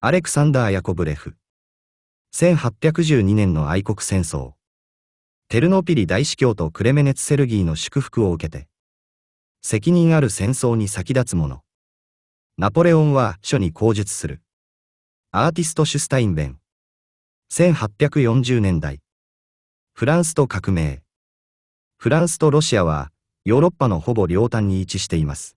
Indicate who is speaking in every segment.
Speaker 1: アレクサンダー・ヤコブレフ。1812年の愛国戦争。テルノピリ大司教とクレメネツ・セルギーの祝福を受けて、責任ある戦争に先立つもの。ナポレオンは書に口述する。アーティスト・シュスタインベン。1840年代。フランスと革命。フランスとロシアは、ヨーロッパのほぼ両端に位置しています。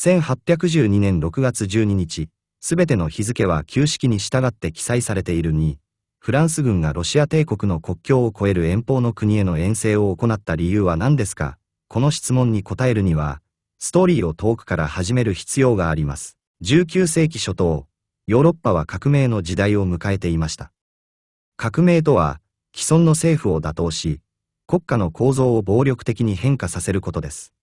Speaker 1: 1812年6月12日、すべての日付は旧式に従って記載されているに、フランス軍がロシア帝国の国境を越える遠方の国への遠征を行った理由は何ですかこの質問に答えるには、ストーリーを遠くから始める必要があります。19世紀初頭、ヨーロッパは革命の時代を迎えていました。革命とは、既存の政府を打倒し、国家の構造を暴力的に変化させることです。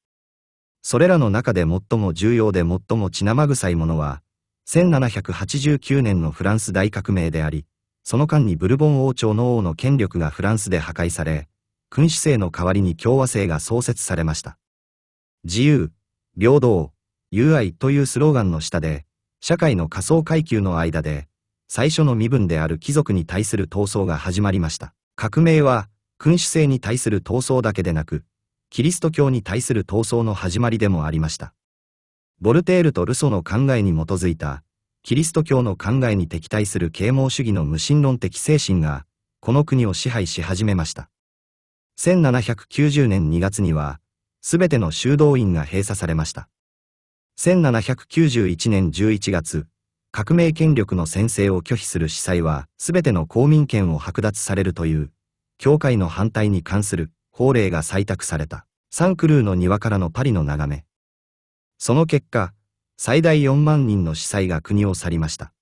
Speaker 1: それらの中で最も重要で最も血生臭いものは、1789年のフランス大革命であり、その間にブルボン王朝の王の権力がフランスで破壊され、君主制の代わりに共和制が創設されました。自由、平等、友愛というスローガンの下で、社会の仮想階級の間で、最初の身分である貴族に対する闘争が始まりました。革命は、君主制に対する闘争だけでなく、キリスト教に対する闘争の始まりでもありました。ボルテールとルソの考えに基づいた、キリスト教の考えに敵対する啓蒙主義の無神論的精神が、この国を支配し始めました。1790年2月には、すべての修道院が閉鎖されました。1791年11月、革命権力の宣誓を拒否する司祭は、すべての公民権を剥奪されるという、教会の反対に関する法令が採択された。サンクルーの庭からのパリの眺め。その結果、最大4万人の司祭が国を去りました。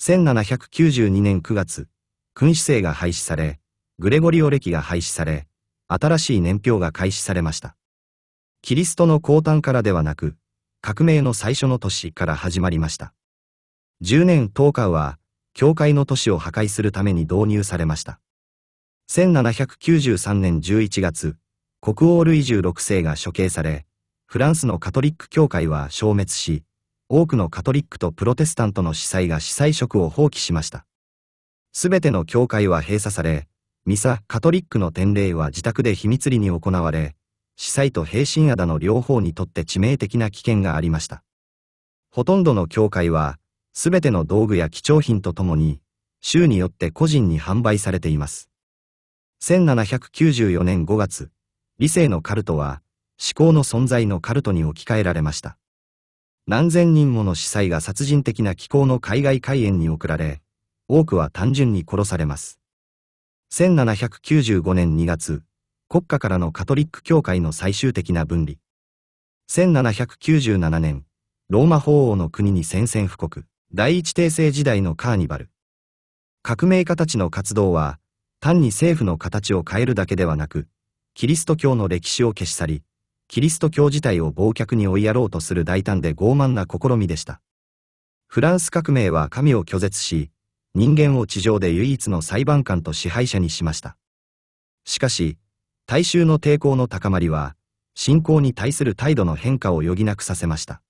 Speaker 1: 1792年9月、君主制が廃止され、グレゴリオ歴が廃止され、新しい年表が開始されました。キリストの降誕からではなく、革命の最初の年から始まりました。10年10日は、教会の都市を破壊するために導入されました。1793年11月、国王ルイ16世が処刑され、フランスのカトリック教会は消滅し、多くのカトリックとプロテスタントの司祭が司祭職を放棄しました。すべての教会は閉鎖され、ミサ・カトリックの典礼は自宅で秘密裏に行われ、司祭と平信アの両方にとって致命的な危険がありました。ほとんどの教会は、すべての道具や貴重品とともに、州によって個人に販売されています。1794年5月、理性のカルトは、思考の存在のカルトに置き換えられました。何千人もの司祭が殺人的な気候の海外開園に送られ、多くは単純に殺されます。1795年2月、国家からのカトリック教会の最終的な分離。1797年、ローマ法王の国に宣戦布告、第一帝政時代のカーニバル。革命家たちの活動は、単に政府の形を変えるだけではなく、キリスト教の歴史を消し去り、キリスト教自体を忘却に追いやろうとする大胆で傲慢な試みでした。フランス革命は神を拒絶し、人間を地上で唯一の裁判官と支配者にしました。しかし、大衆の抵抗の高まりは、信仰に対する態度の変化を余儀なくさせました。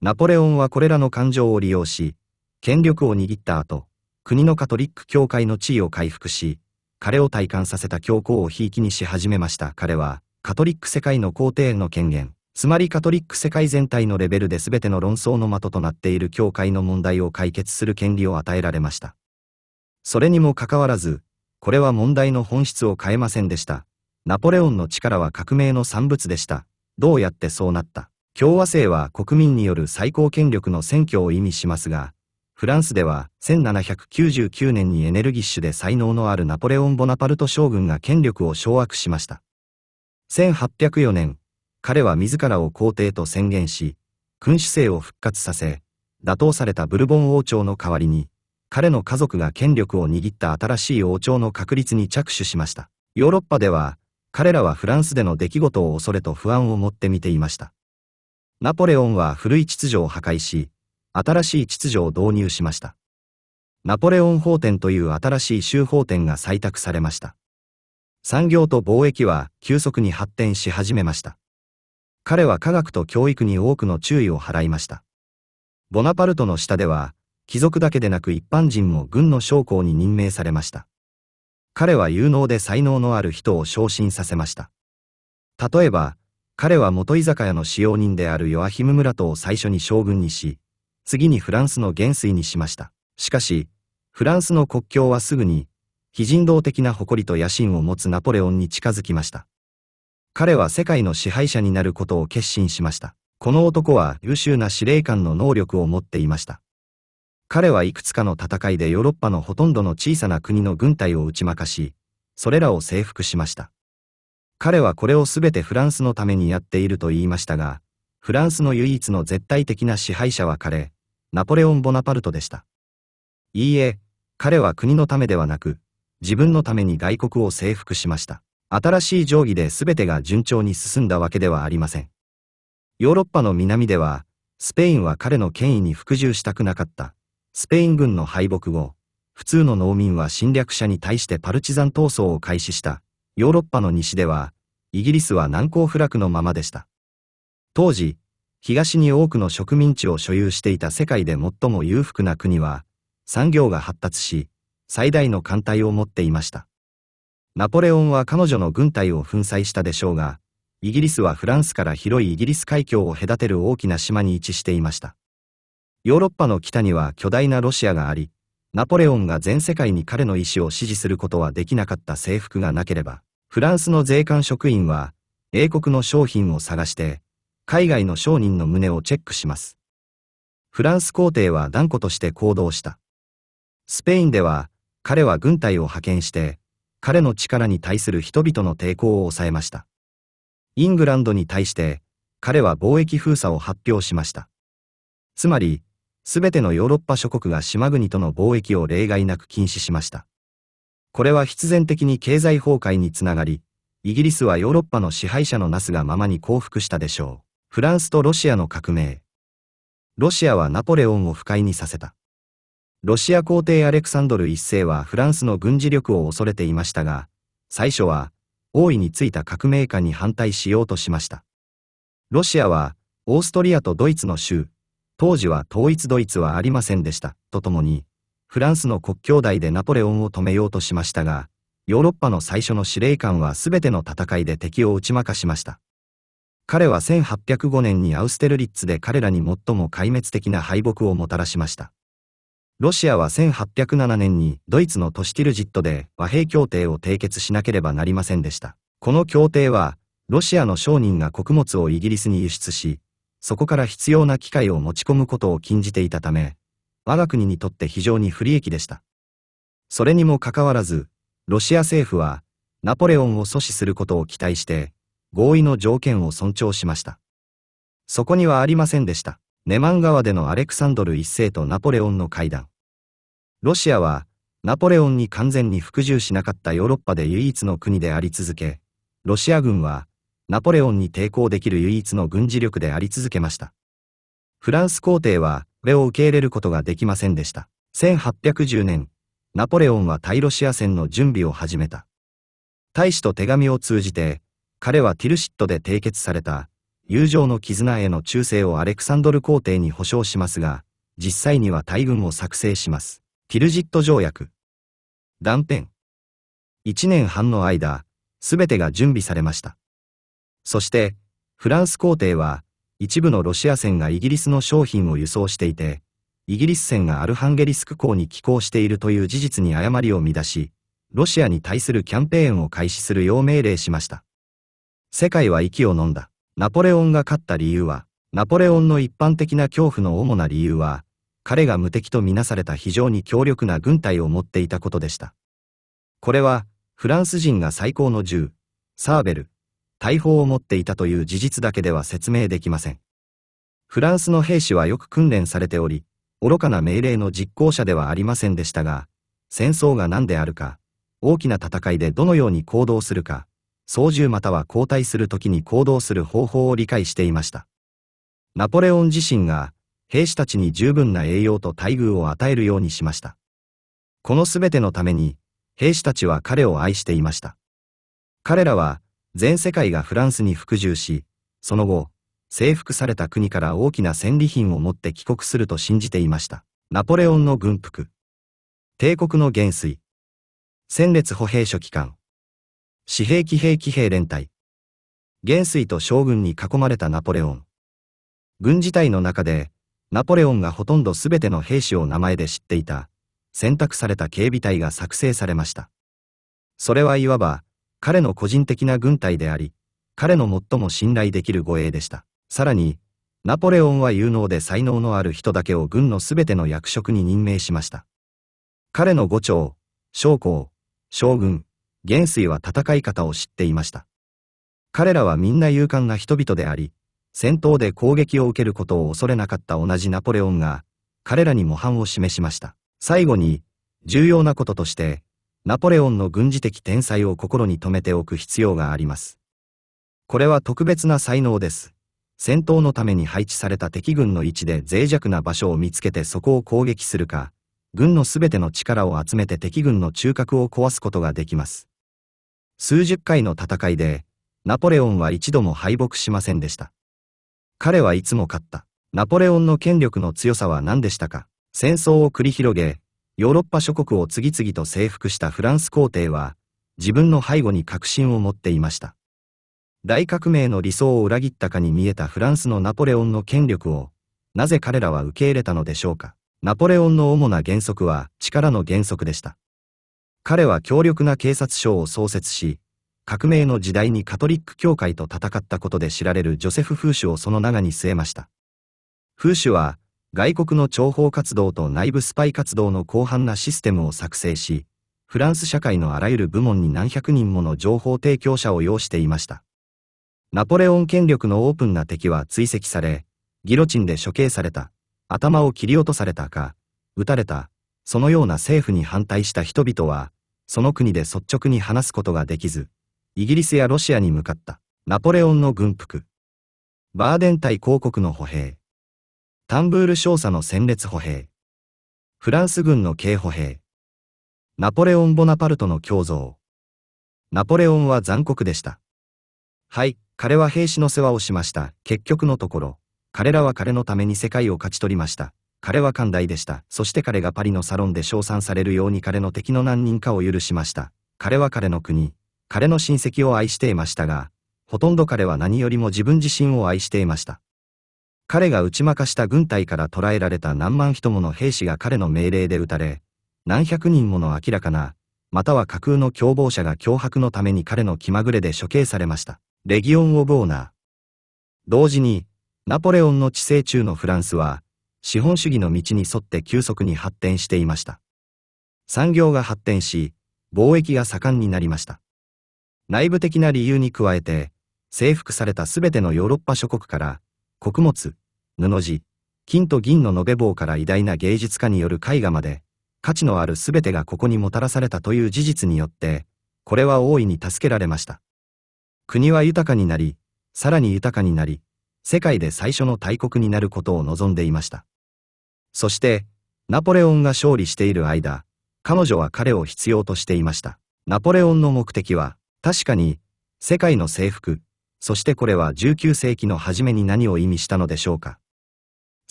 Speaker 1: ナポレオンはこれらの感情を利用し、権力を握った後、国のカトリック教会の地位を回復し、彼を体感させた教皇をひいきにし始めました。彼は、カトリック世界の皇帝の権限、つまりカトリック世界全体のレベルで全ての論争の的となっている教会の問題を解決する権利を与えられました。それにもかかわらず、これは問題の本質を変えませんでした。ナポレオンの力は革命の産物でした。どうやってそうなった共和制は国民による最高権力の選挙を意味しますが、フランスでは1799年にエネルギッシュで才能のあるナポレオン・ボナパルト将軍が権力を掌握しました。1804年、彼は自らを皇帝と宣言し、君主制を復活させ、打倒されたブルボン王朝の代わりに、彼の家族が権力を握った新しい王朝の確立に着手しました。ヨーロッパでは、彼らはフランスでの出来事を恐れと不安を持って見ていました。ナポレオンは古い秩序を破壊し、新しい秩序を導入しました。ナポレオン法典という新しい州法典が採択されました。産業と貿易は急速に発展し始めました。彼は科学と教育に多くの注意を払いました。ボナパルトの下では、貴族だけでなく一般人も軍の将校に任命されました。彼は有能で才能のある人を昇進させました。例えば、彼は元居酒屋の使用人であるヨアヒム村トを最初に将軍にし、次にフランスの元帥にしました。しかし、フランスの国境はすぐに非人道的な誇りと野心を持つナポレオンに近づきました。彼は世界の支配者になることを決心しました。この男は優秀な司令官の能力を持っていました。彼はいくつかの戦いでヨーロッパのほとんどの小さな国の軍隊を打ち負かし、それらを征服しました。彼はこれを全てフランスのためにやっていると言いましたが、フランスの唯一の絶対的な支配者は彼、ナポレオン・ボナパルトでした。いいえ、彼は国のためではなく、自分のために外国を征服しました。新しい定規で全てが順調に進んだわけではありません。ヨーロッパの南では、スペインは彼の権威に服従したくなかった。スペイン軍の敗北後、普通の農民は侵略者に対してパルチザン闘争を開始した。ヨーロッパの西では、イギリスは難攻不落のままでした。当時、東に多くの植民地を所有していた世界で最も裕福な国は、産業が発達し、最大の艦隊を持っていました。ナポレオンは彼女の軍隊を粉砕したでしょうが、イギリスはフランスから広いイギリス海峡を隔てる大きな島に位置していました。ヨーロッパの北には巨大なロシアがあり、ナポレオンが全世界に彼の意思を支持することはできなかった制服がなければ、フランスの税関職員は、英国の商品を探して、海外の商人の胸をチェックします。フランス皇帝は断固として行動した。スペインでは、彼は軍隊を派遣して、彼の力に対する人々の抵抗を抑えました。イングランドに対して、彼は貿易封鎖を発表しました。つまり、すべてのヨーロッパ諸国が島国との貿易を例外なく禁止しました。これは必然的に経済崩壊につながり、イギリスはヨーロッパの支配者のなすがままに降伏したでしょう。フランスとロシアの革命。ロシアはナポレオンを不快にさせた。ロシア皇帝アレクサンドル一世はフランスの軍事力を恐れていましたが、最初は、王位についた革命家に反対しようとしました。ロシアは、オーストリアとドイツの州、当時は統一ドイツはありませんでした、とともに、フランスの国境内でナポレオンを止めようとしましたが、ヨーロッパの最初の司令官は全ての戦いで敵を打ち負かしました。彼は1805年にアウステルリッツで彼らに最も壊滅的な敗北をもたらしました。ロシアは1807年にドイツのトシティルジットで和平協定を締結しなければなりませんでした。この協定は、ロシアの商人が穀物をイギリスに輸出し、そこから必要な機械を持ち込むことを禁じていたため、我が国にとって非常に不利益でした。それにもかかわらず、ロシア政府は、ナポレオンを阻止することを期待して、合意の条件を尊重しました。そこにはありませんでした。ネマン川でのアレクサンドル一世とナポレオンの会談。ロシアは、ナポレオンに完全に服従しなかったヨーロッパで唯一の国であり続け、ロシア軍は、ナポレオンに抵抗できる唯一の軍事力であり続けました。フランス皇帝は、これを受け入れることができませんでした。1810年、ナポレオンは対ロシア戦の準備を始めた。大使と手紙を通じて、彼はティルシットで締結された友情の絆への忠誠をアレクサンドル皇帝に保証しますが、実際には大軍を作成します。ティルジット条約。断片。一年半の間、すべてが準備されました。そして、フランス皇帝は、一部のロシア船がイギリスの商品を輸送していて、イギリス船がアルハンゲリスク港に寄港しているという事実に誤りを乱し、ロシアに対するキャンペーンを開始するよう命令しました。世界は息を呑んだ。ナポレオンが勝った理由は、ナポレオンの一般的な恐怖の主な理由は、彼が無敵とみなされた非常に強力な軍隊を持っていたことでした。これは、フランス人が最高の銃、サーベル、大砲を持っていたという事実だけでは説明できません。フランスの兵士はよく訓練されており、愚かな命令の実行者ではありませんでしたが、戦争が何であるか、大きな戦いでどのように行動するか、操縦または交代する時に行動する方法を理解していました。ナポレオン自身が兵士たちに十分な栄養と待遇を与えるようにしました。この全てのために兵士たちは彼を愛していました。彼らは全世界がフランスに服従し、その後、征服された国から大きな戦利品を持って帰国すると信じていました。ナポレオンの軍服。帝国の元帥。戦列歩兵書記官。私兵騎兵騎兵連隊。元帥と将軍に囲まれたナポレオン。軍事隊の中で、ナポレオンがほとんど全ての兵士を名前で知っていた、選択された警備隊が作成されました。それはいわば、彼の個人的な軍隊であり、彼の最も信頼できる護衛でした。さらに、ナポレオンは有能で才能のある人だけを軍の全ての役職に任命しました。彼の伍長、将校、将軍、元帥は戦い方を知っていました。彼らはみんな勇敢な人々であり、戦闘で攻撃を受けることを恐れなかった同じナポレオンが、彼らに模範を示しました。最後に、重要なこととして、ナポレオンの軍事的天才を心に留めておく必要があります。これは特別な才能です。戦闘のために配置された敵軍の位置で脆弱な場所を見つけてそこを攻撃するか、軍のすべての力を集めて敵軍の中核を壊すことができます。数十回の戦いで、ナポレオンは一度も敗北しませんでした。彼はいつも勝った。ナポレオンの権力の強さは何でしたか戦争を繰り広げ、ヨーロッパ諸国を次々と征服したフランス皇帝は、自分の背後に確信を持っていました。大革命の理想を裏切ったかに見えたフランスのナポレオンの権力を、なぜ彼らは受け入れたのでしょうか。ナポレオンの主な原則は力の原則でした。彼は強力な警察署を創設し、革命の時代にカトリック教会と戦ったことで知られるジョセフ・フーシュをその長に据えました。フーシュは、外国の諜報活動と内部スパイ活動の広範なシステムを作成し、フランス社会のあらゆる部門に何百人もの情報提供者を要していました。ナポレオン権力のオープンな敵は追跡され、ギロチンで処刑された、頭を切り落とされたか、撃たれた、そのような政府に反対した人々は、その国で率直に話すことができず、イギリスやロシアに向かったナポレオンの軍服。バーデン対広告の歩兵。タンブール少佐の戦列歩兵。フランス軍の軽歩兵。ナポレオン・ボナパルトの胸像。ナポレオンは残酷でした。はい、彼は兵士の世話をしました。結局のところ、彼らは彼のために世界を勝ち取りました。彼は寛大でした。そして彼がパリのサロンで称賛されるように彼の敵の何人かを許しました。彼は彼の国、彼の親戚を愛していましたが、ほとんど彼は何よりも自分自身を愛していました。彼が打ち負かした軍隊から捕らえられた何万人もの兵士が彼の命令で撃たれ、何百人もの明らかな、または架空の共謀者が脅迫のために彼の気まぐれで処刑されました。レギオン・オブ・オーナー。同時に、ナポレオンの治世中のフランスは、資本主義の道に沿って急速に発展していました。産業が発展し、貿易が盛んになりました。内部的な理由に加えて、征服された全てのヨーロッパ諸国から、穀物、布地、金と銀の延べ棒から偉大な芸術家による絵画まで、価値のある全てがここにもたらされたという事実によって、これは大いに助けられました。国は豊かになり、さらに豊かになり、世界で最初の大国になることを望んでいました。そして、ナポレオンが勝利している間、彼女は彼を必要としていました。ナポレオンの目的は、確かに、世界の征服、そしてこれは19世紀の初めに何を意味したのでしょうか。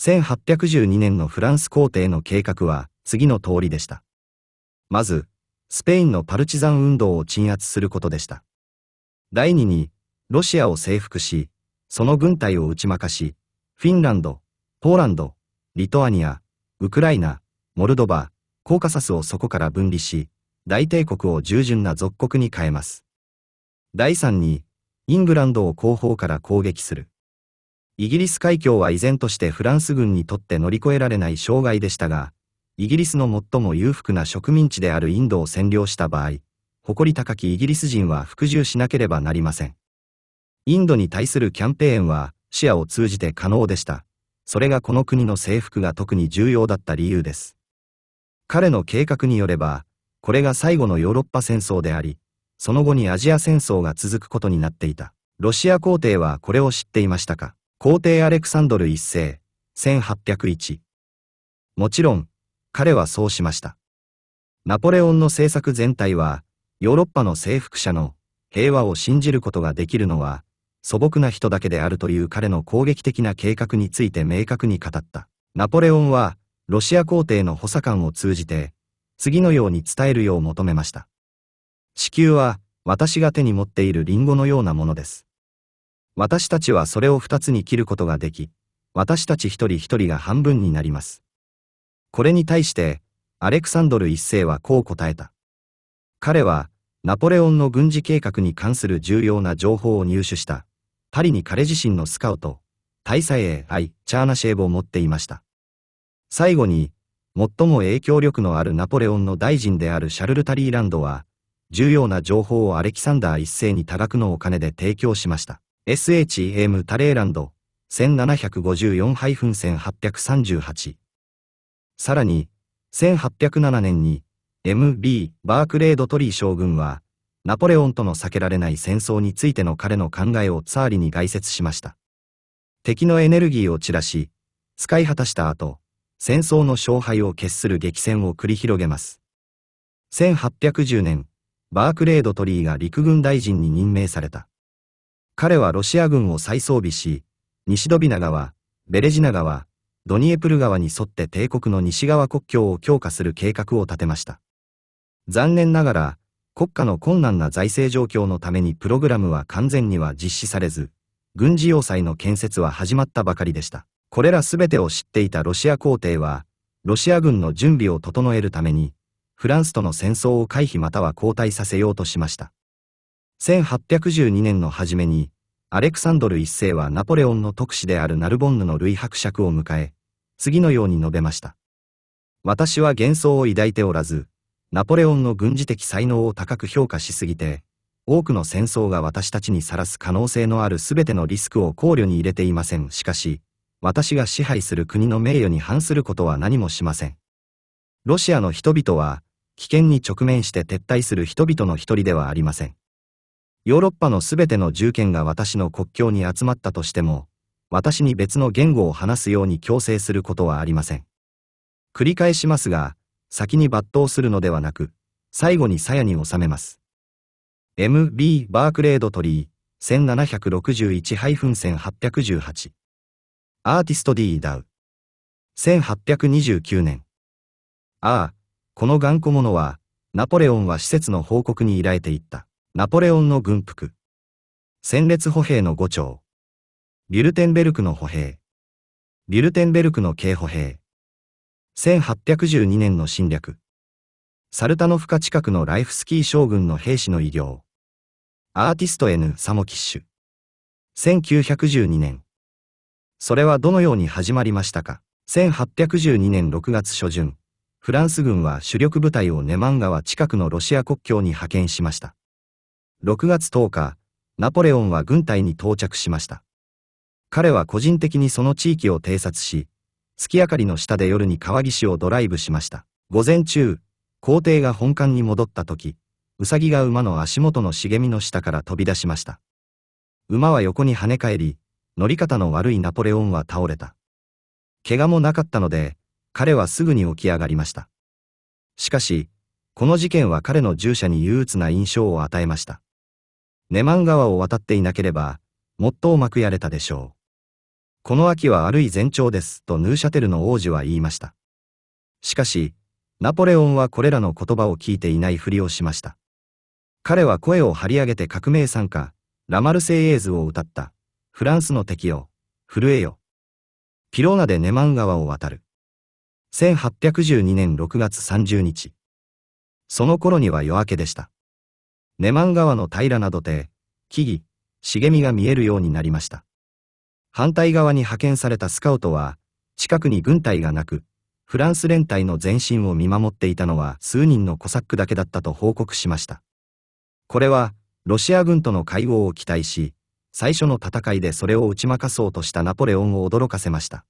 Speaker 1: 1812年のフランス皇帝の計画は、次の通りでした。まず、スペインのパルチザン運動を鎮圧することでした。第二に、ロシアを征服し、その軍隊を打ち負かし、フィンランド、ポーランド、リトアニア、ウクライナ、モルドバ、コーカサスをそこから分離し、大帝国を従順な属国に変えます。第3に、イングランドを後方から攻撃する。イギリス海峡は依然としてフランス軍にとって乗り越えられない障害でしたが、イギリスの最も裕福な植民地であるインドを占領した場合、誇り高きイギリス人は服従しなければなりません。インドに対するキャンペーンは視野を通じて可能でした。それがこの国の征服が特に重要だった理由です。彼の計画によれば、これが最後のヨーロッパ戦争であり、その後にアジア戦争が続くことになっていた。ロシア皇帝はこれを知っていましたか皇帝アレクサンドル一世、1801。もちろん、彼はそうしました。ナポレオンの政策全体は、ヨーロッパの征服者の平和を信じることができるのは、素朴な人だけであるという彼の攻撃的な計画について明確に語った。ナポレオンは、ロシア皇帝の補佐官を通じて、次のように伝えるよう求めました。地球は、私が手に持っているリンゴのようなものです。私たちはそれを二つに切ることができ、私たち一人一人が半分になります。これに対して、アレクサンドル一世はこう答えた。彼は、ナポレオンの軍事計画に関する重要な情報を入手した。パリに彼自身のスカウト、大佐へ愛、チャーナシェーブを持っていました。最後に、最も影響力のあるナポレオンの大臣であるシャルル・タリーランドは、重要な情報をアレキサンダー一世に多額のお金で提供しました。SHM タレーランド、1754-1838。さらに、1807年に、MB バークレード・トリー将軍は、ナポレオンとの避けられない戦争についての彼の考えをツァーリに概説しました。敵のエネルギーを散らし、使い果たした後、戦争の勝敗を決する激戦を繰り広げます。1810年、バークレード・トリーが陸軍大臣に任命された。彼はロシア軍を再装備し、西ドビナ川、ベレジナ川、ドニエプル川に沿って帝国の西側国境を強化する計画を立てました。残念ながら、国家の困難な財政状況のためにプログラムは完全には実施されず、軍事要塞の建設は始まったばかりでした。これら全てを知っていたロシア皇帝は、ロシア軍の準備を整えるために、フランスとの戦争を回避または後退させようとしました。1812年の初めに、アレクサンドル一世はナポレオンの特使であるナルボンヌの類伯爵を迎え、次のように述べました。私は幻想を抱いておらず、ナポレオンの軍事的才能を高く評価しすぎて、多くの戦争が私たちにさらす可能性のある全てのリスクを考慮に入れていません。しかし、私が支配する国の名誉に反することは何もしません。ロシアの人々は、危険に直面して撤退する人々の一人ではありません。ヨーロッパの全ての銃剣が私の国境に集まったとしても、私に別の言語を話すように強制することはありません。繰り返しますが、先に抜刀するのではなく、最後に鞘に収めます。MB バークレードトリー1761-1818アーティスト D ダウ1829年ああ、この頑固者は、ナポレオンは施設の報告に依頼ていった。ナポレオンの軍服。戦列歩兵の五丁。ビュルテンベルクの歩兵。ビュルテンベルクの軽歩兵。1812年の侵略。サルタノフカ近くのライフスキー将軍の兵士の異業。アーティスト N サモキッシュ。1912年。それはどのように始まりましたか。1812年6月初旬、フランス軍は主力部隊をネマン川近くのロシア国境に派遣しました。6月10日、ナポレオンは軍隊に到着しました。彼は個人的にその地域を偵察し、月明かりの下で夜に川岸をドライブしました。午前中、皇帝が本館に戻った時、うさぎが馬の足元の茂みの下から飛び出しました。馬は横に跳ね返り、乗り方の悪いナポレオンは倒れた。怪我もなかったので、彼はすぐに起き上がりました。しかし、この事件は彼の従者に憂鬱な印象を与えました。ネマン川を渡っていなければ、もっとうまくやれたでしょう。この秋はあるい前兆です、とヌーシャテルの王子は言いました。しかし、ナポレオンはこれらの言葉を聞いていないふりをしました。彼は声を張り上げて革命参加、ラマルセイエーズを歌った。フランスの敵よ、震えよ。ピローナでネマン川を渡る。1812年6月30日。その頃には夜明けでした。ネマン川の平らな土手、木々、茂みが見えるようになりました。反対側に派遣されたスカウトは、近くに軍隊がなく、フランス連隊の前進を見守っていたのは数人のコサックだけだったと報告しました。これは、ロシア軍との会合を期待し、最初の戦いでそれを打ち負かそうとしたナポレオンを驚かせました。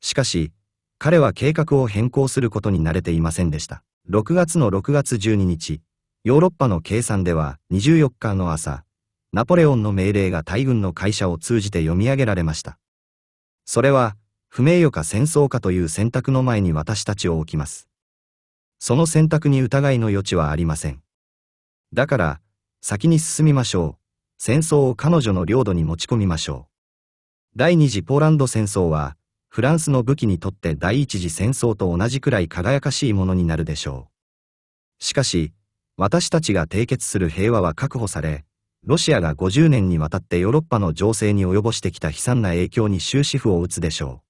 Speaker 1: しかし、彼は計画を変更することに慣れていませんでした。6月の6月12日、ヨーロッパの計算では24日の朝、ナポレオンの命令が大軍の会社を通じて読み上げられました。それは、不名誉か戦争かという選択の前に私たちを置きます。その選択に疑いの余地はありません。だから、先に進みましょう。戦争を彼女の領土に持ち込みましょう。第二次ポーランド戦争は、フランスの武器にとって第一次戦争と同じくらい輝かしいものになるでしょう。しかし、私たちが締結する平和は確保され、ロシアが50年にわたってヨーロッパの情勢に及ぼしてきた悲惨な影響に終止符を打つでしょ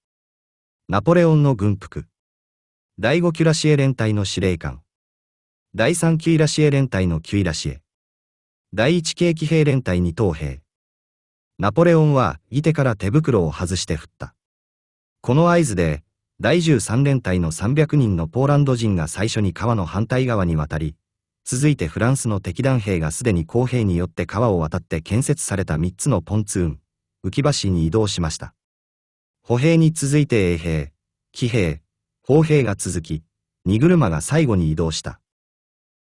Speaker 1: う。ナポレオンの軍服。第5キュラシエ連隊の司令官。第3キュイラシエ連隊のキュイラシエ。第1軽騎兵連隊に等兵。ナポレオンは、いてから手袋を外して振った。この合図で、第13連隊の300人のポーランド人が最初に川の反対側に渡り、続いてフランスの敵弾兵がすでに公兵によって川を渡って建設された3つのポンツーン、浮き橋に移動しました。歩兵に続いて衛兵、騎兵、砲兵が続き、荷車が最後に移動した。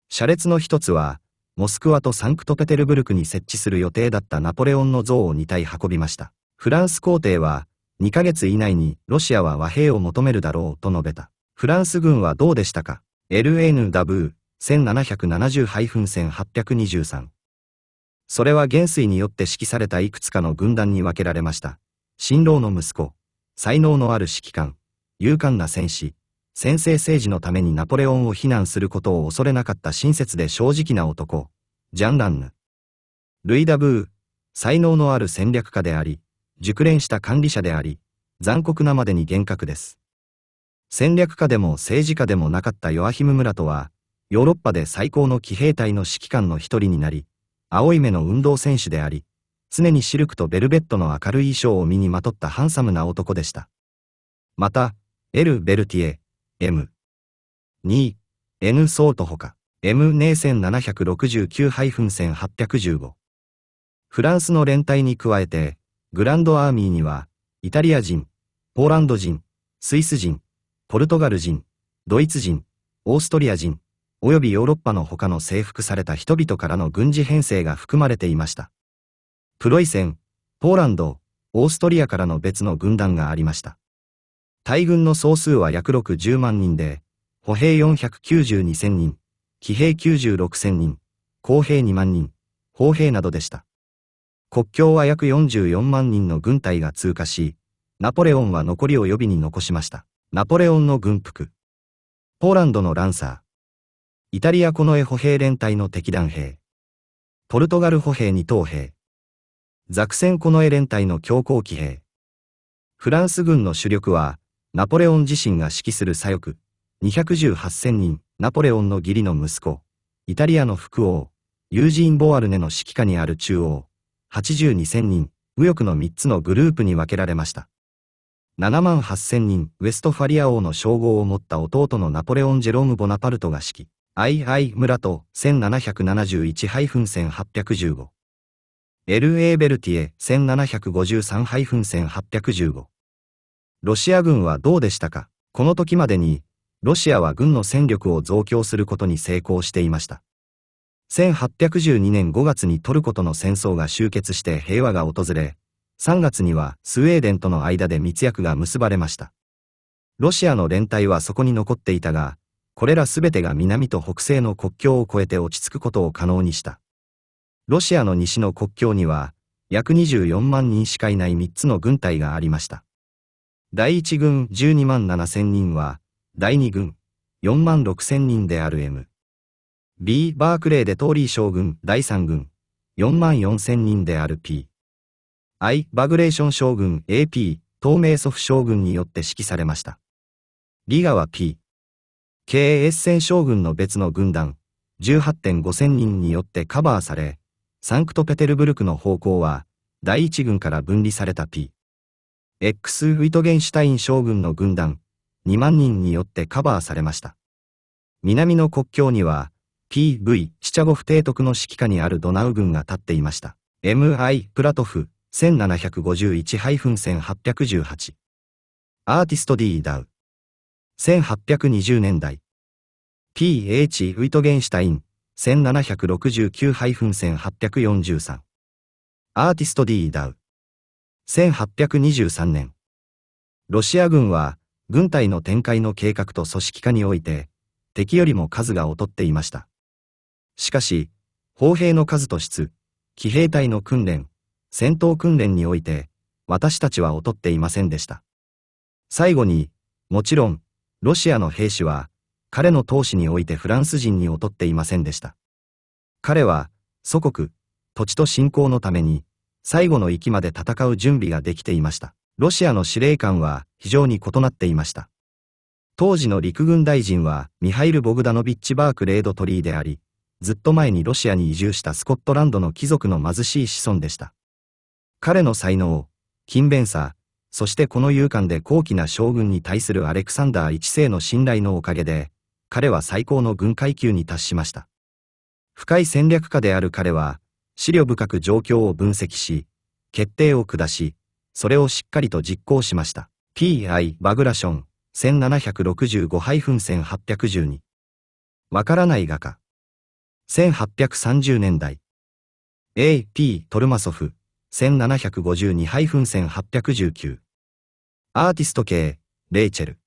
Speaker 1: 車列の一つは、モスクワとサンクトペテルブルクに設置する予定だったナポレオンの像を2体運びました。フランス皇帝は、2ヶ月以内にロシアは和平を求めるだろうと述べた。フランス軍はどうでしたか ?LNW 1770-1823。それは元帥によって指揮されたいくつかの軍団に分けられました。新郎の息子、才能のある指揮官、勇敢な戦士、先制政治のためにナポレオンを非難することを恐れなかった親切で正直な男、ジャン・ランヌ。ルイ・ダブー、才能のある戦略家であり、熟練した管理者であり、残酷なまでに厳格です。戦略家でも政治家でもなかったヨアヒム村とは、ヨーロッパで最高の騎兵隊の指揮官の一人になり、青い目の運動選手であり、常にシルクとベルベットの明るい衣装を身にまとったハンサムな男でした。また、エル・ベルティエ、M、2、N ソートほか、M ネー1769-1815。フランスの連隊に加えて、グランドアーミーには、イタリア人、ポーランド人、スイス人、ポルトガル人、ドイツ人、オーストリア人、及びヨーロッパの他の征服された人々からの軍事編成が含まれていました。プロイセン、ポーランド、オーストリアからの別の軍団がありました。大軍の総数は約60万人で、歩兵492千人、騎兵96千人、公兵2万人、砲兵などでした。国境は約44万人の軍隊が通過し、ナポレオンは残りを予備に残しました。ナポレオンの軍服。ポーランドのランサー、イタリアコノエ歩兵連隊の敵団兵。ポルトガル歩兵二等兵。ザクセンコノエ連隊の強行騎兵。フランス軍の主力は、ナポレオン自身が指揮する左翼、218,000人、ナポレオンの義理の息子、イタリアの副王、ユージーン・ボアルネの指揮下にある中央、82,000人、右翼の3つのグループに分けられました。7万8,000人、ウェストファリア王の称号を持った弟のナポレオン・ジェローム・ボナパルトが指揮。II 村と 1771-1815LA ベルティエ1753-1815ロシア軍はどうでしたかこの時までにロシアは軍の戦力を増強することに成功していました。1812年5月にトルコとの戦争が終結して平和が訪れ、3月にはスウェーデンとの間で密約が結ばれました。ロシアの連帯はそこに残っていたが、これらすべてが南と北西の国境を越えて落ち着くことを可能にした。ロシアの西の国境には、約24万人しかいない3つの軍隊がありました。第1軍12万7千人は、第2軍4万6千人である M。B. バークレーでトーリー将軍第3軍4万4千人である P。I. バグレーション将軍 AP 東名祖父将軍によって指揮されました。リガは P。経営戦将軍の別の軍団、18.5千人によってカバーされ、サンクトペテルブルクの方向は、第一軍から分離された P。X ウィトゲンシュタイン将軍の軍団、2万人によってカバーされました。南の国境には、PV シチャゴフ提督の指揮下にあるドナウ軍が立っていました。MI プラトフ1751-1818アーティスト D ダウ1820年代。P.H. ウィトゲンシュタイン、1769-1843。アーティスト D. ダウ。1823年。ロシア軍は、軍隊の展開の計画と組織化において、敵よりも数が劣っていました。しかし、砲兵の数と質、騎兵隊の訓練、戦闘訓練において、私たちは劣っていませんでした。最後に、もちろん、ロシアの兵士は、彼の闘志においてフランス人に劣っていませんでした。彼は、祖国、土地と信仰のために、最後の域まで戦う準備ができていました。ロシアの司令官は非常に異なっていました。当時の陸軍大臣はミハイル・ボグダノビッチ・バークレード・トリーであり、ずっと前にロシアに移住したスコットランドの貴族の貧しい子孫でした。彼の才能、勤勉さ、そしてこの勇敢で高貴な将軍に対するアレクサンダー一世の信頼のおかげで、彼は最高の軍階級に達しました。深い戦略家である彼は、資料深く状況を分析し、決定を下し、それをしっかりと実行しました。P.I. バグラション、1765-1812。わからない画家。1830年代。A.P. トルマソフ、1752-1819アーティスト系レイチェル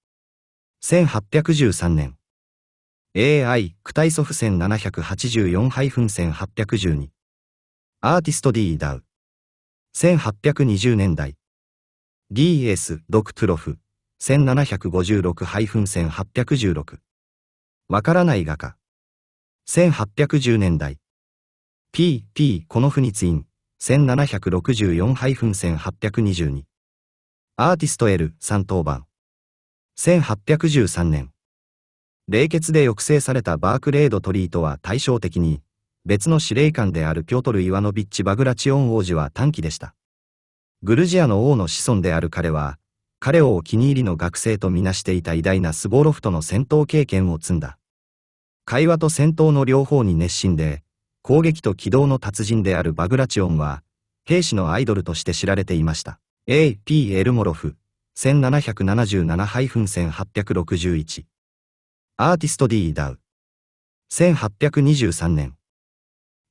Speaker 1: 1813年 AI クタイソフ1784-1812アーティスト D ダウ1820年代 DS ドクトゥロフ1756-1816わからない画家1810年代 PP コノフニツイン1764-1822アーティスト L3 等番1813年冷血で抑制されたバークレード・トリートは対照的に別の司令官であるピョトル・イワノビッチ・バグラチオン王子は短期でした。グルジアの王の子孫である彼は、彼をお気に入りの学生とみなしていた偉大なスボロフとの戦闘経験を積んだ。会話と戦闘の両方に熱心で、攻撃と機動の達人であるバグラチオンは、兵士のアイドルとして知られていました。A.P. エルモロフ、1777-1861。アーティスト D. ダウ。1823年。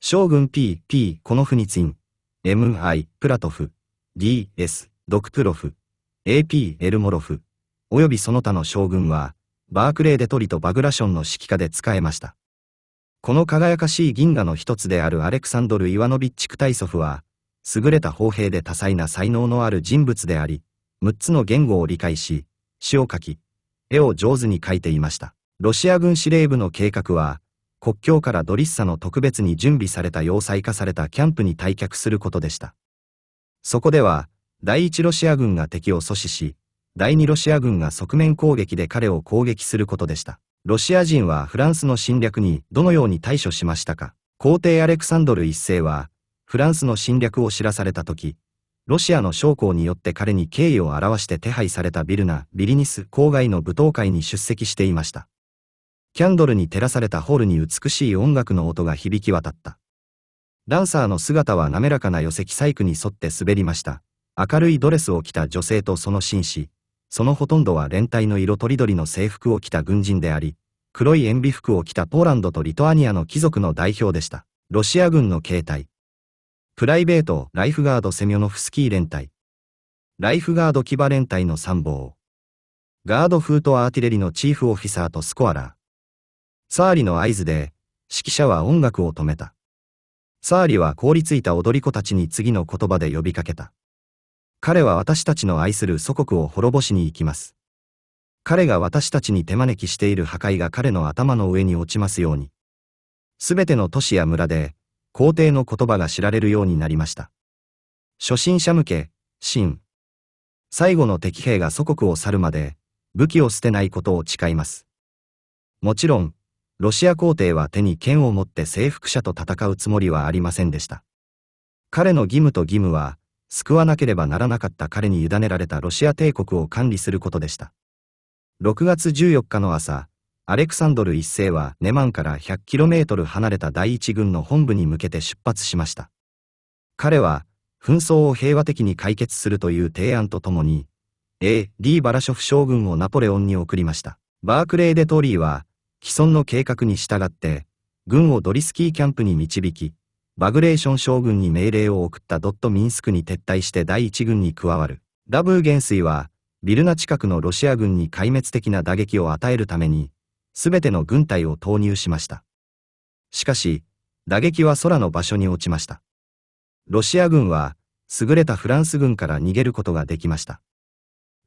Speaker 1: 将軍 P.P. コノフニツィン、M.I. プラトフ、D.S. ドクプロフ、A.P. エルモロフ、およびその他の将軍は、バークレーデトリとバグラションの指揮下で使えました。この輝かしい銀河の一つであるアレクサンドル・イワノビッチ・クタイソフは、優れた砲兵で多彩な才能のある人物であり、6つの言語を理解し、詩を書き、絵を上手に描いていました。ロシア軍司令部の計画は、国境からドリッサの特別に準備された要塞化されたキャンプに退却することでした。そこでは、第1ロシア軍が敵を阻止し、第2ロシア軍が側面攻撃で彼を攻撃することでした。ロシア人はフランスの侵略にどのように対処しましたか皇帝アレクサンドル一世は、フランスの侵略を知らされた時、ロシアの将校によって彼に敬意を表して手配されたビルナ・ビリニス郊外の舞踏会に出席していました。キャンドルに照らされたホールに美しい音楽の音が響き渡った。ダンサーの姿は滑らかな寄席細工に沿って滑りました。明るいドレスを着た女性とその紳士、そのほとんどは連隊の色とりどりの制服を着た軍人であり、黒い塩ビ服を着たポーランドとリトアニアの貴族の代表でした。ロシア軍の形態。プライベート、ライフガードセミョノフスキー連隊。ライフガード騎馬連隊の参謀。ガードフートアーティレリのチーフオフィサーとスコアラー。サーリの合図で、指揮者は音楽を止めた。サーリは凍りついた踊り子たちに次の言葉で呼びかけた。彼は私たちの愛する祖国を滅ぼしに行きます。彼が私たちに手招きしている破壊が彼の頭の上に落ちますように。すべての都市や村で、皇帝の言葉が知られるようになりました。初心者向け、真。最後の敵兵が祖国を去るまで、武器を捨てないことを誓います。もちろん、ロシア皇帝は手に剣を持って征服者と戦うつもりはありませんでした。彼の義務と義務は、救わなければならなかった彼に委ねられたロシア帝国を管理することでした。6月14日の朝、アレクサンドル一世はネマンから 100km 離れた第一軍の本部に向けて出発しました。彼は、紛争を平和的に解決するという提案とともに、A. D. バラショフ将軍をナポレオンに送りました。バークレー・デ・トーリーは、既存の計画に従って、軍をドリスキーキャンプに導き、バグレーション将軍に命令を送ったドットミンスクに撤退して第一軍に加わる。ラブー元帥は、ビルナ近くのロシア軍に壊滅的な打撃を与えるために、すべての軍隊を投入しました。しかし、打撃は空の場所に落ちました。ロシア軍は、優れたフランス軍から逃げることができました。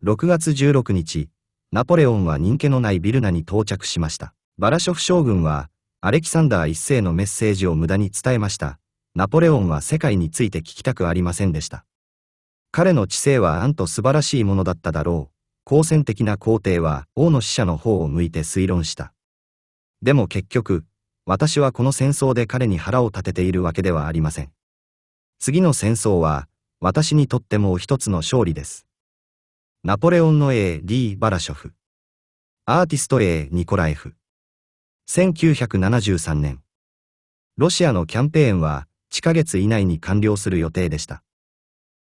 Speaker 1: 6月16日、ナポレオンは人気のないビルナに到着しました。バラショフ将軍は、アレキサンダー一世のメッセージを無駄に伝えました。ナポレオンは世界について聞きたくありませんでした。彼の知性はあんと素晴らしいものだっただろう。好戦的な皇帝は王の死者の方を向いて推論した。でも結局、私はこの戦争で彼に腹を立てているわけではありません。次の戦争は、私にとっても一つの勝利です。ナポレオンの A・ リー・バラショフ。アーティスト A・ ニコライフ。1973年。ロシアのキャンペーンは、地下月以内に完了する予定でした。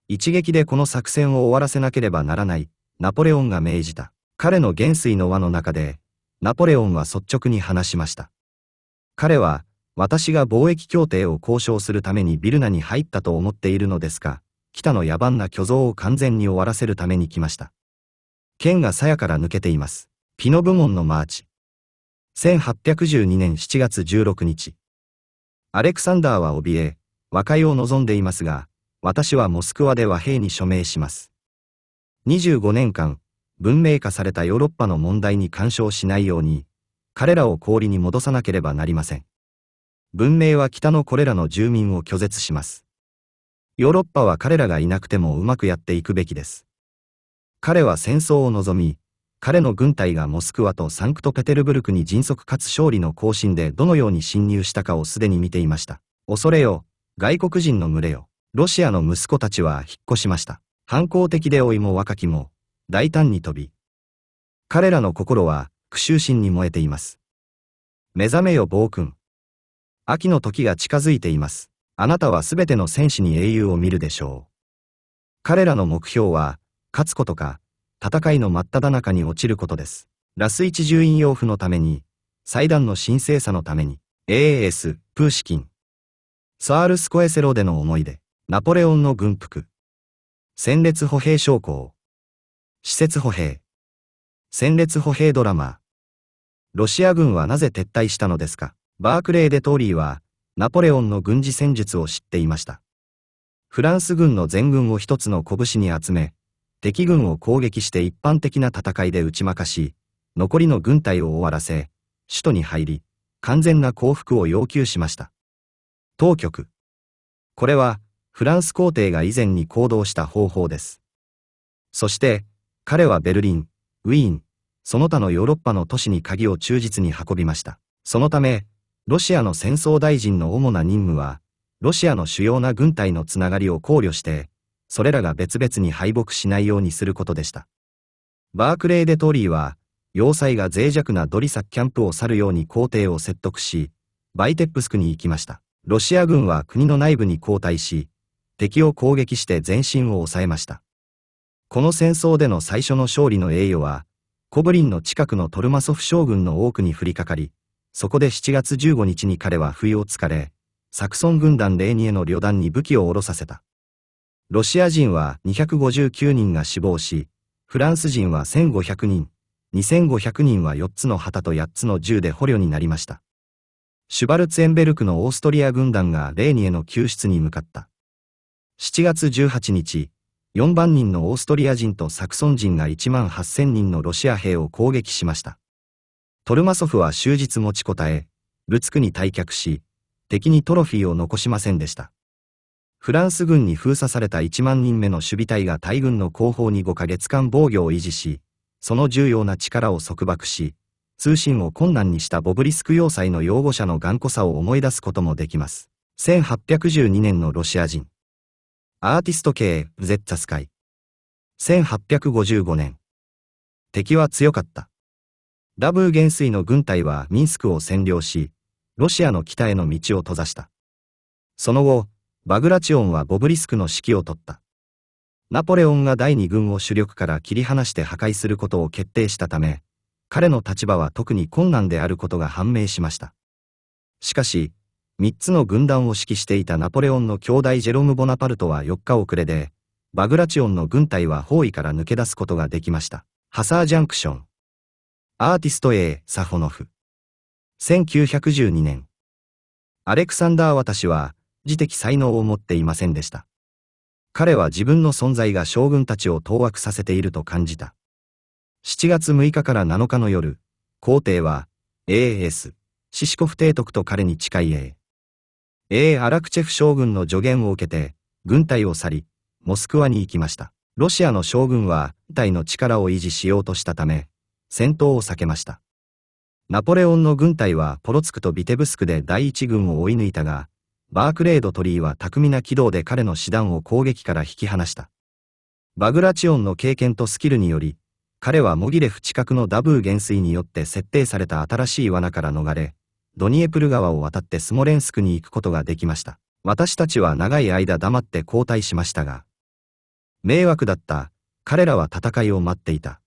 Speaker 1: 一撃でこの作戦を終わらせなければならない、ナポレオンが命じた。彼の元帥の輪の中で、ナポレオンは率直に話しました。彼は、私が貿易協定を交渉するためにビルナに入ったと思っているのですが、北の野蛮な巨像を完全に終わらせるために来ました。剣が鞘から抜けています。ピノ部門のマーチ。1812年7月16日。アレクサンダーは怯え、和解を望んでいますが、私はモスクワで和平に署名します。25年間、文明化されたヨーロッパの問題に干渉しないように、彼らを氷に戻さなければなりません。文明は北のこれらの住民を拒絶します。ヨーロッパは彼らがいなくてもうまくやっていくべきです。彼は戦争を望み、彼の軍隊がモスクワとサンクトペテルブルクに迅速かつ勝利の行進でどのように侵入したかをすでに見ていました。恐れよ、外国人の群れよ、ロシアの息子たちは引っ越しました。反抗的で老いも若きも、大胆に飛び。彼らの心は、苦衆心に燃えています。目覚めよ暴君。秋の時が近づいています。あなたはすべての戦士に英雄を見るでしょう。彼らの目標は、勝つことか、戦いの真っ只中に落ちることです。ラス一重引用符のために、祭壇の神聖さのために、AAS、プーシキン。サール・スコエセロでの思い出、ナポレオンの軍服。戦列歩兵将校。施設歩兵。戦列歩兵ドラマロシア軍はなぜ撤退したのですかバークレー・デ・トーリーは、ナポレオンの軍事戦術を知っていました。フランス軍の全軍を一つの拳に集め、敵軍を攻撃して一般的な戦いで打ち負かし、残りの軍隊を終わらせ、首都に入り、完全な降伏を要求しました。当局。これは、フランス皇帝が以前に行動した方法です。そして、彼はベルリン、ウィーン、その他のヨーロッパの都市に鍵を忠実に運びました。そのため、ロシアの戦争大臣の主な任務は、ロシアの主要な軍隊のつながりを考慮して、それらが別々に敗北しないようにすることでした。バークレー・デ・トーリーは、要塞が脆弱なドリサキャンプを去るように皇帝を説得し、バイテップスクに行きました。ロシア軍は国の内部に後退し、敵を攻撃して前進を抑えました。この戦争での最初の勝利の栄誉は、コブリンの近くのトルマソフ将軍の多くに降りかかり、そこで7月15日に彼は冬をつかれ、サクソン軍団レーニエの旅団に武器を下ろさせた。ロシア人は259人が死亡し、フランス人は1500人、2500人は4つの旗と8つの銃で捕虜になりました。シュバルツェンベルクのオーストリア軍団がレーニエの救出に向かった。7月18日、4万人のオーストリア人とサクソン人が1万8000人のロシア兵を攻撃しました。トルマソフは終日持ちこたえ、ルツクに退却し、敵にトロフィーを残しませんでした。フランス軍に封鎖された1万人目の守備隊が大軍の後方に5ヶ月間防御を維持し、その重要な力を束縛し、通信を困難にしたボブリスク要塞の擁護者の頑固さを思い出すこともできます。1812年のロシア人。アーティスト系、ゼッツァスカイ。1855年。敵は強かった。ラブー元帥の軍隊はミンスクを占領し、ロシアの北への道を閉ざした。その後、バグラチオンはボブリスクの指揮を取った。ナポレオンが第二軍を主力から切り離して破壊することを決定したため、彼の立場は特に困難であることが判明しました。しかし、三つの軍団を指揮していたナポレオンの兄弟ジェロム・ボナパルトは4日遅れで、バグラチオンの軍隊は包囲から抜け出すことができました。ハサージャンクション。アーティスト A、サホノフ。1912年。アレクサンダー私は、自的才能を持っていませんでした。彼は自分の存在が将軍たちを当惑させていると感じた。7月6日から7日の夜、皇帝は、AS、シシコフ提督と彼に近い A。A アラクチェフ将軍の助言を受けて、軍隊を去り、モスクワに行きました。ロシアの将軍は、軍隊の力を維持しようとしたため、戦闘を避けました。ナポレオンの軍隊はポロツクとビテブスクで第一軍を追い抜いたが、バークレード・トリーは巧みな軌道で彼の師団を攻撃から引き離した。バグラチオンの経験とスキルにより、彼はモギレフ近くのダブー減帥によって設定された新しい罠から逃れ、ドニエプル川を渡ってスモレンスクに行くことができました。私たちは長い間黙って交代しましたが、迷惑だった、彼らは戦いを待っていた。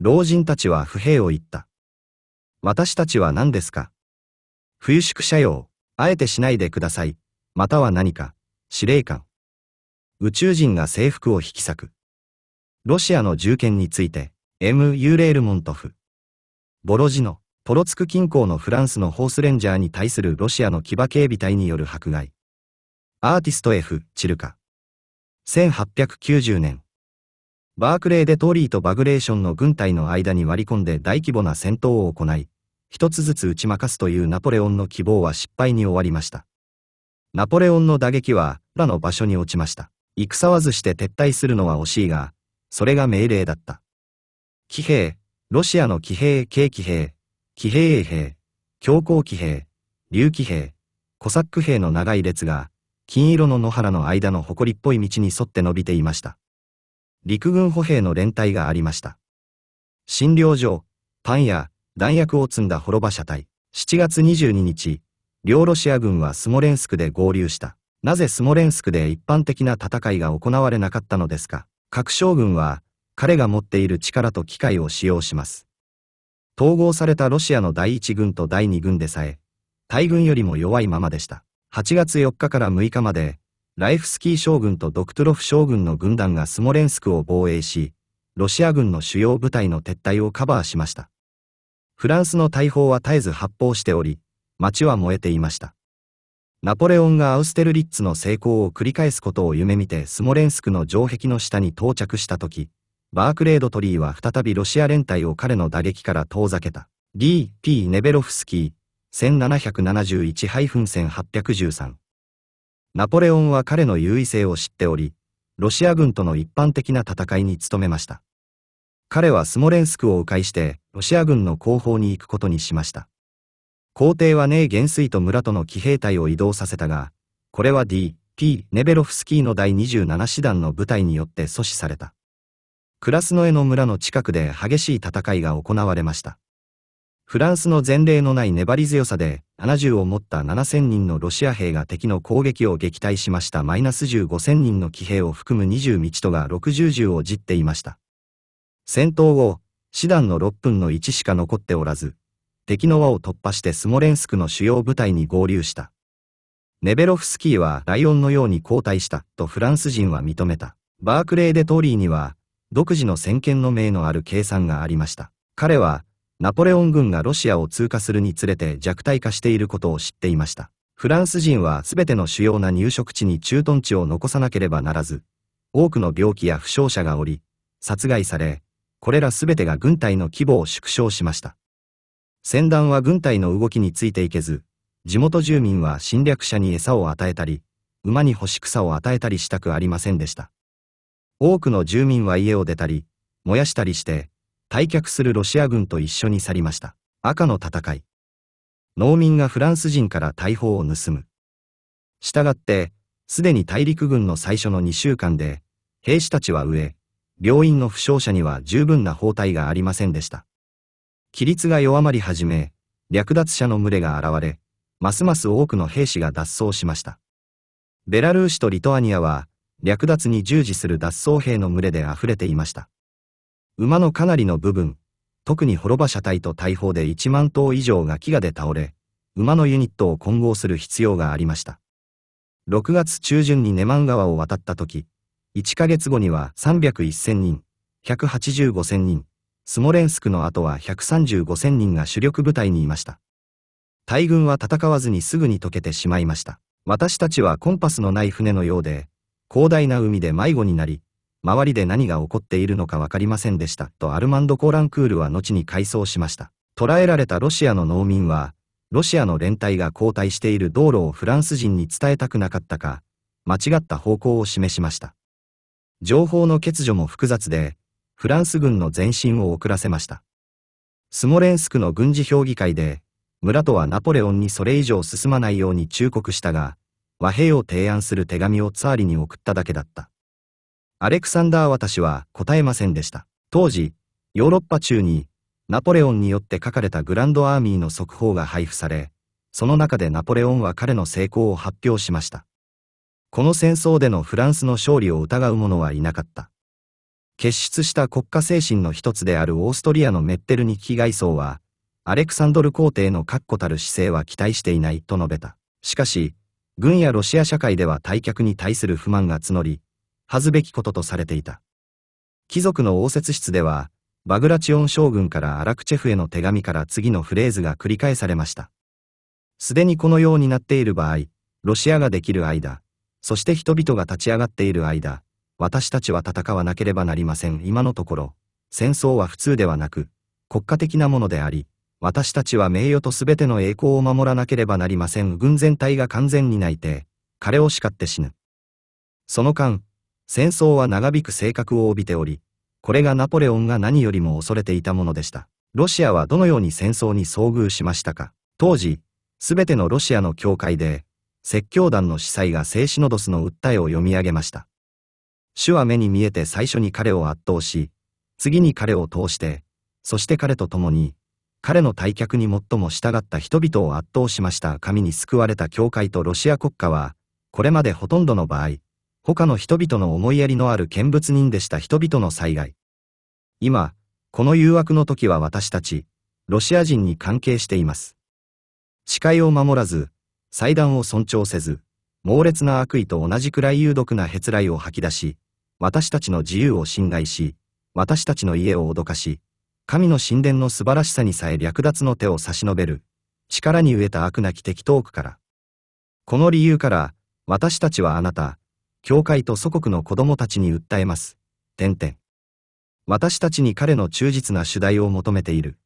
Speaker 1: 老人たちは不平を言った。私たちは何ですか冬宿舎用。あえてしないでください。または何か、司令官。宇宙人が制服を引き裂く。ロシアの銃剣について、M・ ユーレールモントフ。ボロジノ、ポロツク近郊のフランスのホースレンジャーに対するロシアの騎馬警備隊による迫害。アーティスト F・ チルカ。1890年。バークレーデ・トーリーとバグレーションの軍隊の間に割り込んで大規模な戦闘を行い、一つずつ打ち負かすというナポレオンの希望は失敗に終わりました。ナポレオンの打撃は、ラの場所に落ちました。戦わずして撤退するのは惜しいが、それが命令だった。騎兵、ロシアの騎兵、軽騎兵、騎兵衛兵、強行騎兵、竜騎兵、コサック兵の長い列が、金色の野原の間の埃っぽい道に沿って伸びていました。陸軍歩兵の連隊がありました。診療所、パン屋、弾薬を積んだ滅場車隊。7月22日、両ロシア軍はスモレンスクで合流した。なぜスモレンスクで一般的な戦いが行われなかったのですか各将軍は、彼が持っている力と機械を使用します。統合されたロシアの第1軍と第2軍でさえ、大軍よりも弱いままでした。8月4日から6日まで、ライフスキー将軍とドクトロフ将軍の軍団がスモレンスクを防衛し、ロシア軍の主要部隊の撤退をカバーしました。フランスの大砲は絶えず発砲しており、街は燃えていました。ナポレオンがアウステルリッツの成功を繰り返すことを夢見てスモレンスクの城壁の下に到着した時、バークレードトリーは再びロシア連隊を彼の打撃から遠ざけた。D.P. ネベロフスキー、1771-1813。ナポレオンは彼の優位性を知っており、ロシア軍との一般的な戦いに努めました。彼はスモレンスクを迂回して、ロシア軍の後方に行くことにしました。皇帝はネー元帥と村との騎兵隊を移動させたが、これは D、P、ネベロフスキーの第27師団の部隊によって阻止された。クラスノエの村の近くで激しい戦いが行われました。フランスの前例のない粘り強さで、70を持った7000人のロシア兵が敵の攻撃を撃退しました。マイナス15000人の騎兵を含む20道とが60銃をじっていました。戦闘後、師団の6分の1しか残っておらず、敵の輪を突破してスモレンスクの主要部隊に合流した。ネベロフスキーはライオンのように後退したとフランス人は認めた。バークレー・デ・トーリーには、独自の先見の明のある計算がありました。彼は、ナポレオン軍がロシアを通過するにつれて弱体化していることを知っていました。フランス人は全ての主要な入植地に駐屯地を残さなければならず、多くの病気や負傷者がおり、殺害され、これらすべてが軍隊の規模を縮小しました。戦団は軍隊の動きについていけず、地元住民は侵略者に餌を与えたり、馬に干し草を与えたりしたくありませんでした。多くの住民は家を出たり、燃やしたりして、退却するロシア軍と一緒に去りました。赤の戦い。農民がフランス人から大砲を盗む。したがって、すでに大陸軍の最初の2週間で、兵士たちは飢え、病院の負傷者には十分な包帯がありませんでした。規律が弱まり始め、略奪者の群れが現れ、ますます多くの兵士が脱走しました。ベラルーシとリトアニアは、略奪に従事する脱走兵の群れで溢れていました。馬のかなりの部分、特に滅場車体と大砲で1万頭以上が飢餓で倒れ、馬のユニットを混合する必要がありました。6月中旬にネマン川を渡った時、1ヶ月後には301,000人、185,000人、スモレンスクの後は135,000人が主力部隊にいました。大軍は戦わずにすぐに溶けてしまいました。私たちはコンパスのない船のようで、広大な海で迷子になり、周りで何が起こっているのか分かりませんでした、とアルマンド・コーランクールは後に回想しました。捕らえられたロシアの農民は、ロシアの連隊が後退している道路をフランス人に伝えたくなかったか、間違った方向を示しました。情報の欠如も複雑で、フランス軍の前進を遅らせました。スモレンスクの軍事評議会で、村とはナポレオンにそれ以上進まないように忠告したが、和平を提案する手紙をツァーリに送っただけだった。アレクサンダー私は答えませんでした。当時、ヨーロッパ中に、ナポレオンによって書かれたグランドアーミーの速報が配布され、その中でナポレオンは彼の成功を発表しました。この戦争でのフランスの勝利を疑う者はいなかった。結出した国家精神の一つであるオーストリアのメッテルニッキ外相は、アレクサンドル皇帝の確固たる姿勢は期待していないと述べた。しかし、軍やロシア社会では退却に対する不満が募り、恥ずべきこととされていた。貴族の応接室では、バグラチオン将軍からアラクチェフへの手紙から次のフレーズが繰り返されました。すでにこのようになっている場合、ロシアができる間、そして人々が立ち上がっている間、私たちは戦わなければなりません。今のところ、戦争は普通ではなく、国家的なものであり、私たちは名誉と全ての栄光を守らなければなりません。軍全体が完全に泣いて、彼を叱って死ぬ。その間、戦争は長引く性格を帯びており、これがナポレオンが何よりも恐れていたものでした。ロシアはどのように戦争に遭遇しましたか当時、すべてのロシアの教会で、説教団の司祭が聖シノドスの訴えを読み上げました。主は目に見えて最初に彼を圧倒し、次に彼を通して、そして彼と共に、彼の退却に最も従った人々を圧倒しました神に救われた教会とロシア国家は、これまでほとんどの場合、他の人々の思いやりのある見物人でした人々の災害。今、この誘惑の時は私たち、ロシア人に関係しています。誓いを守らず、祭壇を尊重せず、猛烈な悪意と同じくらい有毒なへつらいを吐き出し、私たちの自由を侵害し、私たちの家を脅かし、神の神殿の素晴らしさにさえ略奪の手を差し伸べる、力に飢えた悪なき敵トークから。この理由から、私たちはあなた、教会と祖国の子供たちに訴えます。点々。私たちに彼の忠実な主題を求めている。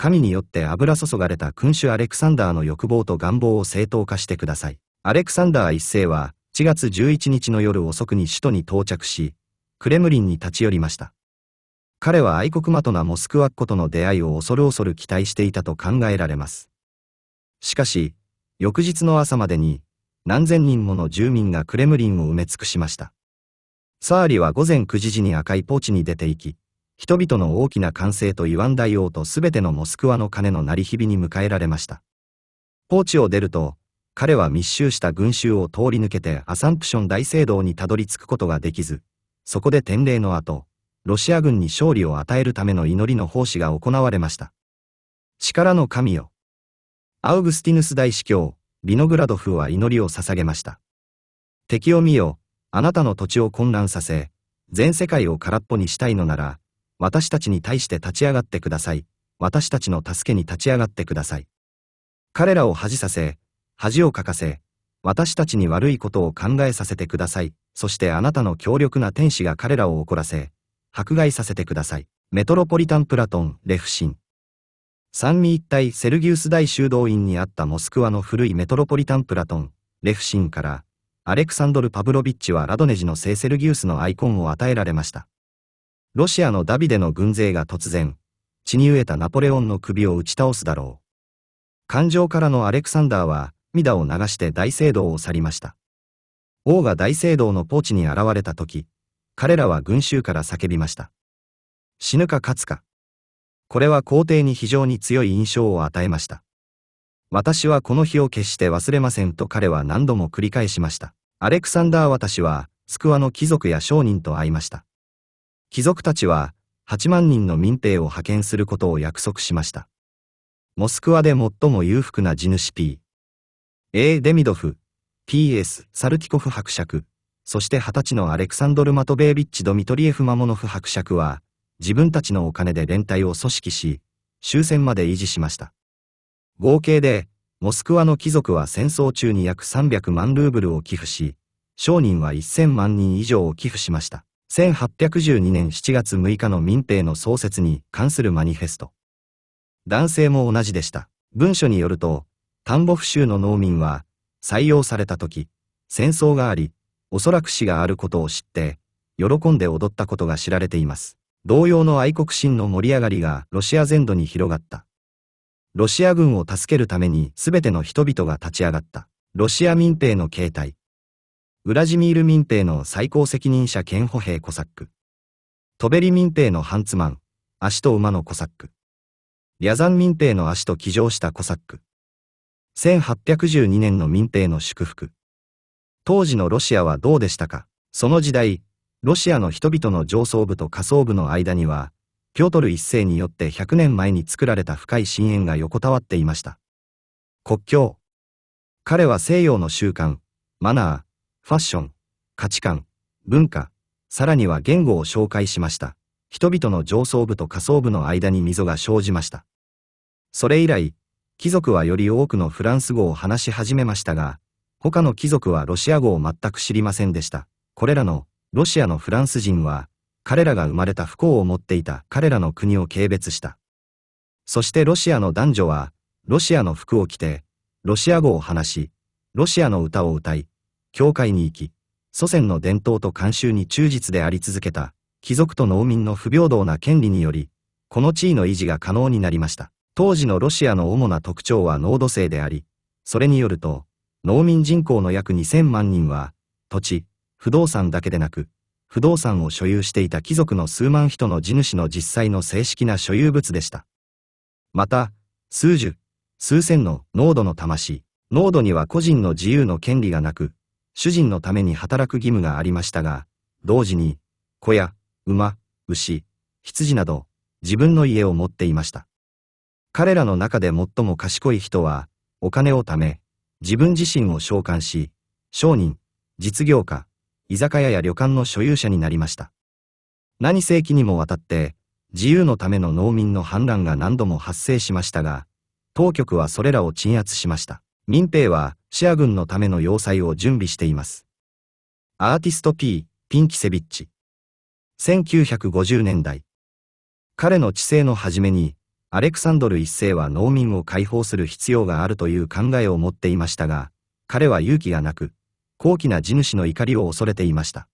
Speaker 1: 神によって油注がれた君主アレクサンダーの欲望と願望を正当化してください。アレクサンダー一世は、4月11日の夜遅くに首都に到着し、クレムリンに立ち寄りました。彼は愛国マトナモスクワッコとの出会いを恐る恐る期待していたと考えられます。しかし、翌日の朝までに、何千人もの住民がクレムリンを埋め尽くしました。サーリは午前9時に赤いポーチに出て行き、人々の大きな歓声と言わん大王とすべてのモスクワの鐘の鳴り響に迎えられました。ポーチを出ると、彼は密集した群衆を通り抜けてアサンプション大聖堂にたどり着くことができず、そこで典礼の後、ロシア軍に勝利を与えるための祈りの奉仕が行われました。力の神よ。アウグスティヌス大司教、ビノグラドフは祈りを捧げました。敵を見よ、あなたの土地を混乱させ、全世界を空っぽにしたいのなら、私たちに対して立ち上がってください。私たちの助けに立ち上がってください。彼らを恥させ、恥をかかせ、私たちに悪いことを考えさせてください。そしてあなたの強力な天使が彼らを怒らせ、迫害させてください。メトロポリタン・プラトン・レフシン。三位一体セルギウス大修道院にあったモスクワの古いメトロポリタン・プラトン・レフシンから、アレクサンドル・パブロビッチはラドネジの聖セルギウスのアイコンを与えられました。ロシアのダビデの軍勢が突然、血に飢えたナポレオンの首を打ち倒すだろう。感情からのアレクサンダーは、涙を流して大聖堂を去りました。王が大聖堂のポーチに現れた時、彼らは群衆から叫びました。死ぬか勝つか。これは皇帝に非常に強い印象を与えました。私はこの日を決して忘れませんと彼は何度も繰り返しました。アレクサンダー私は、スクワの貴族や商人と会いました。貴族たちは8万人の民兵を派遣することを約束しました。モスクワで最も裕福な地主 P。A. デミドフ、P.S. サルティコフ伯爵、そして20歳のアレクサンドル・マトベービッチ・ドミトリエフ・マモノフ伯爵は、自分たちのお金で連帯を組織し、終戦まで維持しました。合計で、モスクワの貴族は戦争中に約300万ルーブルを寄付し、商人は1000万人以上を寄付しました。1812年7月6日の民兵の創設に関するマニフェスト。男性も同じでした。文書によると、田んぼ府州の農民は、採用された時、戦争があり、おそらく死があることを知って、喜んで踊ったことが知られています。同様の愛国心の盛り上がりがロシア全土に広がった。ロシア軍を助けるために全ての人々が立ち上がった。ロシア民兵の形態。ウラジミール民兵の最高責任者兼歩兵コサック。トベリ民兵のハンツマン、足と馬のコサック。リャザン民兵の足と騎乗したコサック。1812年の民兵の祝福。当時のロシアはどうでしたかその時代、ロシアの人々の上層部と下層部の間には、ピョートル一世によって100年前に作られた深い深淵が横たわっていました。国境。彼は西洋の習慣、マナー、ファッション、価値観、文化、さらには言語を紹介しました。人々の上層部と下層部の間に溝が生じました。それ以来、貴族はより多くのフランス語を話し始めましたが、他の貴族はロシア語を全く知りませんでした。これらのロシアのフランス人は、彼らが生まれた不幸を持っていた彼らの国を軽蔑した。そしてロシアの男女は、ロシアの服を着て、ロシア語を話し、ロシアの歌を歌い、教会に行き、祖先の伝統と慣習に忠実であり続けた、貴族と農民の不平等な権利により、この地位の維持が可能になりました。当時のロシアの主な特徴は濃度性であり、それによると、農民人口の約2000万人は、土地、不動産だけでなく、不動産を所有していた貴族の数万人の地主の実際の正式な所有物でした。また、数十、数千の濃度の魂、濃度には個人の自由の権利がなく、主人のために働く義務がありましたが、同時に、子や、馬、牛、羊など、自分の家を持っていました。彼らの中で最も賢い人は、お金を貯め、自分自身を召喚し、商人、実業家、居酒屋や旅館の所有者になりました。何世紀にもわたって、自由のための農民の反乱が何度も発生しましたが、当局はそれらを鎮圧しました。民兵は、シア軍のための要塞を準備しています。アーティスト P、ピンキセビッチ。1950年代。彼の治世の初めに、アレクサンドル一世は農民を解放する必要があるという考えを持っていましたが、彼は勇気がなく、高貴な地主の怒りを恐れていました。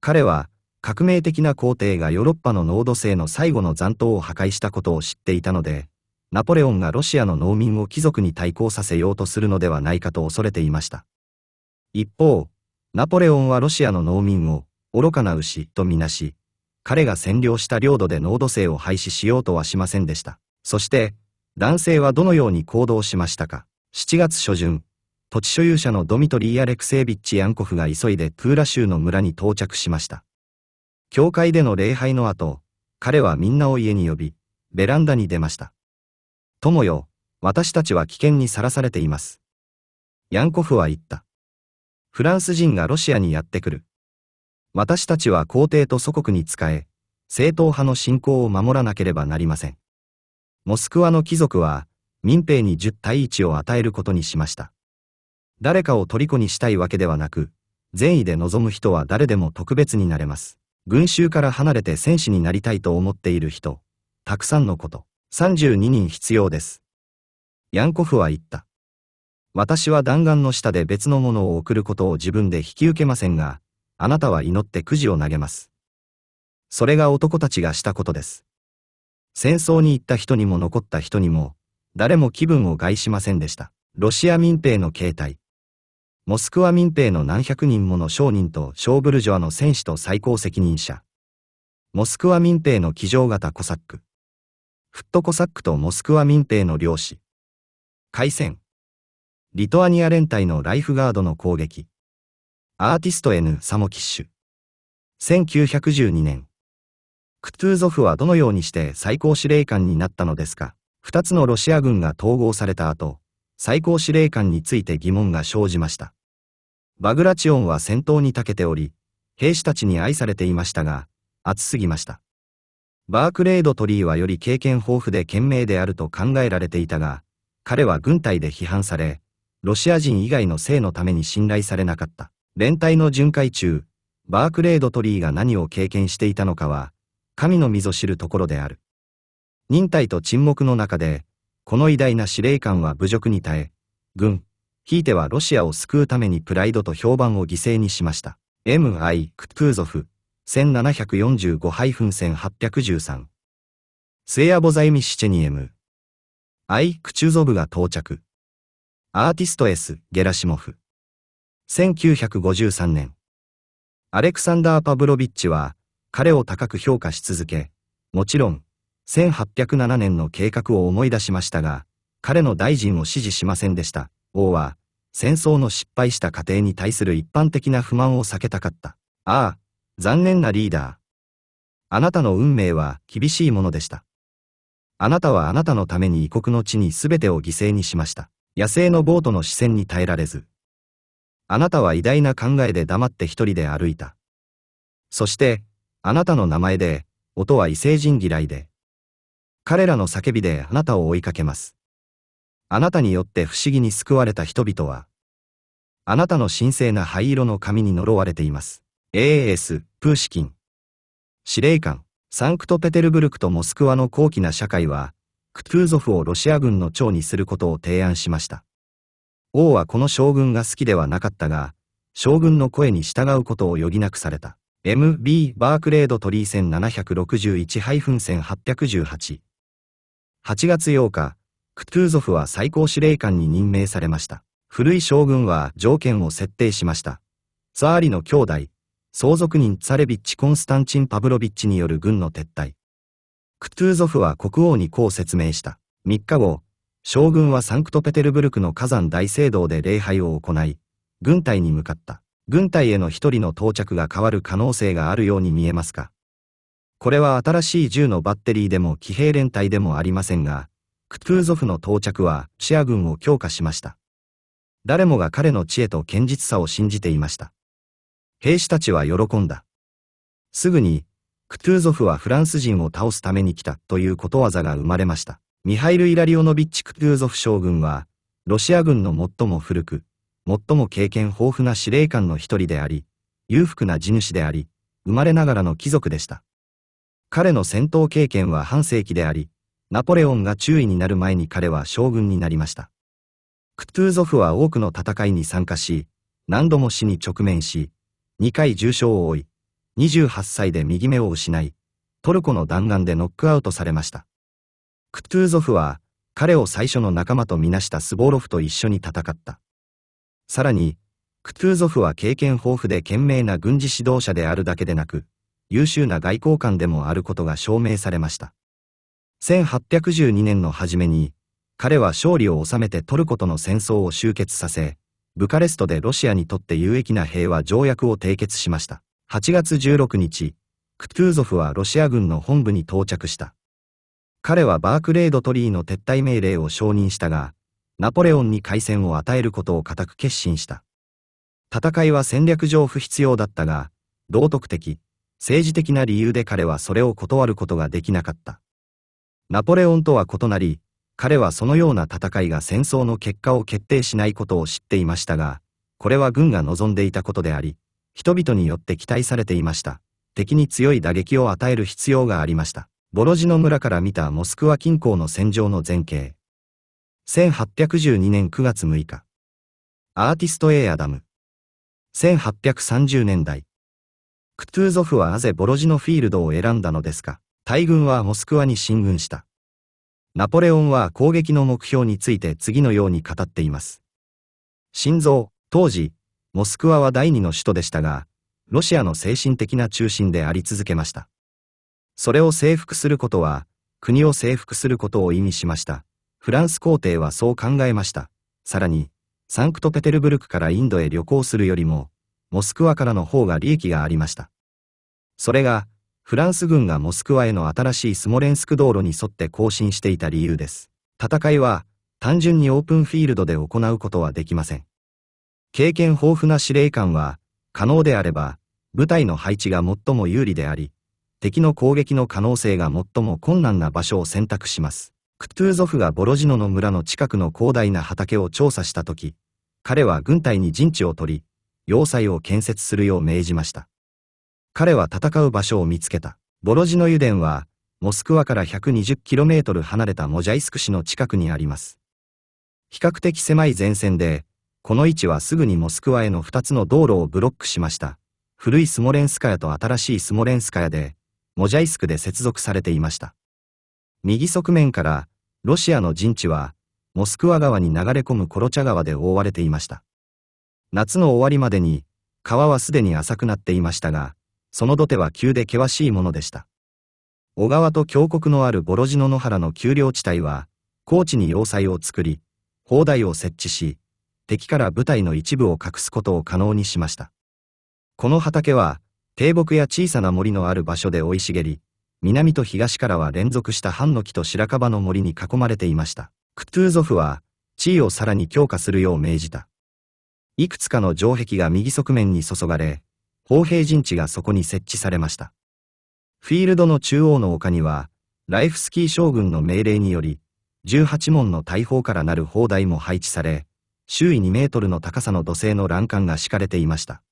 Speaker 1: 彼は、革命的な皇帝がヨーロッパの濃度性の最後の残党を破壊したことを知っていたので、ナポレオンがロシアの農民を貴族に対抗させようとするのではないかと恐れていました。一方、ナポレオンはロシアの農民を愚かな牛とみなし、彼が占領した領土で濃度性を廃止しようとはしませんでした。そして、男性はどのように行動しましたか。7月初旬、土地所有者のドミトリー・アレクセービッチ・ヤンコフが急いでプーラ州の村に到着しました。教会での礼拝の後、彼はみんなを家に呼び、ベランダに出ました。友よ、私たちは危険にさらされています。ヤンコフは言った。フランス人がロシアにやってくる。私たちは皇帝と祖国に仕え、正統派の信仰を守らなければなりません。モスクワの貴族は、民兵に10対1を与えることにしました。誰かを虜にしたいわけではなく、善意で望む人は誰でも特別になれます。群衆から離れて戦士になりたいと思っている人、たくさんのこと。32人必要です。ヤンコフは言った。私は弾丸の下で別のものを送ることを自分で引き受けませんが、あなたは祈ってくじを投げます。それが男たちがしたことです。戦争に行った人にも残った人にも、誰も気分を害しませんでした。ロシア民兵の形態。モスクワ民兵の何百人もの商人とショーブルジョアの戦士と最高責任者。モスクワ民兵の騎乗型コサック。フットコサックとモスクワ民兵の漁師。海戦。リトアニア連隊のライフガードの攻撃。アーティスト N サモキッシュ。1912年。クトゥーゾフはどのようにして最高司令官になったのですか二つのロシア軍が統合された後、最高司令官について疑問が生じました。バグラチオンは戦闘に長けており、兵士たちに愛されていましたが、熱すぎました。バークレード・トリーはより経験豊富で賢明であると考えられていたが、彼は軍隊で批判され、ロシア人以外の性のために信頼されなかった。連帯の巡回中、バークレード・トリーが何を経験していたのかは、神のみぞ知るところである。忍耐と沈黙の中で、この偉大な司令官は侮辱に耐え、軍、ひいてはロシアを救うためにプライドと評判を犠牲にしました。M.I. クトゥーゾフ1745-1813スエアボザイミシチェニエムアイ・クチューゾブが到着アーティスト S・ ゲラシモフ1953年アレクサンダー・パブロビッチは彼を高く評価し続けもちろん1807年の計画を思い出しましたが彼の大臣を支持しませんでした王は戦争の失敗した家庭に対する一般的な不満を避けたかったああ残念なリーダー。あなたの運命は厳しいものでした。あなたはあなたのために異国の地に全てを犠牲にしました。野生のボートの視線に耐えられず。あなたは偉大な考えで黙って一人で歩いた。そして、あなたの名前で、音は異星人嫌いで。彼らの叫びであなたを追いかけます。あなたによって不思議に救われた人々は、あなたの神聖な灰色の髪に呪われています。AS、プーシキン。司令官、サンクトペテルブルクとモスクワの高貴な社会は、クトゥーゾフをロシア軍の長にすることを提案しました。王はこの将軍が好きではなかったが、将軍の声に従うことを余儀なくされた。MB バークレードトリー戦761-1818。8月8日、クトゥーゾフは最高司令官に任命されました。古い将軍は条件を設定しました。ザーリの兄弟、相続人ツァレビッチ・コンスタンチン・パブロビッチによる軍の撤退。クトゥーゾフは国王にこう説明した。3日後、将軍はサンクトペテルブルクの火山大聖堂で礼拝を行い、軍隊に向かった。軍隊への一人の到着が変わる可能性があるように見えますかこれは新しい銃のバッテリーでも騎兵連隊でもありませんが、クトゥーゾフの到着はシア軍を強化しました。誰もが彼の知恵と堅実さを信じていました。兵士たちは喜んだ。すぐに、クトゥーゾフはフランス人を倒すために来たということわざが生まれました。ミハイル・イラリオノビッチ・クトゥーゾフ将軍は、ロシア軍の最も古く、最も経験豊富な司令官の一人であり、裕福な地主であり、生まれながらの貴族でした。彼の戦闘経験は半世紀であり、ナポレオンが注意になる前に彼は将軍になりました。クトゥーゾフは多くの戦いに参加し、何度も死に直面し、2回重傷を負い、28歳で右目を失い、トルコの弾丸でノックアウトされました。クトゥーゾフは、彼を最初の仲間とみなしたスボーロフと一緒に戦った。さらに、クトゥーゾフは経験豊富で賢明な軍事指導者であるだけでなく、優秀な外交官でもあることが証明されました。1812年の初めに、彼は勝利を収めてトルコとの戦争を終結させ、ブカレストでロシアにとって有益な平和条約を締結しました。8月16日、クトゥーゾフはロシア軍の本部に到着した。彼はバークレードトリーの撤退命令を承認したが、ナポレオンに開戦を与えることを固く決心した。戦いは戦略上不必要だったが、道徳的、政治的な理由で彼はそれを断ることができなかった。ナポレオンとは異なり、彼はそのような戦いが戦争の結果を決定しないことを知っていましたが、これは軍が望んでいたことであり、人々によって期待されていました。敵に強い打撃を与える必要がありました。ボロジノ村から見たモスクワ近郊の戦場の前景。1812年9月6日。アーティスト A アダム。1830年代。クトゥーゾフはなぜボロジノフィールドを選んだのですか大軍はモスクワに進軍した。ナポレオンは攻撃の目標について次のように語っています。心臓、当時、モスクワは第二の首都でしたが、ロシアの精神的な中心であり続けました。それを征服することは、国を征服することを意味しました。フランス皇帝はそう考えました。さらに、サンクトペテルブルクからインドへ旅行するよりも、モスクワからの方が利益がありました。それが、フランス軍がモスクワへの新しいスモレンスク道路に沿って行進していた理由です。戦いは、単純にオープンフィールドで行うことはできません。経験豊富な司令官は、可能であれば、部隊の配置が最も有利であり、敵の攻撃の可能性が最も困難な場所を選択します。クトゥーゾフがボロジノの村の近くの広大な畑を調査したとき、彼は軍隊に陣地を取り、要塞を建設するよう命じました。彼は戦う場所を見つけた。ボロジの油田は、モスクワから 120km 離れたモジャイスク市の近くにあります。比較的狭い前線で、この位置はすぐにモスクワへの2つの道路をブロックしました。古いスモレンスカヤと新しいスモレンスカヤで、モジャイスクで接続されていました。右側面から、ロシアの陣地は、モスクワ川に流れ込むコロチャ川で覆われていました。夏の終わりまでに、川はすでに浅くなっていましたが、その土手は急で険しいものでした。小川と峡谷のあるボロジノ野原の丘陵地帯は、高地に要塞を作り、砲台を設置し、敵から部隊の一部を隠すことを可能にしました。この畑は、低木や小さな森のある場所で生い茂り、南と東からは連続した藩の木と白樺の森に囲まれていました。クトゥーゾフは、地位をさらに強化するよう命じた。いくつかの城壁が右側面に注がれ、砲兵陣地がそこに設置されました。フィールドの中央の丘には、ライフスキー将軍の命令により、18門の大砲からなる砲台も配置され、周囲2メートルの高さの土星の欄干が敷かれていました。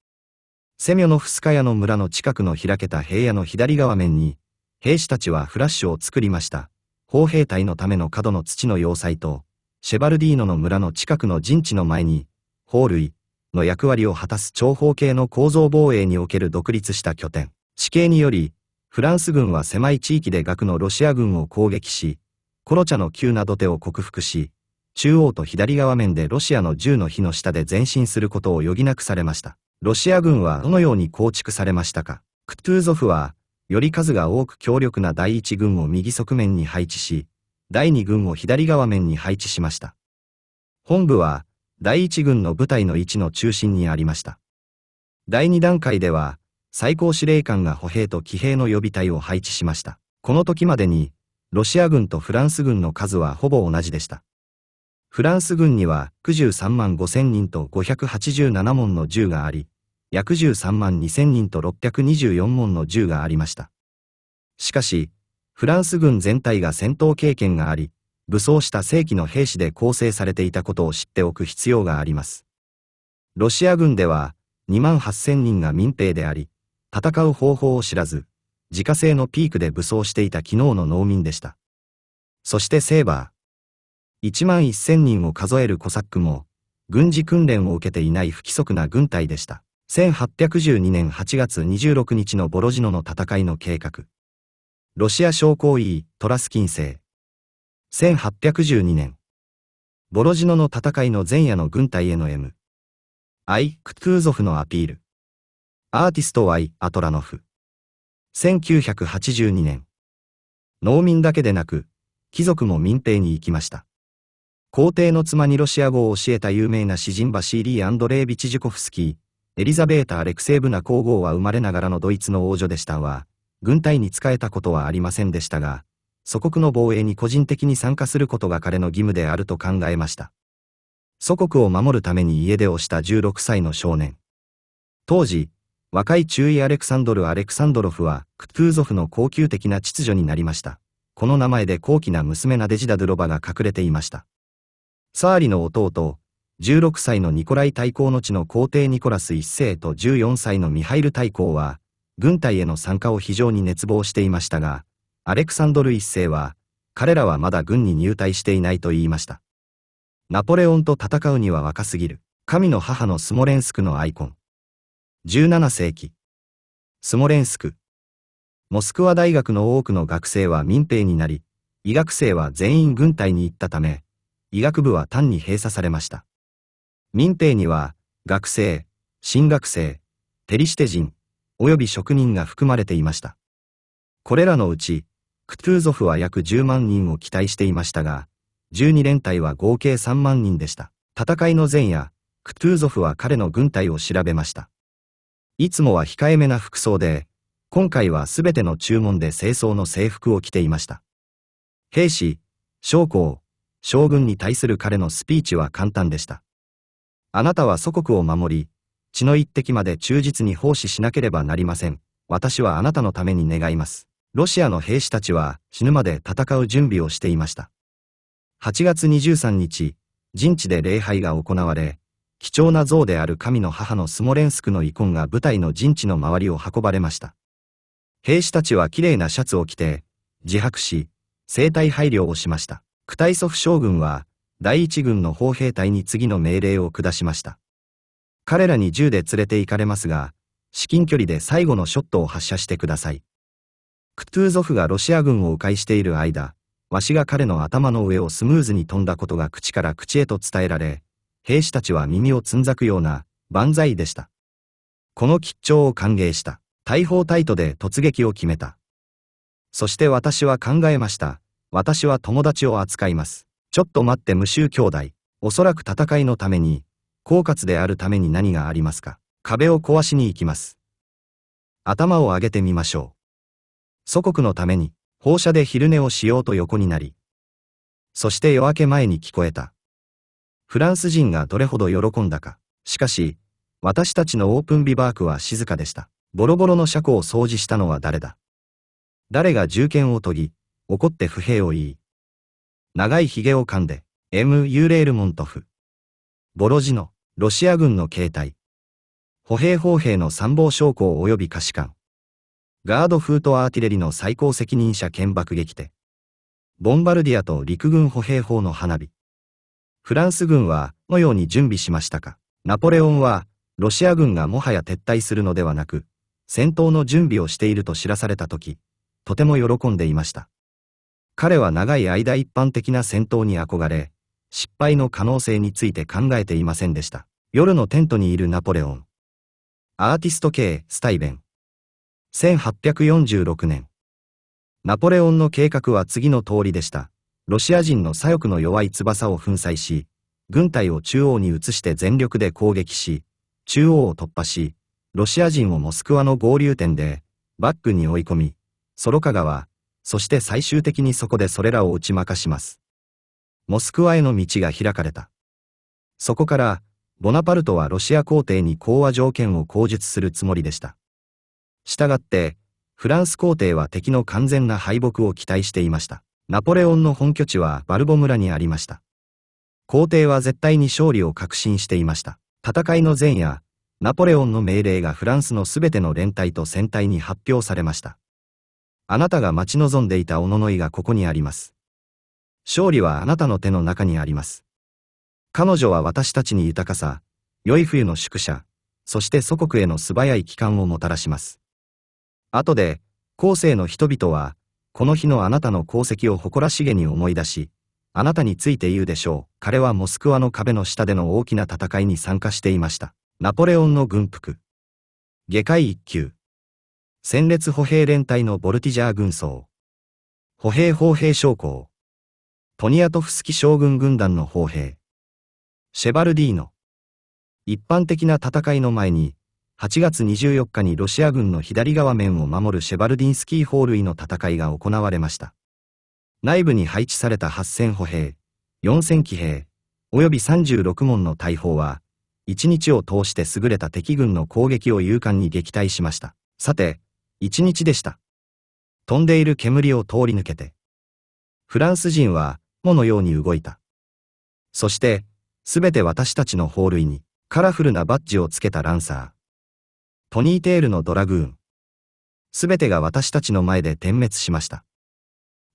Speaker 1: セミョノフスカヤの村の近くの開けた平野の左側面に、兵士たちはフラッシュを作りました。砲兵隊のための角の土の要塞と、シェバルディーノの村の近くの陣地の前に、砲類、の役割を果たす長方形の構造防衛における独立した拠点。地形により、フランス軍は狭い地域で額のロシア軍を攻撃し、コロチャの急な土手を克服し、中央と左側面でロシアの銃の火の下で前進することを余儀なくされました。ロシア軍はどのように構築されましたかクトゥーゾフは、より数が多く強力な第1軍を右側面に配置し、第2軍を左側面に配置しました。本部は、第一軍の部隊の位置の中心にありました。第2段階では、最高司令官が歩兵と騎兵の予備隊を配置しました。この時までに、ロシア軍とフランス軍の数はほぼ同じでした。フランス軍には93万5千人と587門の銃があり、約13万2千人と624門の銃がありました。しかし、フランス軍全体が戦闘経験があり、武装した正規の兵士で構成されていたことを知っておく必要があります。ロシア軍では2万8000人が民兵であり、戦う方法を知らず、自家製のピークで武装していた昨日の農民でした。そしてセーバー。1万1000人を数えるコサックも、軍事訓練を受けていない不規則な軍隊でした。1812年8月26日のボロジノの戦いの計画。ロシア将校 E、トラスキン製。1812年、ボロジノの戦いの前夜の軍隊への M。イ・クトゥーゾフのアピール。アーティストイ・アトラノフ。1982年、農民だけでなく、貴族も民兵に行きました。皇帝の妻にロシア語を教えた有名な詩人バシーリー・アンドレービチ・ジュコフスキー、エリザベータ・アレクセーブナ皇后は生まれながらのドイツの王女でしたは、軍隊に仕えたことはありませんでしたが、祖国の防衛に個人的に参加することが彼の義務であると考えました。祖国を守るために家出をした16歳の少年。当時、若い中尉アレクサンドル・アレクサンドロフは、クトゥーゾフの高級的な秩序になりました。この名前で高貴な娘ナデジダ・ドゥロバが隠れていました。サーリの弟、16歳のニコライ大公の地の皇帝ニコラス1世と14歳のミハイル大公は、軍隊への参加を非常に熱望していましたが、アレクサンドル一世は、彼らはまだ軍に入隊していないと言いました。ナポレオンと戦うには若すぎる。神の母のスモレンスクのアイコン。17世紀。スモレンスク。モスクワ大学の多くの学生は民兵になり、医学生は全員軍隊に行ったため、医学部は単に閉鎖されました。民兵には、学生、新学生、テリシテ人、及び職人が含まれていました。これらのうち、クトゥーゾフは約10万人を期待していましたが、12連隊は合計3万人でした。戦いの前夜、クトゥーゾフは彼の軍隊を調べました。いつもは控えめな服装で、今回はすべての注文で清掃の制服を着ていました。兵士、将校、将軍に対する彼のスピーチは簡単でした。あなたは祖国を守り、血の一滴まで忠実に奉仕しなければなりません。私はあなたのために願います。ロシアの兵士たちは死ぬまで戦う準備をしていました。8月23日、陣地で礼拝が行われ、貴重な像である神の母のスモレンスクの遺恨が部隊の陣地の周りを運ばれました。兵士たちは綺麗なシャツを着て、自白し、生体配慮をしました。クタイソフ将軍は、第一軍の砲兵隊に次の命令を下しました。彼らに銃で連れて行かれますが、至近距離で最後のショットを発射してください。クトゥーゾフがロシア軍を迂回している間、わしが彼の頭の上をスムーズに飛んだことが口から口へと伝えられ、兵士たちは耳をつんざくような、万歳でした。この吉兆を歓迎した。大砲タイトで突撃を決めた。そして私は考えました。私は友達を扱います。ちょっと待って無臭兄弟。おそらく戦いのために、狡猾であるために何がありますか。壁を壊しに行きます。頭を上げてみましょう。祖国のために、放射で昼寝をしようと横になり、そして夜明け前に聞こえた。フランス人がどれほど喜んだか。しかし、私たちのオープンビバークは静かでした。ボロボロの車庫を掃除したのは誰だ誰が銃剣を研ぎ、怒って不平を言い、長い髭を噛んで、M・ ユーレールモントフ。ボロジノ、ロシア軍の携帯。歩兵砲兵の参謀将校及び可視官。ガード・フート・アーティレリの最高責任者兼爆撃手。ボンバルディアと陸軍歩兵砲の花火。フランス軍は、のように準備しましたか。ナポレオンは、ロシア軍がもはや撤退するのではなく、戦闘の準備をしていると知らされたとき、とても喜んでいました。彼は長い間一般的な戦闘に憧れ、失敗の可能性について考えていませんでした。夜のテントにいるナポレオン。アーティスト系、スタイベン。1846年。ナポレオンの計画は次の通りでした。ロシア人の左翼の弱い翼を粉砕し、軍隊を中央に移して全力で攻撃し、中央を突破し、ロシア人をモスクワの合流点で、バックに追い込み、ソロカ川、そして最終的にそこでそれらを打ち負かします。モスクワへの道が開かれた。そこから、ボナパルトはロシア皇帝に講和条件を口述するつもりでした。したがって、フランス皇帝は敵の完全な敗北を期待していました。ナポレオンの本拠地はバルボ村にありました。皇帝は絶対に勝利を確信していました。戦いの前夜、ナポレオンの命令がフランスの全ての連隊と戦隊に発表されました。あなたが待ち望んでいたおののいがここにあります。勝利はあなたの手の中にあります。彼女は私たちに豊かさ、良い冬の宿舎、そして祖国への素早い帰還をもたらします。後で、後世の人々は、この日のあなたの功績を誇らしげに思い出し、あなたについて言うでしょう。彼はモスクワの壁の下での大きな戦いに参加していました。ナポレオンの軍服。下界一級。戦列歩兵連隊のボルティジャー軍曹。歩兵砲兵将校。トニアトフスキ将軍軍団の砲兵。シェバルディーノ。一般的な戦いの前に、8月24日にロシア軍の左側面を守るシェバルディンスキーホールイの戦いが行われました。内部に配置された8000歩兵、4000騎兵、及び36門の大砲は、1日を通して優れた敵軍の攻撃を勇敢に撃退しました。さて、1日でした。飛んでいる煙を通り抜けて。フランス人は、ものように動いた。そして、すべて私たちのホールイに、カラフルなバッジをつけたランサー。ポニーテールのドラグーン。すべてが私たちの前で点滅しました。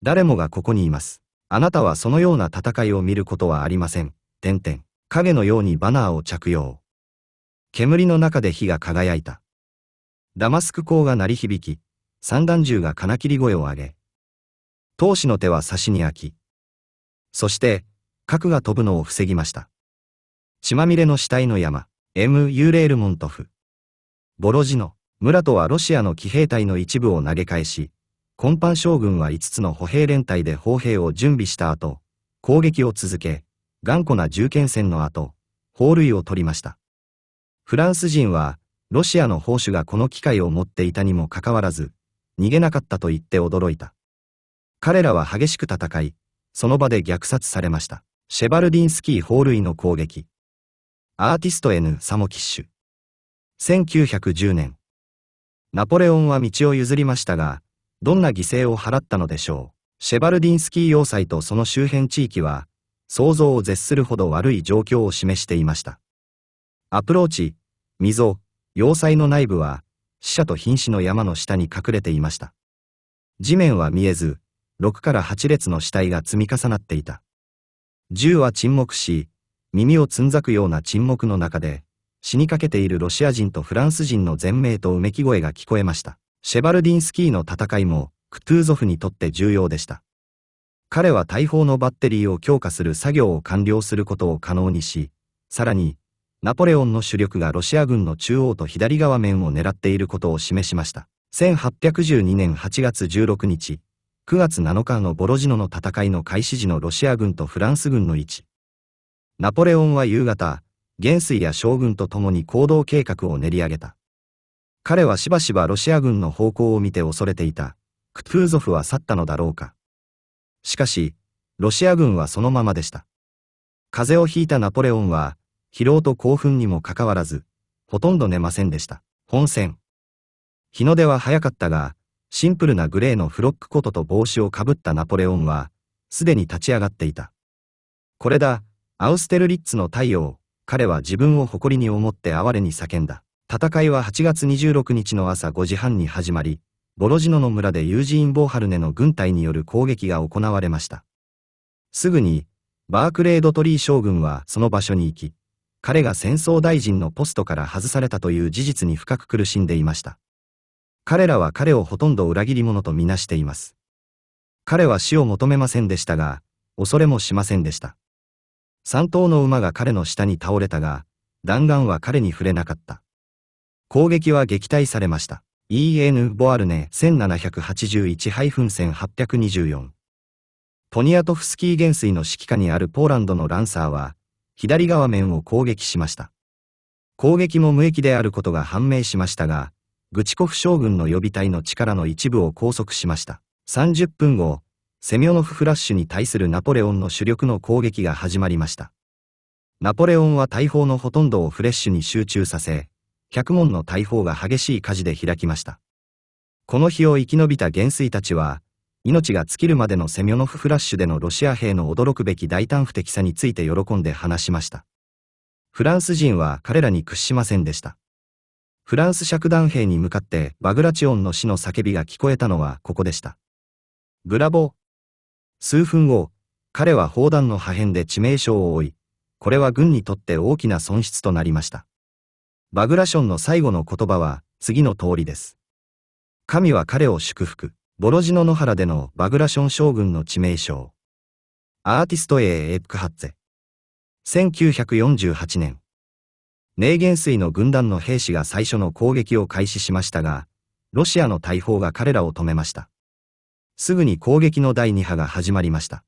Speaker 1: 誰もがここにいます。あなたはそのような戦いを見ることはありません。点々。影のようにバナーを着用。煙の中で火が輝いた。ダマスク光が鳴り響き、散弾銃が金切り声を上げ、闘志の手は差しに開き、そして、核が飛ぶのを防ぎました。血まみれの死体の山、M・ ユーレールモントフ。ボロジノ、村とはロシアの騎兵隊の一部を投げ返し、コンパン将軍は5つの歩兵連隊で砲兵を準備した後、攻撃を続け、頑固な銃剣戦の後、砲類を取りました。フランス人は、ロシアの砲手がこの機械を持っていたにもかかわらず、逃げなかったと言って驚いた。彼らは激しく戦い、その場で虐殺されました。シェバルディンスキー・砲類の攻撃。アーティスト N・ サモキッシュ。1910年。ナポレオンは道を譲りましたが、どんな犠牲を払ったのでしょう。シェバルディンスキー要塞とその周辺地域は、想像を絶するほど悪い状況を示していました。アプローチ、溝、要塞の内部は、死者と瀕死の山の下に隠れていました。地面は見えず、6から8列の死体が積み重なっていた。銃は沈黙し、耳をつんざくような沈黙の中で、死にかけているロシア人とフランス人の全命とうめき声が聞こえました。シェバルディンスキーの戦いも、クトゥーゾフにとって重要でした。彼は大砲のバッテリーを強化する作業を完了することを可能にし、さらに、ナポレオンの主力がロシア軍の中央と左側面を狙っていることを示しました。1812年8月16日、9月7日のボロジノの戦いの開始時のロシア軍とフランス軍の位置。ナポレオンは夕方、元帥や将軍と共に行動計画を練り上げた。彼はしばしばロシア軍の方向を見て恐れていた、クトゥーゾフは去ったのだろうか。しかし、ロシア軍はそのままでした。風邪をひいたナポレオンは、疲労と興奮にもかかわらず、ほとんど寝ませんでした。本戦。日の出は早かったが、シンプルなグレーのフロックコトと帽子をかぶったナポレオンは、すでに立ち上がっていた。これだ、アウステルリッツの太陽。彼は自分を誇りに思って哀れに叫んだ。戦いは8月26日の朝5時半に始まり、ボロジノの村でユージーン・ボーハルネの軍隊による攻撃が行われました。すぐに、バークレード・トリー将軍はその場所に行き、彼が戦争大臣のポストから外されたという事実に深く苦しんでいました。彼らは彼をほとんど裏切り者とみなしています。彼は死を求めませんでしたが、恐れもしませんでした。三頭の馬が彼の下に倒れたが、弾丸は彼に触れなかった。攻撃は撃退されました。EN ボアルネ1781-1824トニアトフスキー元帥の指揮下にあるポーランドのランサーは、左側面を攻撃しました。攻撃も無益であることが判明しましたが、グチコフ将軍の予備隊の力の一部を拘束しました。30分後、セミョノフ・フラッシュに対するナポレオンの主力の攻撃が始まりました。ナポレオンは大砲のほとんどをフレッシュに集中させ、100門の大砲が激しい火事で開きました。この日を生き延びた元帥たちは、命が尽きるまでのセミョノフ・フラッシュでのロシア兵の驚くべき大胆不敵さについて喜んで話しました。フランス人は彼らに屈しませんでした。フランス着弾兵に向かってバグラチオンの死の叫びが聞こえたのはここでした。ブラボー、数分後、彼は砲弾の破片で致命傷を負い、これは軍にとって大きな損失となりました。バグラションの最後の言葉は、次の通りです。神は彼を祝福。ボロジノ野原でのバグラション将軍の致命傷。アーティストエーエプクハッゼ。1948年。ネーゲン水の軍団の兵士が最初の攻撃を開始しましたが、ロシアの大砲が彼らを止めました。すぐに攻撃の第2波が始まりました。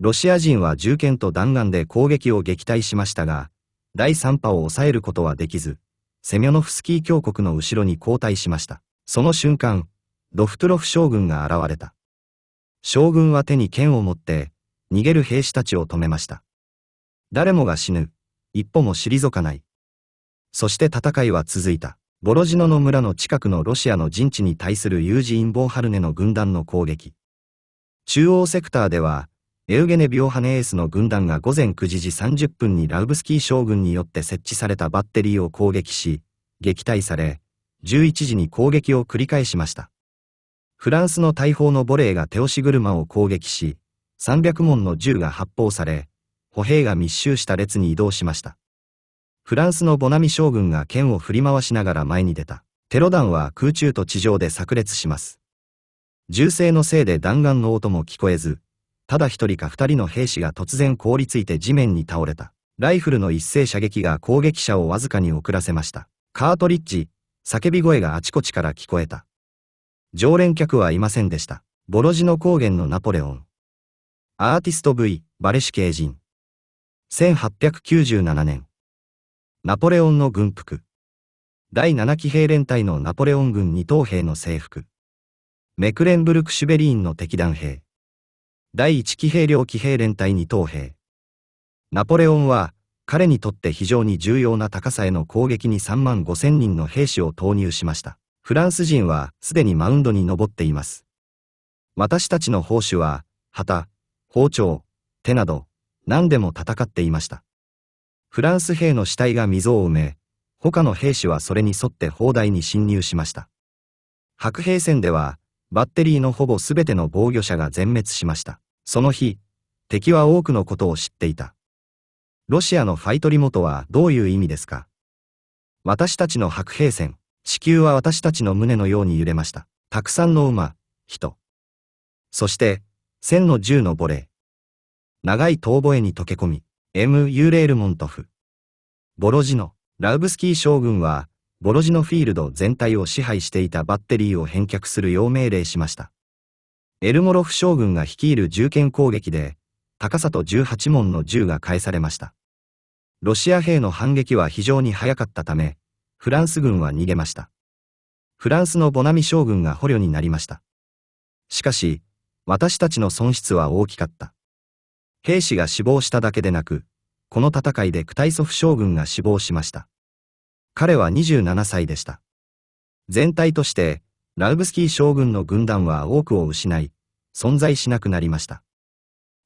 Speaker 1: ロシア人は銃剣と弾丸で攻撃を撃退しましたが、第3波を抑えることはできず、セミョノフスキー峡谷の後ろに後退しました。その瞬間、ロフトロフ将軍が現れた。将軍は手に剣を持って、逃げる兵士たちを止めました。誰もが死ぬ。一歩も退かない。そして戦いは続いた。ボロジノの村の近くのロシアの陣地に対する有事陰謀ハルネの軍団の攻撃。中央セクターでは、エウゲネ・ビオハネエースの軍団が午前9時30分にラウブスキー将軍によって設置されたバッテリーを攻撃し、撃退され、11時に攻撃を繰り返しました。フランスの大砲のボレーが手押し車を攻撃し、300門の銃が発砲され、歩兵が密集した列に移動しました。フランスのボナミ将軍が剣を振り回しながら前に出た。テロ弾は空中と地上で炸裂します。銃声のせいで弾丸の音も聞こえず、ただ一人か二人の兵士が突然凍りついて地面に倒れた。ライフルの一斉射撃が攻撃者をわずかに遅らせました。カートリッジ、叫び声があちこちから聞こえた。常連客はいませんでした。ボロジノ高原のナポレオン。アーティスト V、バレシ刑人。1897年。ナポレオンの軍服。第7騎兵連隊のナポレオン軍二等兵の制服。メクレンブルク・シュベリーンの敵団兵。第1騎兵両騎兵連隊二等兵。ナポレオンは、彼にとって非常に重要な高さへの攻撃に3万5千人の兵士を投入しました。フランス人はすでにマウンドに登っています。私たちの砲手は、旗、包丁、手など、何でも戦っていました。フランス兵の死体が溝を埋め、他の兵士はそれに沿って砲台に侵入しました。白兵戦では、バッテリーのほぼ全ての防御者が全滅しました。その日、敵は多くのことを知っていた。ロシアのファイトリモトはどういう意味ですか私たちの白兵戦、地球は私たちの胸のように揺れました。たくさんの馬、人。そして、千の銃のボレー。長い遠吠えに溶け込み、M・ ユーレールモントフ。ボロジノ、ラウブスキー将軍は、ボロジノフィールド全体を支配していたバッテリーを返却するよう命令しました。エルモロフ将軍が率いる銃剣攻撃で、高さと18門の銃が返されました。ロシア兵の反撃は非常に早かったため、フランス軍は逃げました。フランスのボナミ将軍が捕虜になりました。しかし、私たちの損失は大きかった。兵士が死亡しただけでなく、この戦いでクタイソフ将軍が死亡しました。彼は27歳でした。全体として、ラウブスキー将軍の軍団は多くを失い、存在しなくなりました。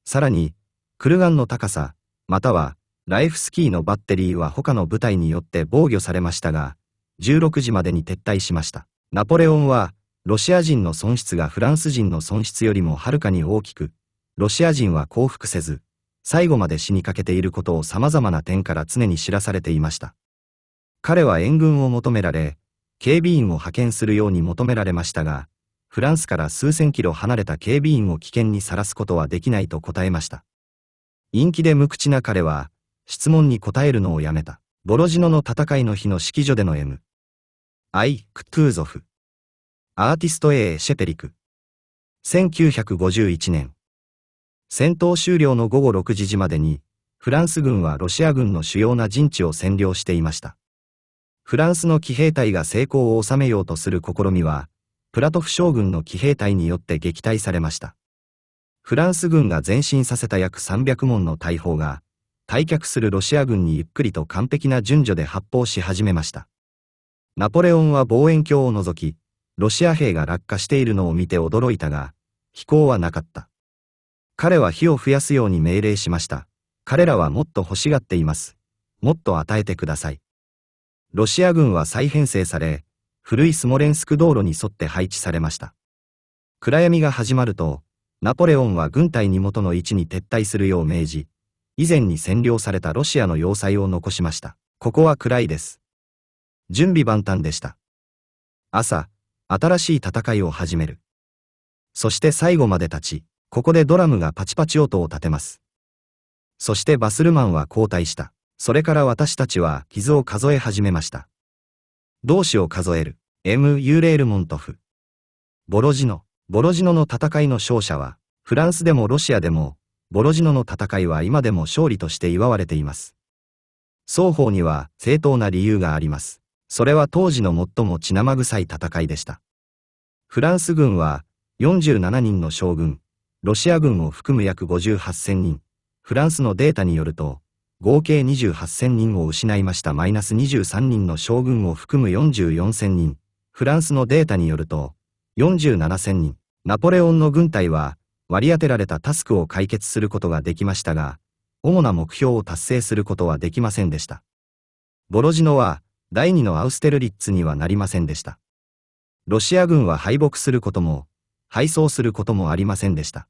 Speaker 1: さらに、クルガンの高さ、または、ライフスキーのバッテリーは他の部隊によって防御されましたが、16時までに撤退しました。ナポレオンは、ロシア人の損失がフランス人の損失よりもはるかに大きく、ロシア人は降伏せず、最後まで死にかけていることを様々な点から常に知らされていました。彼は援軍を求められ、警備員を派遣するように求められましたが、フランスから数千キロ離れた警備員を危険にさらすことはできないと答えました。陰気で無口な彼は、質問に答えるのをやめた。ボロジノの戦いの日の式所での M。アイ・クトゥーゾフ。アーティスト A・ シェペリク。1951年。戦闘終了の午後6時時までに、フランス軍はロシア軍の主要な陣地を占領していました。フランスの騎兵隊が成功を収めようとする試みは、プラトフ将軍の騎兵隊によって撃退されました。フランス軍が前進させた約300門の大砲が、退却するロシア軍にゆっくりと完璧な順序で発砲し始めました。ナポレオンは望遠鏡を除き、ロシア兵が落下しているのを見て驚いたが、飛行はなかった。彼は火を増やすように命令しました。彼らはもっと欲しがっています。もっと与えてください。ロシア軍は再編成され、古いスモレンスク道路に沿って配置されました。暗闇が始まると、ナポレオンは軍隊に元の位置に撤退するよう命じ、以前に占領されたロシアの要塞を残しました。ここは暗いです。準備万端でした。朝、新しい戦いを始める。そして最後まで立ち、ここでドラムがパチパチ音を立てます。そしてバスルマンは交代した。それから私たちは傷を数え始めました。同志を数える、M・ ユーレールモントフ。ボロジノ、ボロジノの戦いの勝者は、フランスでもロシアでも、ボロジノの戦いは今でも勝利として祝われています。双方には正当な理由があります。それは当時の最も血生臭い戦いでした。フランス軍は47人の将軍、ロシア軍を含む約5 8千人、フランスのデータによると、合計2 8千人を失いましたマイナス23人の将軍を含む4 4千人、フランスのデータによると、4 7千人、ナポレオンの軍隊は、割り当てられたタスクを解決することができましたが、主な目標を達成することはできませんでした。ボロジノは、第二のアウステルリッツにはなりませんでした。ロシア軍は敗北することも、敗走することもありませんでした。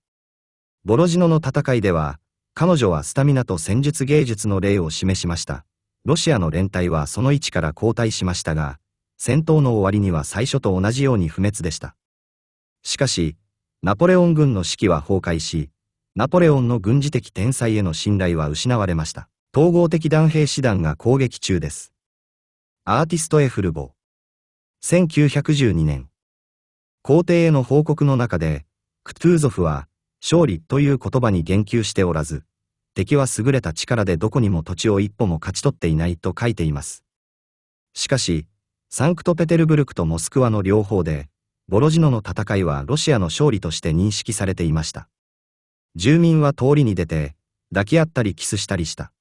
Speaker 1: ボロジノの戦いでは、彼女はスタミナと戦術芸術の例を示しました。ロシアの連隊はその位置から後退しましたが、戦闘の終わりには最初と同じように不滅でした。しかし、ナポレオン軍の士気は崩壊し、ナポレオンの軍事的天才への信頼は失われました。統合的弾兵師団が攻撃中です。アーティスト・エフルボ1912年、皇帝への報告の中で、クトゥーゾフは、勝利という言葉に言及しておらず、敵は優れた力でどこにも土地を一歩も勝ち取っていないと書いています。しかし、サンクトペテルブルクとモスクワの両方で、ボロジノの戦いはロシアの勝利として認識されていました。住民は通りに出て、抱き合ったりキスしたりした。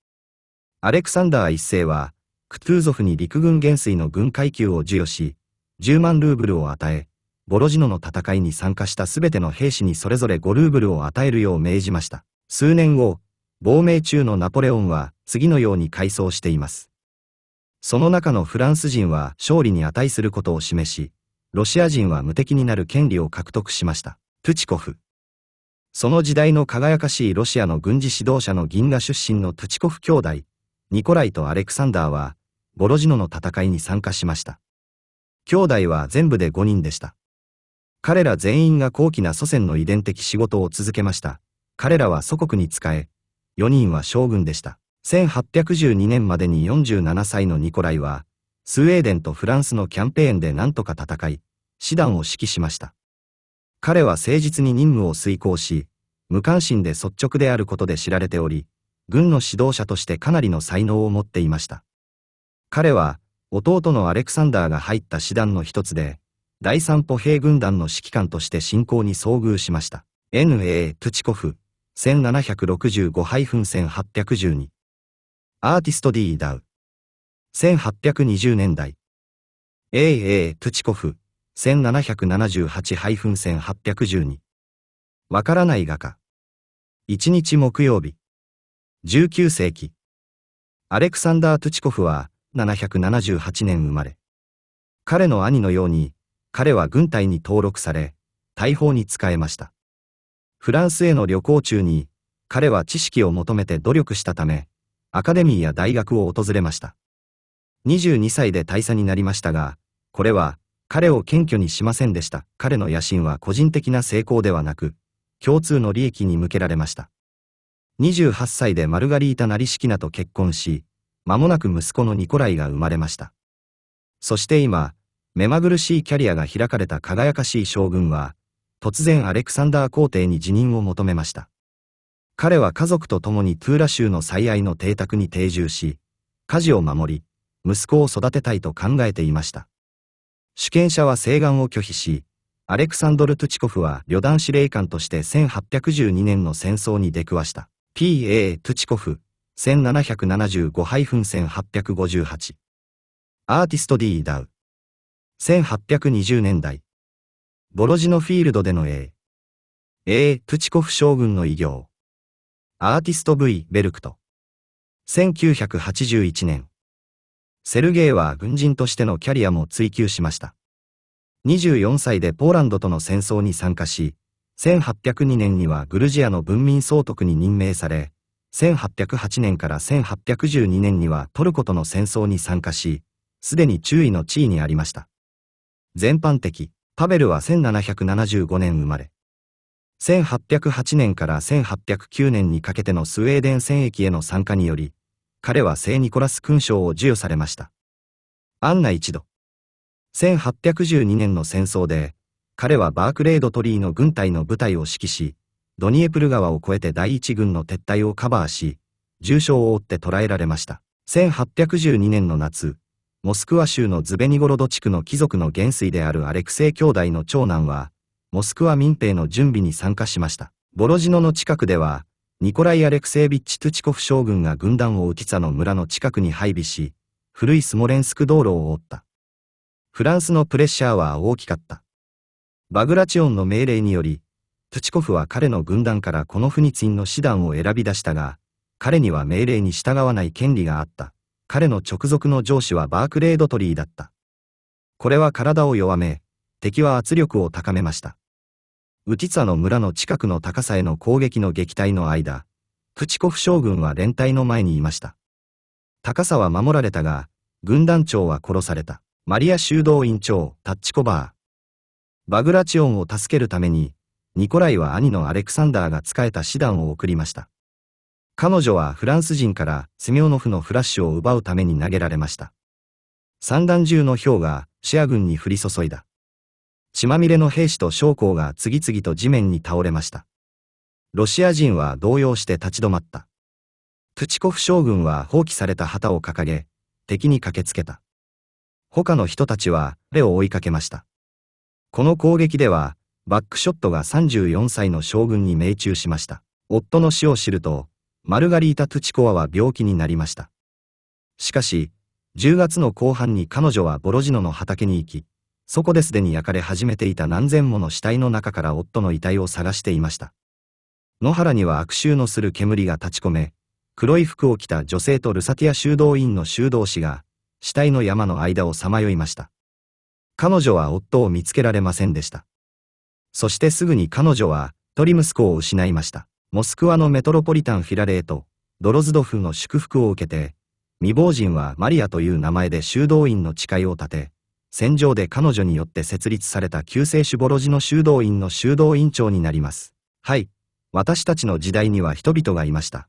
Speaker 1: アレクサンダー一世は、クトゥーゾフに陸軍元帥の軍階級を授与し、10万ルーブルを与え、ボロジノの戦いに参加したすべての兵士にそれぞれ5ルーブルを与えるよう命じました。数年後、亡命中のナポレオンは次のように回想しています。その中のフランス人は勝利に値することを示し、ロシア人は無敵になる権利を獲得しました。プチコフ。その時代の輝かしいロシアの軍事指導者の銀河出身のプチコフ兄弟、ニコライとアレクサンダーは、ボロジノの戦いに参加しました。兄弟は全部で5人でした。彼ら全員が高貴な祖先の遺伝的仕事を続けました。彼らは祖国に仕え、4人は将軍でした。1812年までに47歳のニコライは、スウェーデンとフランスのキャンペーンで何とか戦い、師団を指揮しました。彼は誠実に任務を遂行し、無関心で率直であることで知られており、軍の指導者としてかなりの才能を持っていました。彼は、弟のアレクサンダーが入った師団の一つで、第三歩兵軍団の指揮官として侵攻に遭遇しました。NA トゥチコフ1765-1812アーティスト D ダウ1820年代 AA トゥチコフ1778-1812わからない画家1日木曜日19世紀アレクサンダー・トゥチコフは778年生まれ彼の兄のように彼は軍隊に登録され、大砲に使えました。フランスへの旅行中に、彼は知識を求めて努力したため、アカデミーや大学を訪れました。22歳で大佐になりましたが、これは彼を謙虚にしませんでした。彼の野心は個人的な成功ではなく、共通の利益に向けられました。28歳でマルガリータ・ナリシキナと結婚し、間もなく息子のニコライが生まれました。そして今、目まぐるしいキャリアが開かれた輝かしい将軍は、突然アレクサンダー皇帝に辞任を求めました。彼は家族と共にトゥーラ州の最愛の邸宅に定住し、家事を守り、息子を育てたいと考えていました。主権者は請願を拒否し、アレクサンドル・トゥチコフは旅団司令官として1812年の戦争に出くわした。P.A. トゥチコフ、1775-1858。アーティスト D・ ダウ。1820年代。ボロジノフィールドでの A。A. プチコフ将軍の偉業。アーティスト V. ベルクト。1981年。セルゲイは軍人としてのキャリアも追求しました。24歳でポーランドとの戦争に参加し、1802年にはグルジアの文民総督に任命され、1808年から1812年にはトルコとの戦争に参加し、すでに中意の地位にありました。全般的、パベルは1775年生まれ。1808年から1809年にかけてのスウェーデン戦役への参加により、彼は聖ニコラス勲章を授与されました。アンナ一度。1812年の戦争で、彼はバークレードトリーの軍隊の部隊を指揮し、ドニエプル川を越えて第一軍の撤退をカバーし、重傷を負って捕らえられました。1812年の夏、モスクワ州のズベニゴロド地区の貴族の元帥であるアレクセイ兄弟の長男は、モスクワ民兵の準備に参加しました。ボロジノの近くでは、ニコライ・アレクセイビッチ・トゥチコフ将軍が軍団をウティツァの村の近くに配備し、古いスモレンスク道路を追った。フランスのプレッシャーは大きかった。バグラチオンの命令により、トゥチコフは彼の軍団からこのフニツィンの師団を選び出したが、彼には命令に従わない権利があった。彼の直属の上司はバークレードトリーだった。これは体を弱め、敵は圧力を高めました。ウティツァの村の近くの高さへの攻撃の撃退の間、プチコフ将軍は連隊の前にいました。高さは守られたが、軍団長は殺された。マリア修道院長、タッチコバー。バグラチオンを助けるために、ニコライは兄のアレクサンダーが仕えた師団を送りました。彼女はフランス人からセミオノフのフラッシュを奪うために投げられました。散弾銃の氷がシア軍に降り注いだ。血まみれの兵士と将校が次々と地面に倒れました。ロシア人は動揺して立ち止まった。プチコフ将軍は放棄された旗を掲げ、敵に駆けつけた。他の人たちはレを追いかけました。この攻撃では、バックショットが34歳の将軍に命中しました。夫の死を知ると、マルガリータ・トゥチコワは病気になりました。しかし、10月の後半に彼女はボロジノの畑に行き、そこですでに焼かれ始めていた何千もの死体の中から夫の遺体を探していました。野原には悪臭のする煙が立ち込め、黒い服を着た女性とルサティア修道院の修道士が、死体の山の間をさまよいました。彼女は夫を見つけられませんでした。そしてすぐに彼女は、鳥息子を失いました。モスクワのメトロポリタンフィラレート、ドロズドフの祝福を受けて、未亡人はマリアという名前で修道院の誓いを立て、戦場で彼女によって設立された救世主ボロジの修道院の修道院長になります。はい。私たちの時代には人々がいました。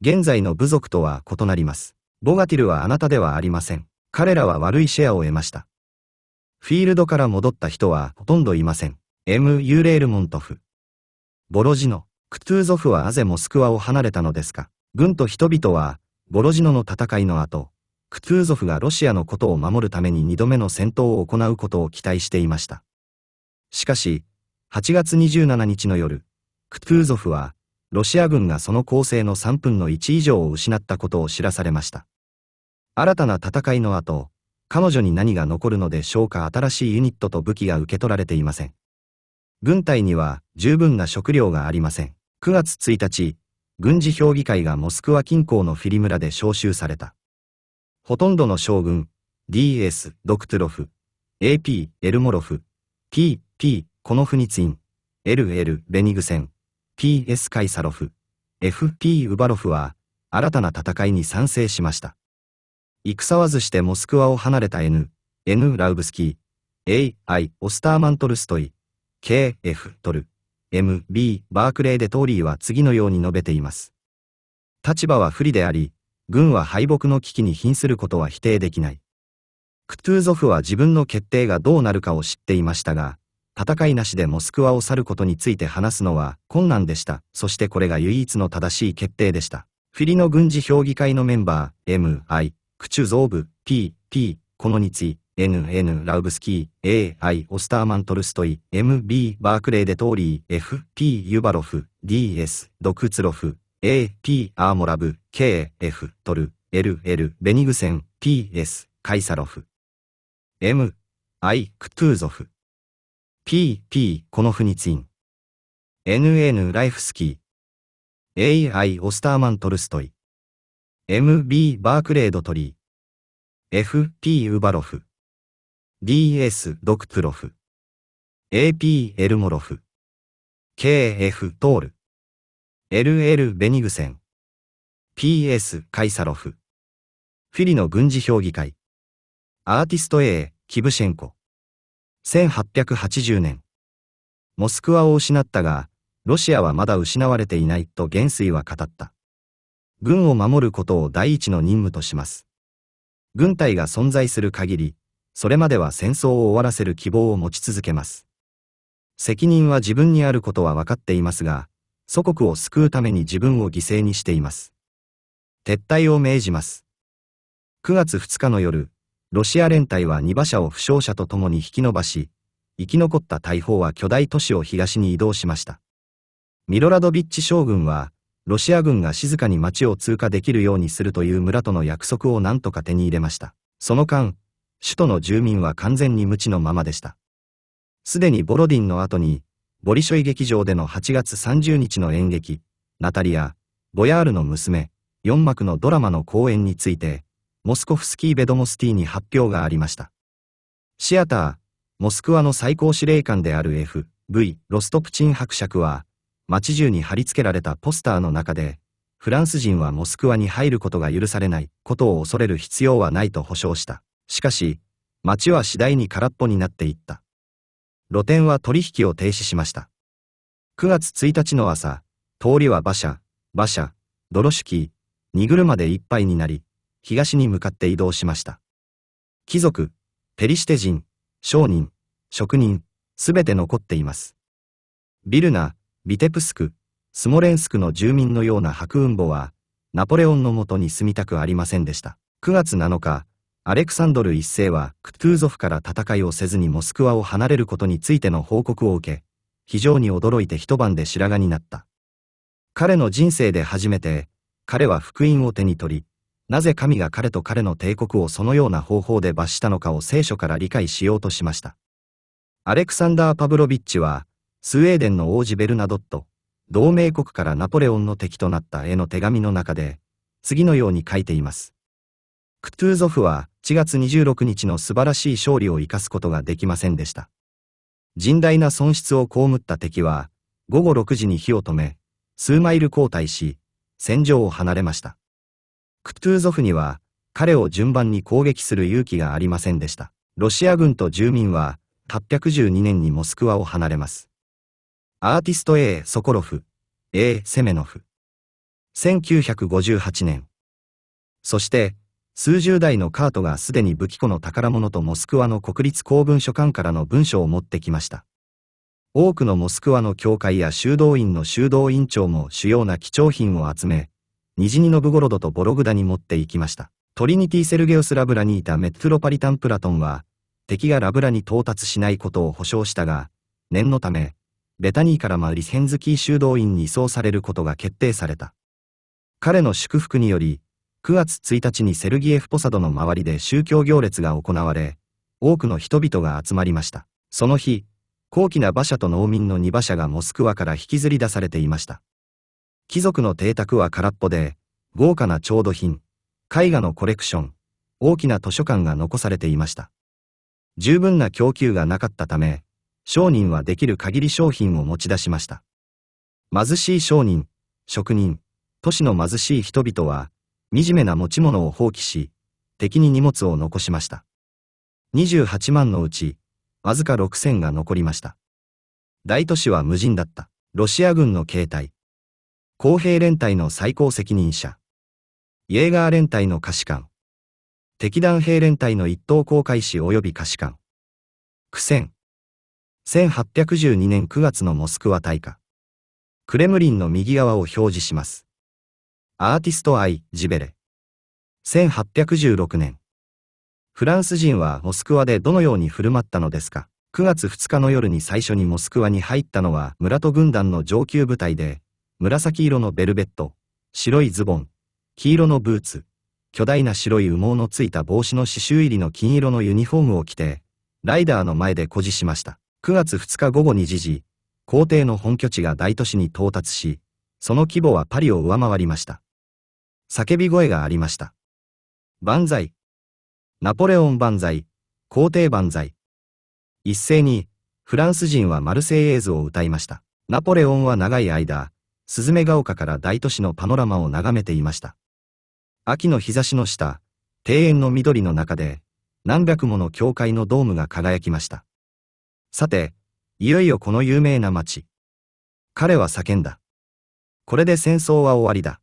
Speaker 1: 現在の部族とは異なります。ボガティルはあなたではありません。彼らは悪いシェアを得ました。フィールドから戻った人はほとんどいません。M・ ユーレールモントフ。ボロジノ。クトゥーゾフはアゼモスクワを離れたのですが、軍と人々は、ボロジノの戦いの後、クトゥーゾフがロシアのことを守るために2度目の戦闘を行うことを期待していました。しかし、8月27日の夜、クトゥーゾフは、ロシア軍がその攻勢の3分の1以上を失ったことを知らされました。新たな戦いの後、彼女に何が残るのでしょうか新しいユニットと武器が受け取られていません。軍隊には十分な食料がありません。9月1日、軍事評議会がモスクワ近郊のフィリ村で招集された。ほとんどの将軍、DS、ドクトゥロフ、AP、エルモロフ、P、P、コノフニツイン、LL、ベニグセン、PS、カイサロフ、FP、ウバロフは、新たな戦いに賛成しました。戦わずしてモスクワを離れた N、N、ラウブスキー、AI、オスターマントルストイ、KF トル MB バークレーでトーリーは次のように述べています。立場は不利であり、軍は敗北の危機に瀕することは否定できない。クトゥーゾフは自分の決定がどうなるかを知っていましたが、戦いなしでモスクワを去ることについて話すのは困難でした。そしてこれが唯一の正しい決定でした。フィリの軍事評議会のメンバー、MI、クチュゾーブ、P、P、このにつ、NN ラウブスキー、AI オスターマントルストイ、MB バークレーデトーリー、FP ユバロフ、DS ドクツロフ、AP アーモラブ、KF トル、LL ベニグセン、PS カイサロフ。M、I クトゥーゾフ。PP コノフニツイン。NN ライフスキー。AI オスターマントルストイ。MB バークレードトリー。FP ウバロフ。DS ドクプロフ AP エルモロフ KF トール LL ベニグセン PS カイサロフフィリの軍事評議会アーティスト A キブシェンコ1880年モスクワを失ったがロシアはまだ失われていないと元帥は語った軍を守ることを第一の任務とします軍隊が存在する限りそれまでは戦争を終わらせる希望を持ち続けます。責任は自分にあることは分かっていますが、祖国を救うために自分を犠牲にしています。撤退を命じます。9月2日の夜、ロシア連隊は2馬車を負傷者と共に引き伸ばし、生き残った大砲は巨大都市を東に移動しました。ミロラドビッチ将軍は、ロシア軍が静かに街を通過できるようにするという村との約束を何とか手に入れました。その間、首都の住民は完全に無知のままでした。すでにボロディンの後に、ボリショイ劇場での8月30日の演劇、ナタリア、ボヤールの娘、4幕のドラマの公演について、モスコフスキー・ベドモスティに発表がありました。シアター、モスクワの最高司令官である F、V、ロストプチン伯爵は、街中に貼り付けられたポスターの中で、フランス人はモスクワに入ることが許されないことを恐れる必要はないと保証した。しかし、町は次第に空っぽになっていった。露店は取引を停止しました。9月1日の朝、通りは馬車、馬車、ドロシキー、荷車でいっぱいになり、東に向かって移動しました。貴族、ペリシテ人、商人、職人、すべて残っています。ビルナ、ビテプスク、スモレンスクの住民のような白雲母は、ナポレオンのもとに住みたくありませんでした。9月7日、アレクサンドル一世はクトゥーゾフから戦いをせずにモスクワを離れることについての報告を受け、非常に驚いて一晩で白髪になった。彼の人生で初めて、彼は福音を手に取り、なぜ神が彼と彼の帝国をそのような方法で罰したのかを聖書から理解しようとしました。アレクサンダー・パブロビッチは、スウェーデンの王子ベルナドット、同盟国からナポレオンの敵となった絵の手紙の中で、次のように書いています。クトゥーゾフは、7月26日の素晴らしい勝利を生かすことができませんでした。甚大な損失を被った敵は、午後6時に火を止め、数マイル交代し、戦場を離れました。クトゥーゾフには、彼を順番に攻撃する勇気がありませんでした。ロシア軍と住民は、812年にモスクワを離れます。アーティスト A. ソコロフ、A. セメノフ。1958年。そして、数十台のカートがすでに武器庫の宝物とモスクワの国立公文書館からの文書を持ってきました。多くのモスクワの教会や修道院の修道院長も主要な貴重品を集め、ニジニノブゴロドとボログダに持っていきました。トリニティ・セルゲウス・ラブラにいたメトロパリタン・プラトンは、敵がラブラに到達しないことを保証したが、念のため、ベタニーからマリセンズキー修道院に移送されることが決定された。彼の祝福により、9月1日にセルギエフポサドの周りで宗教行列が行われ、多くの人々が集まりました。その日、高貴な馬車と農民の2馬車がモスクワから引きずり出されていました。貴族の邸宅は空っぽで、豪華な調度品、絵画のコレクション、大きな図書館が残されていました。十分な供給がなかったため、商人はできる限り商品を持ち出しました。貧しい商人、職人、都市の貧しい人々は、惨めな持ち物を放棄し、敵に荷物を残しました。28万のうち、わずか6000が残りました。大都市は無人だった。ロシア軍の形態。公平連隊の最高責任者。イエーガー連隊の下士官。敵弾兵連隊の一等航海士及び下士官。苦戦。1812年9月のモスクワ大火。クレムリンの右側を表示します。アーティストアイ・ジベレ。1816年。フランス人はモスクワでどのように振る舞ったのですか ?9 月2日の夜に最初にモスクワに入ったのは村と軍団の上級部隊で、紫色のベルベット、白いズボン、黄色のブーツ、巨大な白い羽毛のついた帽子の刺繍入りの金色のユニフォームを着て、ライダーの前で誇示しました。9月2日午後2時時、皇帝の本拠地が大都市に到達し、その規模はパリを上回りました。叫び声がありました。万歳。ナポレオン万歳、皇帝万歳。一斉に、フランス人はマルセイエーズを歌いました。ナポレオンは長い間、スズメが丘から大都市のパノラマを眺めていました。秋の日差しの下、庭園の緑の中で、何百もの教会のドームが輝きました。さて、いよいよこの有名な街。彼は叫んだ。これで戦争は終わりだ。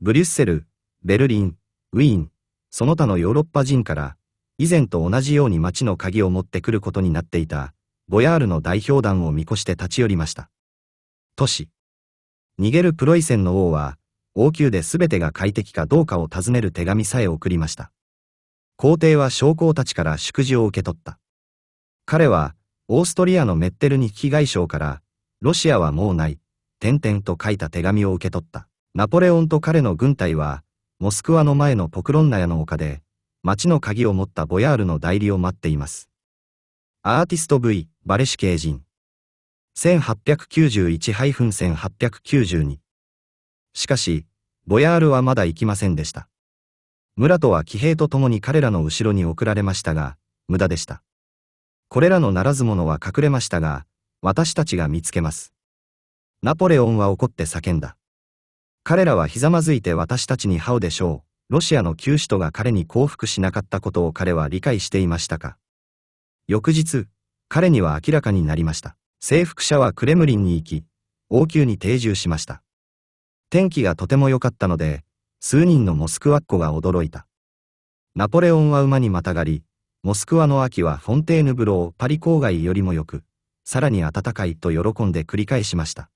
Speaker 1: ブリュッセル、ベルリン、ウィーン、その他のヨーロッパ人から、以前と同じように街の鍵を持ってくることになっていた、ボヤールの代表団を見越して立ち寄りました。都市。逃げるプロイセンの王は、王宮で全てが快適かどうかを尋ねる手紙さえ送りました。皇帝は将校たちから祝辞を受け取った。彼は、オーストリアのメッテルニ機外相から、ロシアはもうない、点々と書いた手紙を受け取った。ナポレオンと彼の軍隊は、モスクワの前のポクロンナヤの丘で、町の鍵を持ったボヤールの代理を待っています。アーティスト V、バレシケー人。1891-1892。しかし、ボヤールはまだ行きませんでした。村とは騎兵と共に彼らの後ろに送られましたが、無駄でした。これらのならず者は隠れましたが、私たちが見つけます。ナポレオンは怒って叫んだ。彼らはひざまずいて私たちにハをでしょう。ロシアの旧首都が彼に降伏しなかったことを彼は理解していましたか翌日、彼には明らかになりました。征服者はクレムリンに行き、王宮に定住しました。天気がとても良かったので、数人のモスクワっ子が驚いた。ナポレオンは馬にまたがり、モスクワの秋はフォンテーヌブロー、パリ郊外よりもよく、さらに暖かいと喜んで繰り返しました。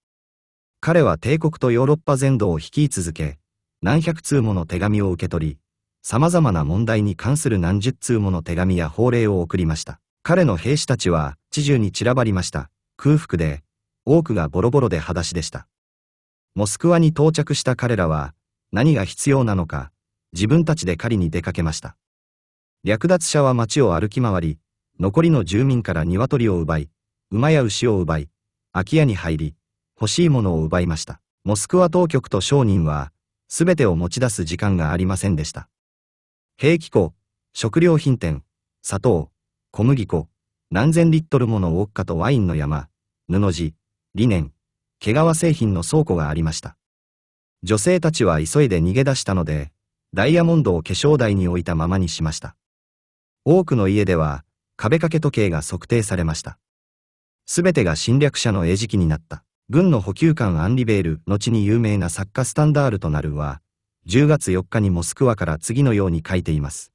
Speaker 1: 彼は帝国とヨーロッパ全土を引き続け、何百通もの手紙を受け取り、様々な問題に関する何十通もの手紙や法令を送りました。彼の兵士たちは地中に散らばりました。空腹で、多くがボロボロで裸足でした。モスクワに到着した彼らは、何が必要なのか、自分たちで狩りに出かけました。略奪者は街を歩き回り、残りの住民から鶏を奪い、馬や牛を奪い、空き家に入り、欲しいものを奪いました。モスクワ当局と商人は、すべてを持ち出す時間がありませんでした。兵器庫、食料品店、砂糖、小麦粉、何千リットルものウォッカとワインの山、布地、リネン、毛皮製品の倉庫がありました。女性たちは急いで逃げ出したので、ダイヤモンドを化粧台に置いたままにしました。多くの家では、壁掛け時計が測定されました。すべてが侵略者の餌食になった。軍の補給官アンリベール、後に有名な作家スタンダールとなるは、10月4日にモスクワから次のように書いています。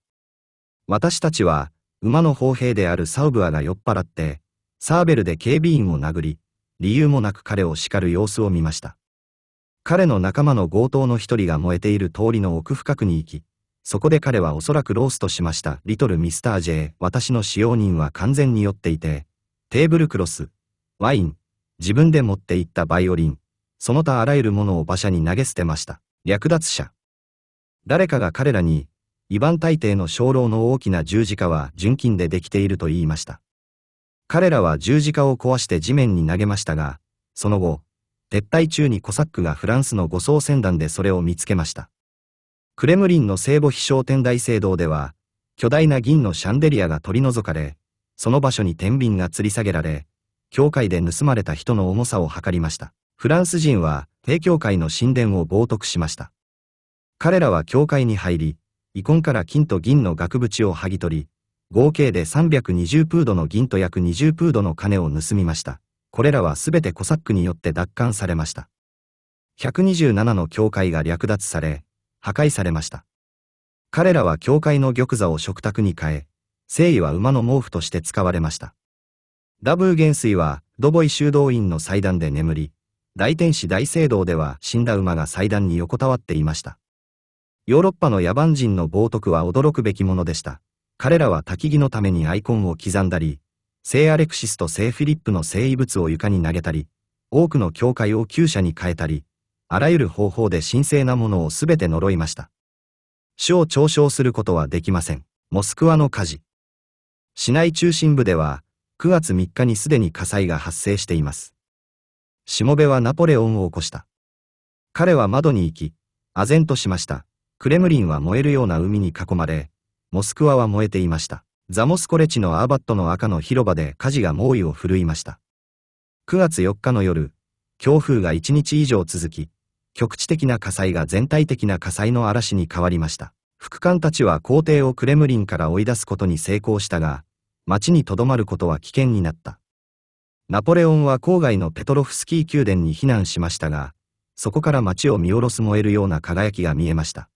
Speaker 1: 私たちは、馬の砲兵であるサウブアが酔っ払って、サーベルで警備員を殴り、理由もなく彼を叱る様子を見ました。彼の仲間の強盗の一人が燃えている通りの奥深くに行き、そこで彼はおそらくローストしました。リトル・ミスター・ジェイ、私の使用人は完全に酔っていて、テーブルクロス、ワイン、自分で持っていったバイオリン、その他あらゆるものを馬車に投げ捨てました。略奪者。誰かが彼らに、イヴァン大帝の鐘楼の大きな十字架は純金でできていると言いました。彼らは十字架を壊して地面に投げましたが、その後、撤退中にコサックがフランスの護送船団でそれを見つけました。クレムリンの聖母飛翔天大聖堂では、巨大な銀のシャンデリアが取り除かれ、その場所に天秤が吊り下げられ、教会で盗まれた人の重さを図りました。フランス人は、帝教会の神殿を冒涜しました。彼らは教会に入り、遺恨から金と銀の額縁を剥ぎ取り、合計で320プードの銀と約20プードの金を盗みました。これらはすべてコサックによって奪還されました。127の教会が略奪され、破壊されました。彼らは教会の玉座を食卓に変え、誠意は馬の毛布として使われました。ダブー元帥は、ドボイ修道院の祭壇で眠り、大天使大聖堂では死んだ馬が祭壇に横たわっていました。ヨーロッパの野蛮人の冒徳は驚くべきものでした。彼らは焚き木のためにアイコンを刻んだり、聖アレクシスと聖フィリップの聖遺物を床に投げたり、多くの教会を旧社に変えたり、あらゆる方法で神聖なものをすべて呪いました。死を嘲笑することはできません。モスクワの火事。市内中心部では、9月3日にすでに火災が発生しています。しもべはナポレオンを起こした。彼は窓に行き、唖然としました。クレムリンは燃えるような海に囲まれ、モスクワは燃えていました。ザモスコレチのアーバットの赤の広場で火事が猛威を振るいました。9月4日の夜、強風が1日以上続き、局地的な火災が全体的な火災の嵐に変わりました。副官たちは皇帝をクレムリンから追い出すことに成功したが、町に留まることは危険になった。ナポレオンは郊外のペトロフスキー宮殿に避難しましたが、そこから町を見下ろす燃えるような輝きが見えました。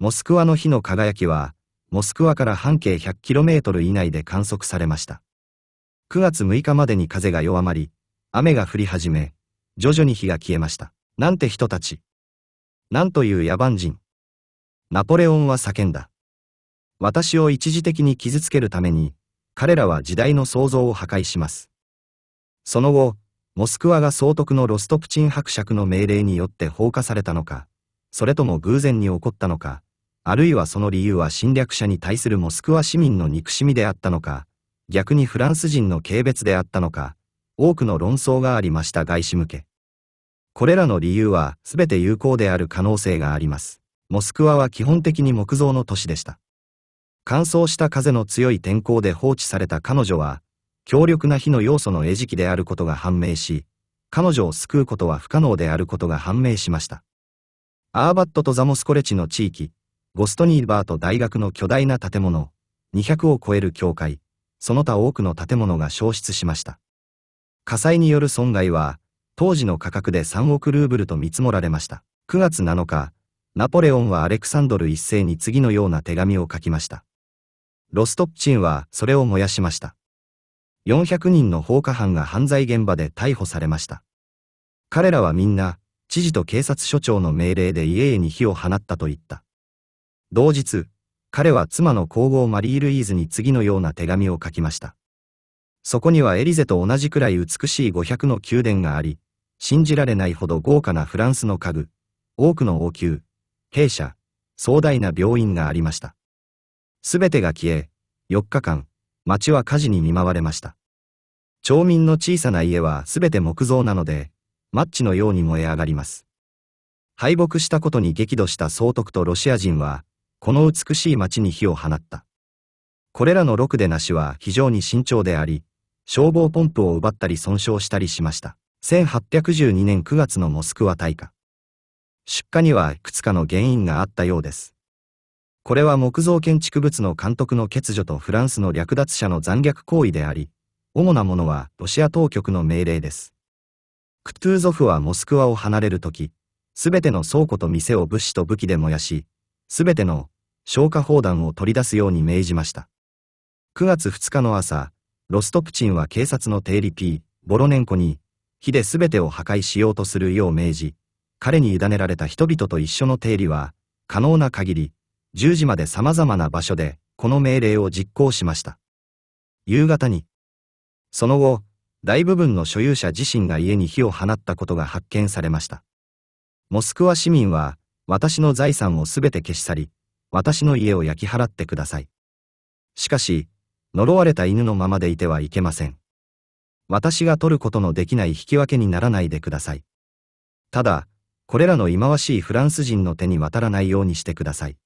Speaker 1: モスクワの火の輝きは、モスクワから半径 100km 以内で観測されました。9月6日までに風が弱まり、雨が降り始め、徐々に火が消えました。なんて人たち。なんという野蛮人。ナポレオンは叫んだ。私を一時的に傷つけるために、彼らは時代の想像を破壊します。その後、モスクワが総督のロストプチン伯爵の命令によって放火されたのか、それとも偶然に起こったのか、あるいはその理由は侵略者に対するモスクワ市民の憎しみであったのか、逆にフランス人の軽蔑であったのか、多くの論争がありました外資向け。これらの理由は全て有効である可能性があります。モスクワは基本的に木造の都市でした。乾燥した風の強い天候で放置された彼女は、強力な火の要素の餌食であることが判明し、彼女を救うことは不可能であることが判明しました。アーバットとザモスコレチの地域、ゴストニーバーと大学の巨大な建物、200を超える教会、その他多くの建物が消失しました。火災による損害は、当時の価格で3億ルーブルと見積もられました。9月7日、ナポレオンはアレクサンドル一世に次のような手紙を書きました。ロストプチンはそれを燃やしました。400人の放火犯が犯罪現場で逮捕されました。彼らはみんな、知事と警察署長の命令で家々に火を放ったと言った。同日、彼は妻の皇后マリー・ルイーズに次のような手紙を書きました。そこにはエリゼと同じくらい美しい500の宮殿があり、信じられないほど豪華なフランスの家具、多くの王宮、兵舎、壮大な病院がありました。すべてが消え、4日間、町は火事に見舞われました。町民の小さな家はすべて木造なので、マッチのように燃え上がります。敗北したことに激怒した総督とロシア人は、この美しい町に火を放った。これらのろくでなしは非常に慎重であり、消防ポンプを奪ったり損傷したりしました。1812年9月のモスクワ大火。出火にはいくつかの原因があったようです。これは木造建築物の監督の欠如とフランスの略奪者の残虐行為であり、主なものはロシア当局の命令です。クトゥーゾフはモスクワを離れるとき、すべての倉庫と店を物資と武器で燃やし、すべての消火砲弾を取り出すように命じました。9月2日の朝、ロストプチンは警察の定理 P、ボロネンコに、火で全てを破壊しようとするよう命じ、彼に委ねられた人々と一緒の定理は、可能な限り、10時まで様々な場所で、この命令を実行しました。夕方に。その後、大部分の所有者自身が家に火を放ったことが発見されました。モスクワ市民は、私の財産をすべて消し去り、私の家を焼き払ってください。しかし、呪われた犬のままでいてはいけません。私が取ることのできない引き分けにならないでください。ただ、これらの忌まわしいフランス人の手に渡らないようにしてください。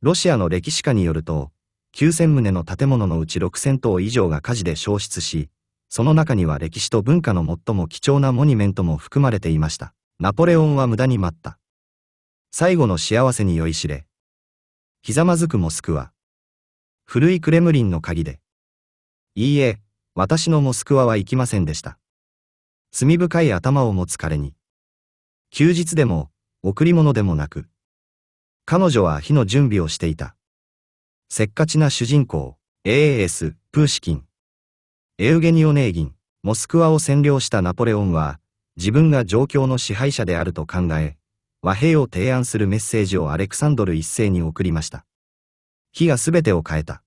Speaker 1: ロシアの歴史家によると、9000棟の建物のうち6000棟以上が火事で消失し、その中には歴史と文化の最も貴重なモニュメントも含まれていました。ナポレオンは無駄に待った。最後の幸せに酔いしれ。ひざまずくモスクワ。古いクレムリンの鍵で。いいえ、私のモスクワは行きませんでした。罪深い頭を持つ彼に。休日でも、贈り物でもなく、彼女は火の準備をしていた。せっかちな主人公、AAS、プーシキン。エウゲニオ・ネーギン、モスクワを占領したナポレオンは、自分が状況の支配者であると考え、和平を提案するメッセージをアレクサンドル一世に送りました。火が全てを変えた。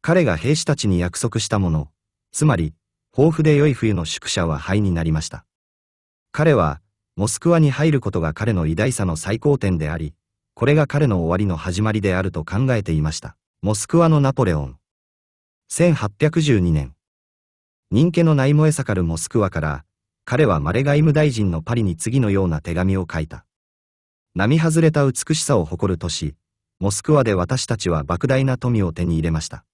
Speaker 1: 彼が兵士たちに約束したもの、つまり、豊富で良い冬の宿舎は灰になりました。彼は、モスクワに入ることが彼の偉大さの最高点であり、これが彼の終わりの始まりであると考えていました。モスクワのナポレオン。1812年。人気のないモえ盛るモスクワから、彼はマレ外務大臣のパリに次のような手紙を書いた。並外れた美しさを誇る都市、モスクワで私たちは莫大な富を手に入れました。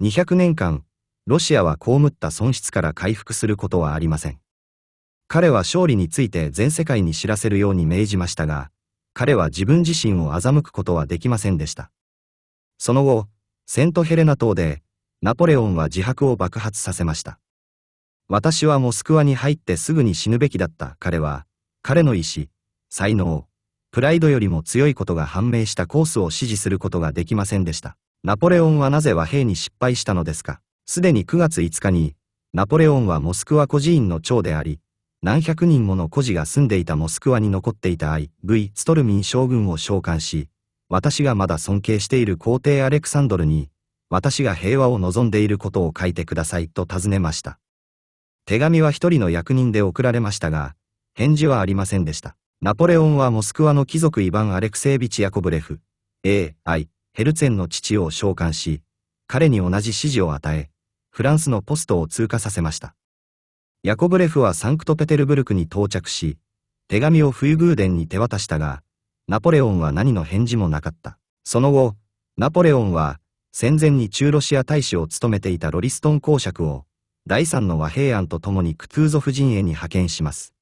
Speaker 1: 200年間、ロシアは被った損失から回復することはありません。彼は勝利について全世界に知らせるように命じましたが、彼は自分自身を欺くことはできませんでした。その後、セントヘレナ島で、ナポレオンは自白を爆発させました。私はモスクワに入ってすぐに死ぬべきだった彼は、彼の意志、才能、プライドよりも強いことが判明したコースを支持することができませんでした。ナポレオンはなぜ和平に失敗したのですかすでに9月5日に、ナポレオンはモスクワ孤児院の長であり、何百人もの孤児が住んでいたモスクワに残っていたブ v ストルミン将軍を召喚し、私がまだ尊敬している皇帝アレクサンドルに、私が平和を望んでいることを書いてくださいと尋ねました。手紙は一人の役人で送られましたが、返事はありませんでした。ナポレオンはモスクワの貴族イヴァン・アレクセービチ・ヤコブレフ、A.I. ヘルツェンの父を召喚し、彼に同じ指示を与え、フランスのポストを通過させました。ヤコブレフはサンクトペテルブルクに到着し、手紙を冬宮殿に手渡したが、ナポレオンは何の返事もなかった。その後、ナポレオンは、戦前に中ロシア大使を務めていたロリストン公爵を、第三の和平案とともにクトゥーゾフ陣営に派遣します。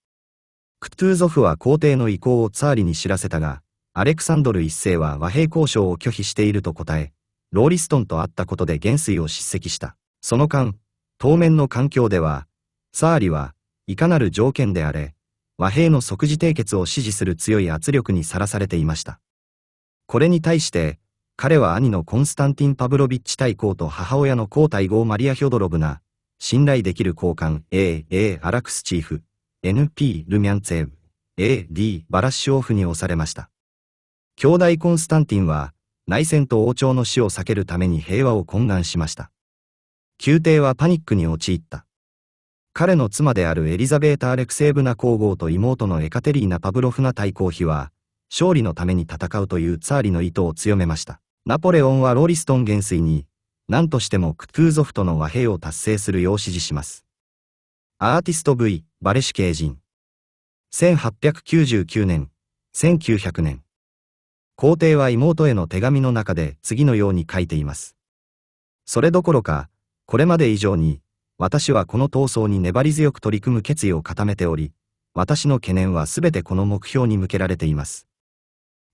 Speaker 1: クトゥーゾフは皇帝の意向をツァーリに知らせたが、アレクサンドル一世は和平交渉を拒否していると答え、ローリストンと会ったことで元帥を叱責した。その間、当面の環境では、サーリは、いかなる条件であれ、和平の即時締結を支持する強い圧力にさらされていました。これに対して、彼は兄のコンスタンティン・パブロビッチ大公と母親の皇太后マリア・ヒョドロブナ、信頼できる高官 A. A. アラクスチーフ、NP. ルミャンツェーブ、A. D. バラッシュオフに押されました。兄弟コンスタンティンは、内戦と王朝の死を避けるために平和を懇願しました。宮廷はパニックに陥った。彼の妻であるエリザベータ・アレクセーブナ皇后と妹のエカテリーナ・パブロフナ対抗妃は、勝利のために戦うというツァーリの意図を強めました。ナポレオンはロリストン元帥に、何としてもクトゥーゾフとの和平を達成するよう指示します。アーティスト V、バレシュ刑人。1899年、1900年。皇帝は妹への手紙の中で次のように書いています。それどころか、これまで以上に私はこの闘争に粘り強く取り組む決意を固めており、私の懸念はすべてこの目標に向けられています。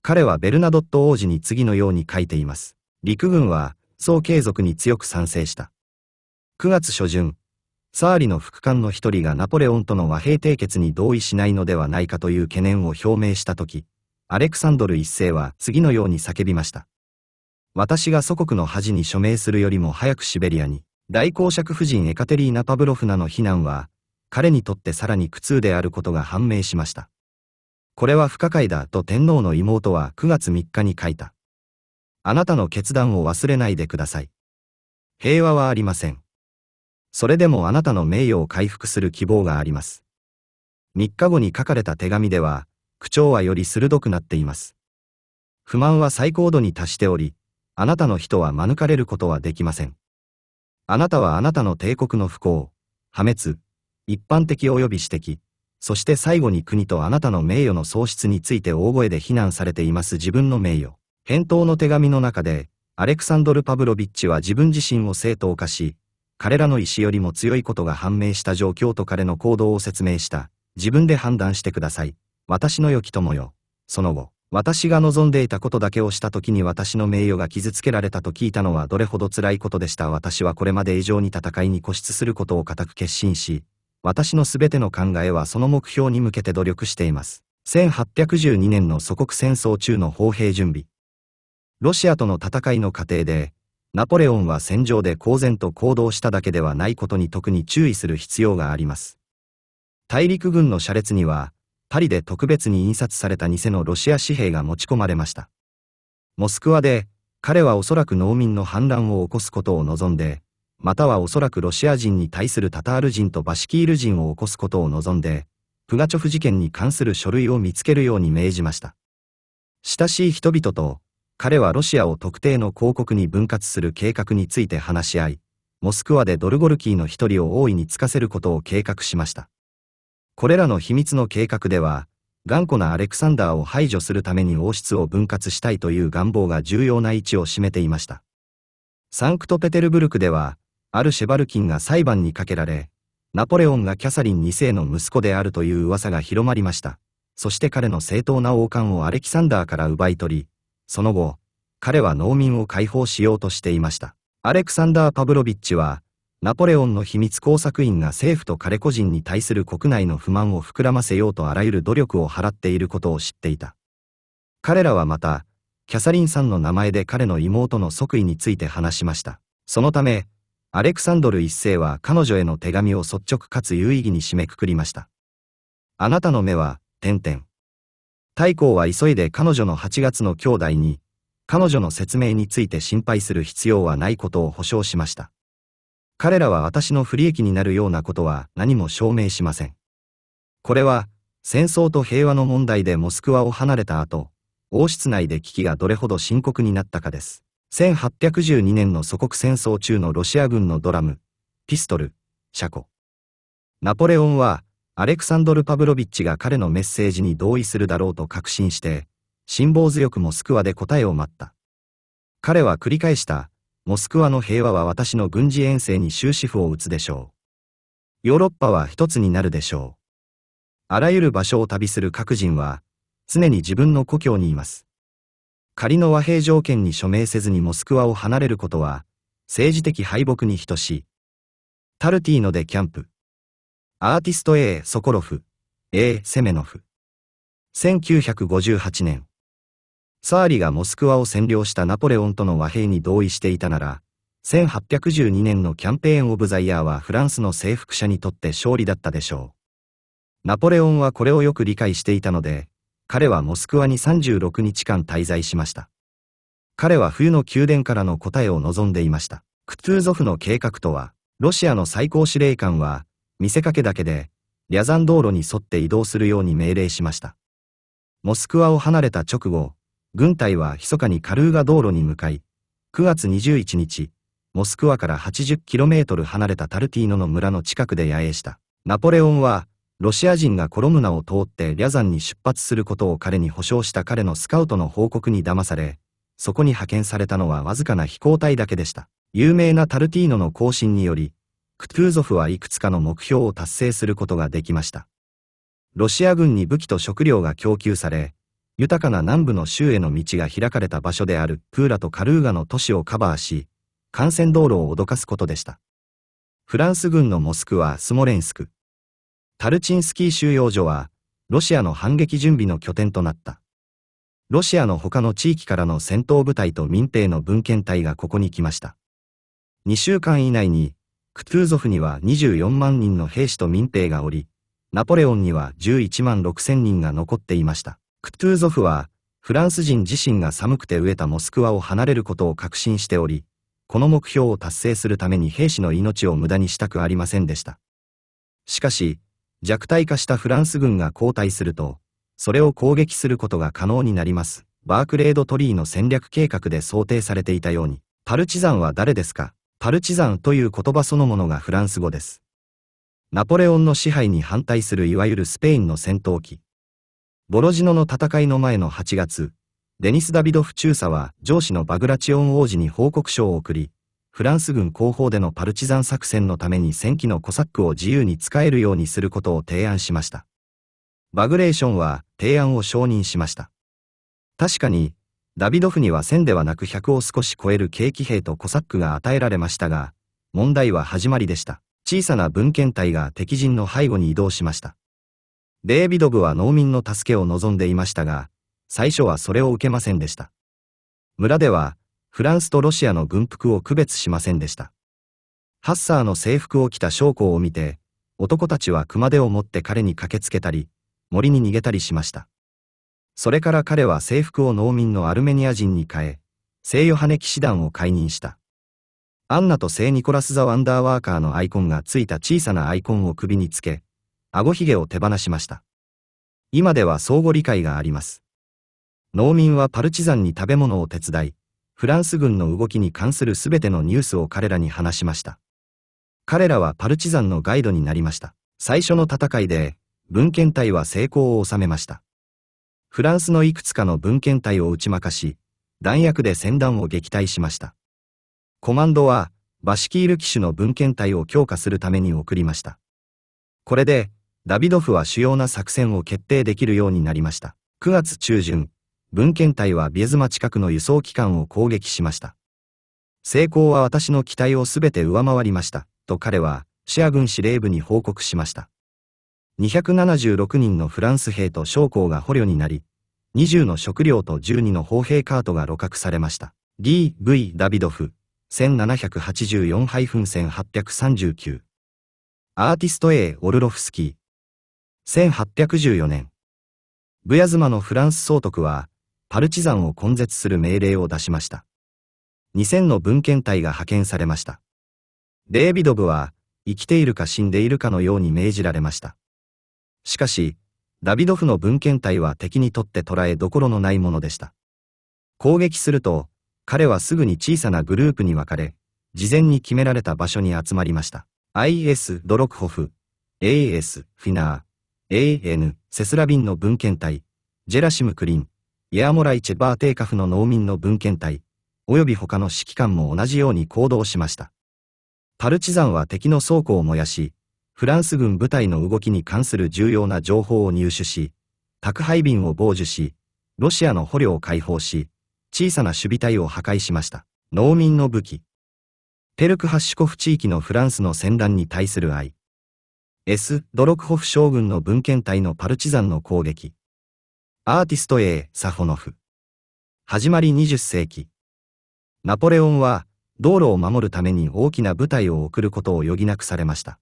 Speaker 1: 彼はベルナドット王子に次のように書いています。陸軍は、総継続に強く賛成した。9月初旬、サーリの副官の一人がナポレオンとの和平締結に同意しないのではないかという懸念を表明したとき、アレクサンドル一世は次のように叫びました。私が祖国の恥に署名するよりも早くシベリアに、大公爵夫人エカテリーナ・パブロフナの避難は、彼にとってさらに苦痛であることが判明しました。これは不可解だと天皇の妹は9月3日に書いた。あなたの決断を忘れないでください。平和はありません。それでもあなたの名誉を回復する希望があります。3日後に書かれた手紙では、口調はより鋭くなっています。不満は最高度に達しており、あなたの人は免れることはできません。あなたはあなたの帝国の不幸、破滅、一般的及び私的、そして最後に国とあなたの名誉の喪失について大声で非難されています自分の名誉。返答の手紙の中で、アレクサンドル・パブロビッチは自分自身を正当化し、彼らの意思よりも強いことが判明した状況と彼の行動を説明した。自分で判断してください。私の良き友よ。その後。私が望んでいたことだけをした時に私の名誉が傷つけられたと聞いたのはどれほど辛いことでした。私はこれまで以上に戦いに固執することを固く決心し、私の全ての考えはその目標に向けて努力しています。1812年の祖国戦争中の砲兵準備。ロシアとの戦いの過程で、ナポレオンは戦場で公然と行動しただけではないことに特に注意する必要があります。大陸軍の車列には、パリで特別に印刷された偽のロシア紙幣が持ち込まれました。モスクワで、彼はおそらく農民の反乱を起こすことを望んで、またはおそらくロシア人に対するタタール人とバシキール人を起こすことを望んで、プガチョフ事件に関する書類を見つけるように命じました。親しい人々と、彼はロシアを特定の広告に分割する計画について話し合い、モスクワでドルゴルキーの一人を大いにつかせることを計画しました。これらの秘密の計画では、頑固なアレクサンダーを排除するために王室を分割したいという願望が重要な位置を占めていました。サンクトペテルブルクでは、あるシェバルキンが裁判にかけられ、ナポレオンがキャサリン2世の息子であるという噂が広まりました。そして彼の正当な王冠をアレキサンダーから奪い取り、その後、彼は農民を解放しようとしていました。アレクサンダー・パブロビッチは、ナポレオンの秘密工作員が政府と彼個人に対する国内の不満を膨らませようとあらゆる努力を払っていることを知っていた。彼らはまた、キャサリンさんの名前で彼の妹の即位について話しました。そのため、アレクサンドル一世は彼女への手紙を率直かつ有意義に締めくくりました。あなたの目は、点々。太閤は急いで彼女の8月の兄弟に、彼女の説明について心配する必要はないことを保証しました。彼らは私の不利益になるようなことは何も証明しません。これは、戦争と平和の問題でモスクワを離れた後、王室内で危機がどれほど深刻になったかです。1812年の祖国戦争中のロシア軍のドラム、ピストル、車庫。ナポレオンは、アレクサンドル・パブロビッチが彼のメッセージに同意するだろうと確信して、辛抱強くモスクワで答えを待った。彼は繰り返した、モスクワの平和は私の軍事遠征に終止符を打つでしょう。ヨーロッパは一つになるでしょう。あらゆる場所を旅する各人は、常に自分の故郷にいます。仮の和平条件に署名せずにモスクワを離れることは、政治的敗北に等しい。タルティーノでキャンプ。アーティスト A. ソコロフ、A. セメノフ。1958年。サーリがモスクワを占領したナポレオンとの和平に同意していたなら、1812年のキャンペーン・オブ・ザ・イヤーはフランスの征服者にとって勝利だったでしょう。ナポレオンはこれをよく理解していたので、彼はモスクワに36日間滞在しました。彼は冬の宮殿からの答えを望んでいました。クトゥーゾフの計画とは、ロシアの最高司令官は、見せかけだけで、リャザン道路に沿って移動するように命令しました。モスクワを離れた直後、軍隊は密かにカルーガ道路に向かい、9月21日、モスクワから 80km 離れたタルティーノの村の近くで野営した。ナポレオンは、ロシア人がコロムナを通ってリャザンに出発することを彼に保証した彼のスカウトの報告に騙され、そこに派遣されたのはわずかな飛行隊だけでした。有名なタルティーノの行進により、クトゥーゾフはいくつかの目標を達成することができました。ロシア軍に武器と食料が供給され、豊かな南部の州への道が開かれた場所であるプーラとカルーガの都市をカバーし、幹線道路を脅かすことでした。フランス軍のモスクはスモレンスク。タルチンスキー収容所は、ロシアの反撃準備の拠点となった。ロシアの他の地域からの戦闘部隊と民兵の文献隊がここに来ました。2週間以内に、クトゥーゾフには24万人の兵士と民兵がおり、ナポレオンには11万6千人が残っていました。クトゥーゾフは、フランス人自身が寒くて飢えたモスクワを離れることを確信しており、この目標を達成するために兵士の命を無駄にしたくありませんでした。しかし、弱体化したフランス軍が後退すると、それを攻撃することが可能になります。バークレードトリーの戦略計画で想定されていたように、パルチザンは誰ですかパルチザンという言葉そのものがフランス語です。ナポレオンの支配に反対するいわゆるスペインの戦闘機、ボロジノの戦いの前の8月、デニス・ダビドフ中佐は上司のバグラチオン王子に報告書を送り、フランス軍後方でのパルチザン作戦のために戦機のコサックを自由に使えるようにすることを提案しました。バグレーションは提案を承認しました。確かに、ダビドフには1000ではなく100を少し超える軽騎兵とコサックが与えられましたが、問題は始まりでした。小さな文献隊が敵陣の背後に移動しました。デービドブは農民の助けを望んでいましたが、最初はそれを受けませんでした。村では、フランスとロシアの軍服を区別しませんでした。ハッサーの制服を着た将校を見て、男たちは熊手を持って彼に駆けつけたり、森に逃げたりしました。それから彼は制服を農民のアルメニア人に変え、聖ヨハネ騎士団を解任した。アンナと聖ニコラス・ザ・ワンダーワーカーのアイコンがついた小さなアイコンを首につけ、顎ひげを手放しました。今では相互理解があります。農民はパルチザンに食べ物を手伝い、フランス軍の動きに関するすべてのニュースを彼らに話しました。彼らはパルチザンのガイドになりました。最初の戦いで、文献隊は成功を収めました。フランスのいくつかの文献隊を打ち負かし、弾薬で戦団を撃退しました。コマンドは、バシキール騎手の文献隊を強化するために送りました。これで、ダビドフは主要な作戦を決定できるようになりました。9月中旬、文献隊はビエズマ近くの輸送機関を攻撃しました。成功は私の期待をすべて上回りました、と彼は、シア軍司令部に報告しました。276人のフランス兵と将校が捕虜になり、20の食料と12の砲兵カートが露獲されました。D.V. ダビドフ、1784-1839。アーティスト A. オルロフスキー。1814年、ブヤズマのフランス総督は、パルチザンを根絶する命令を出しました。2000の文献隊が派遣されました。デービドブは、生きているか死んでいるかのように命じられました。しかし、ダビドフの文献隊は敵にとって捕らえどころのないものでした。攻撃すると、彼はすぐに小さなグループに分かれ、事前に決められた場所に集まりました。IS ドロクホフ、AS フィナー、AN、セスラビンの文献体、ジェラシム・クリン、エアモライチェバーテイカフの農民の文献体、及び他の指揮官も同じように行動しました。パルチザンは敵の倉庫を燃やし、フランス軍部隊の動きに関する重要な情報を入手し、宅配便を傍受し、ロシアの捕虜を解放し、小さな守備隊を破壊しました。農民の武器。ペルクハッシュコフ地域のフランスの戦乱に対する愛。S、ドロクホフ将軍の文献隊のパルチザンの攻撃。アーティスト A、サホノフ。始まり20世紀。ナポレオンは、道路を守るために大きな部隊を送ることを余儀なくされました。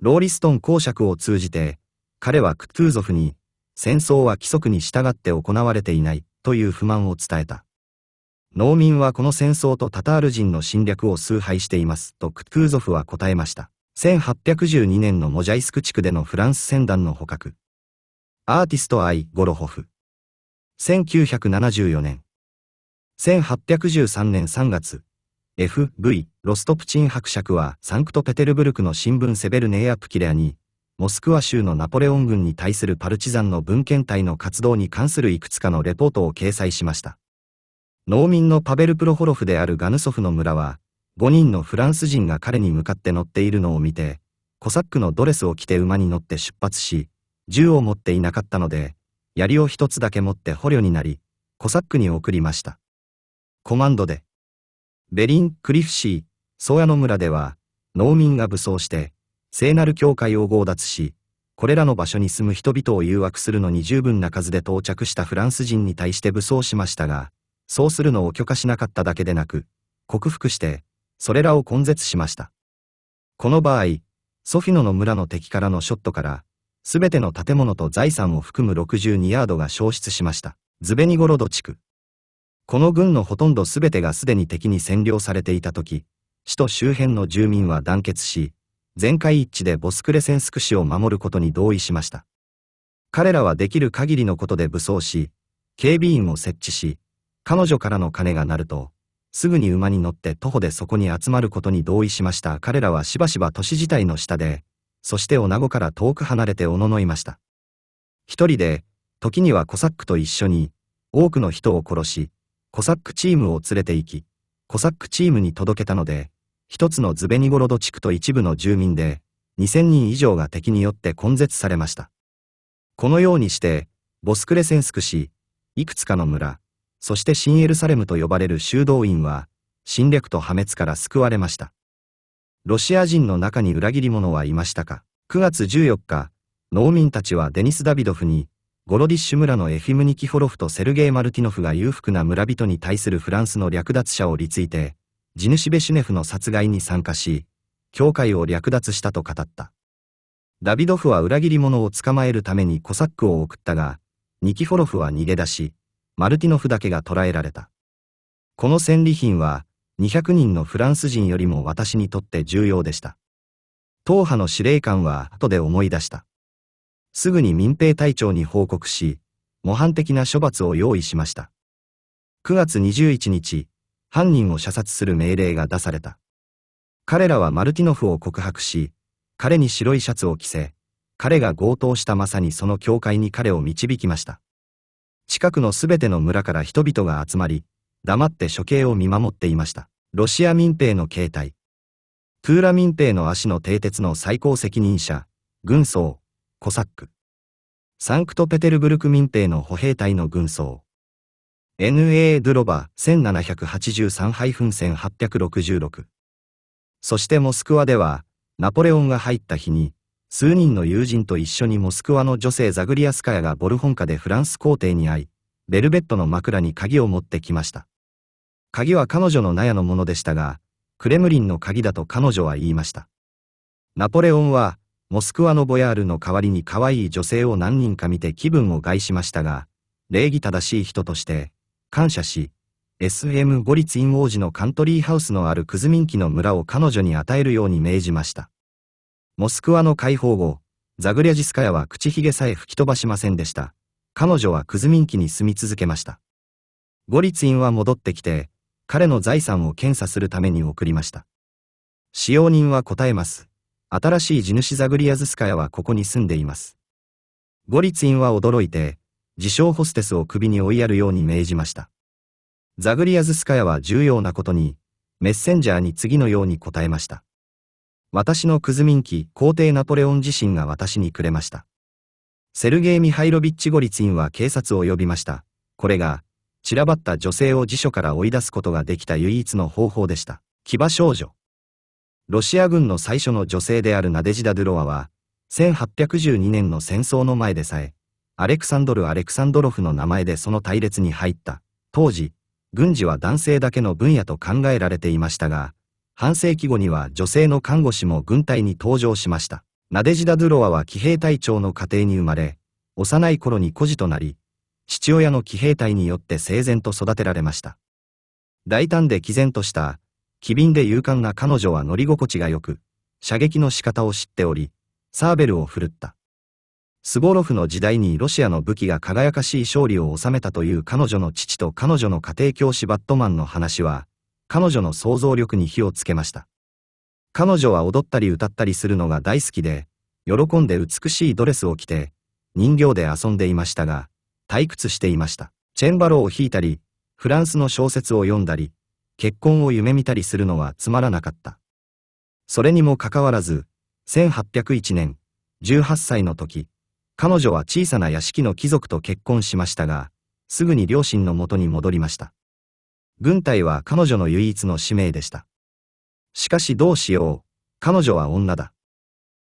Speaker 1: ローリストン公爵を通じて、彼はクトゥーゾフに、戦争は規則に従って行われていないという不満を伝えた。農民はこの戦争とタタール人の侵略を崇拝していますとクトゥーゾフは答えました。1812年のモジャイスク地区でのフランス船団の捕獲。アーティスト・アイ・ゴロホフ。1974年。1813年3月、FV・ ロストプチン伯爵はサンクトペテルブルクの新聞セベルネーアプキレアに、モスクワ州のナポレオン軍に対するパルチザンの文献隊の活動に関するいくつかのレポートを掲載しました。農民のパベル・プロホロフであるガヌソフの村は、5人のフランス人が彼に向かって乗っているのを見て、コサックのドレスを着て馬に乗って出発し、銃を持っていなかったので、槍を一つだけ持って捕虜になり、コサックに送りました。コマンドで。ベリン・クリフシー、宗谷の村では、農民が武装して、聖なる教会を強奪し、これらの場所に住む人々を誘惑するのに十分な数で到着したフランス人に対して武装しましたが、そうするのを許可しなかっただけでなく、克服して、それらを根絶しました。この場合、ソフィノの村の敵からのショットから、すべての建物と財産を含む62ヤードが消失しました。ズベニゴロド地区。この軍のほとんどすべてがすでに敵に占領されていた時、首都周辺の住民は団結し、全会一致でボスクレセンスク市を守ることに同意しました。彼らはできる限りのことで武装し、警備員を設置し、彼女からの金が鳴ると、すぐに馬に乗って徒歩でそこに集まることに同意しました。彼らはしばしば都市自体の下で、そして女子から遠く離れておののいました。一人で、時にはコサックと一緒に、多くの人を殺し、コサックチームを連れて行き、コサックチームに届けたので、一つのズベニゴロド地区と一部の住民で、2000人以上が敵によって根絶されました。このようにして、ボスクレセンスク市、いくつかの村、そして新エルサレムと呼ばれる修道院は、侵略と破滅から救われました。ロシア人の中に裏切り者はいましたか ?9 月14日、農民たちはデニス・ダビドフに、ゴロディッシュ村のエフィムニキホロフとセルゲイ・マルティノフが裕福な村人に対するフランスの略奪者を利ついて、ジヌシベ・シュネフの殺害に参加し、教会を略奪したと語った。ダビドフは裏切り者を捕まえるためにコサックを送ったが、ニキフォロフは逃げ出し、マルティノフだけが捕らえられた。この戦利品は、200人のフランス人よりも私にとって重要でした。党派の司令官は後で思い出した。すぐに民兵隊長に報告し、模範的な処罰を用意しました。9月21日、犯人を射殺する命令が出された。彼らはマルティノフを告白し、彼に白いシャツを着せ、彼が強盗したまさにその教会に彼を導きました。近くのすべての村から人々が集まり、黙って処刑を見守っていました。ロシア民兵の形態。プーラ民兵の足の蹄鉄の最高責任者、軍曹、コサック。サンクトペテルブルク民兵の歩兵隊の軍曹。NA ドゥロバ1783-1866。そしてモスクワでは、ナポレオンが入った日に、数人の友人と一緒にモスクワの女性ザグリアスカヤがボルホンカでフランス皇帝に会い、ベルベットの枕に鍵を持ってきました。鍵は彼女の納屋のものでしたが、クレムリンの鍵だと彼女は言いました。ナポレオンは、モスクワのボヤールの代わりに可愛い女性を何人か見て気分を害しましたが、礼儀正しい人として、感謝し、SM ゴリツイン王子のカントリーハウスのあるクズミンキの村を彼女に与えるように命じました。モスクワの解放後、ザグリャジスカヤは口ひげさえ吹き飛ばしませんでした。彼女はクズミンキに住み続けました。ゴリツインは戻ってきて、彼の財産を検査するために送りました。使用人は答えます。新しい地主ザグリアズスカヤはここに住んでいます。ゴリツインは驚いて、自称ホステスを首に追いやるように命じました。ザグリアズスカヤは重要なことに、メッセンジャーに次のように答えました。私のクズミンキ、皇帝ナポレオン自身が私にくれました。セルゲイ・ミハイロビッチ・ゴリツィンは警察を呼びました。これが、散らばった女性を辞書から追い出すことができた唯一の方法でした。騎馬少女。ロシア軍の最初の女性であるナデジダ・ドゥロワは、1812年の戦争の前でさえ、アレクサンドル・アレクサンドロフの名前でその隊列に入った。当時、軍事は男性だけの分野と考えられていましたが、半世紀後には女性の看護師も軍隊に登場しました。ナデジダ・ドゥロワは騎兵隊長の家庭に生まれ、幼い頃に孤児となり、父親の騎兵隊によって整然と育てられました。大胆で毅然とした、機敏で勇敢な彼女は乗り心地が良く、射撃の仕方を知っており、サーベルを振るった。スボロフの時代にロシアの武器が輝かしい勝利を収めたという彼女の父と彼女の家庭教師バットマンの話は、彼女の想像力に火をつけました。彼女は踊ったり歌ったりするのが大好きで、喜んで美しいドレスを着て、人形で遊んでいましたが、退屈していました。チェンバローを弾いたり、フランスの小説を読んだり、結婚を夢見たりするのはつまらなかった。それにもかかわらず、1801年、18歳の時、彼女は小さな屋敷の貴族と結婚しましたが、すぐに両親のもとに戻りました。軍隊は彼女の唯一の使命でした。しかしどうしよう、彼女は女だ。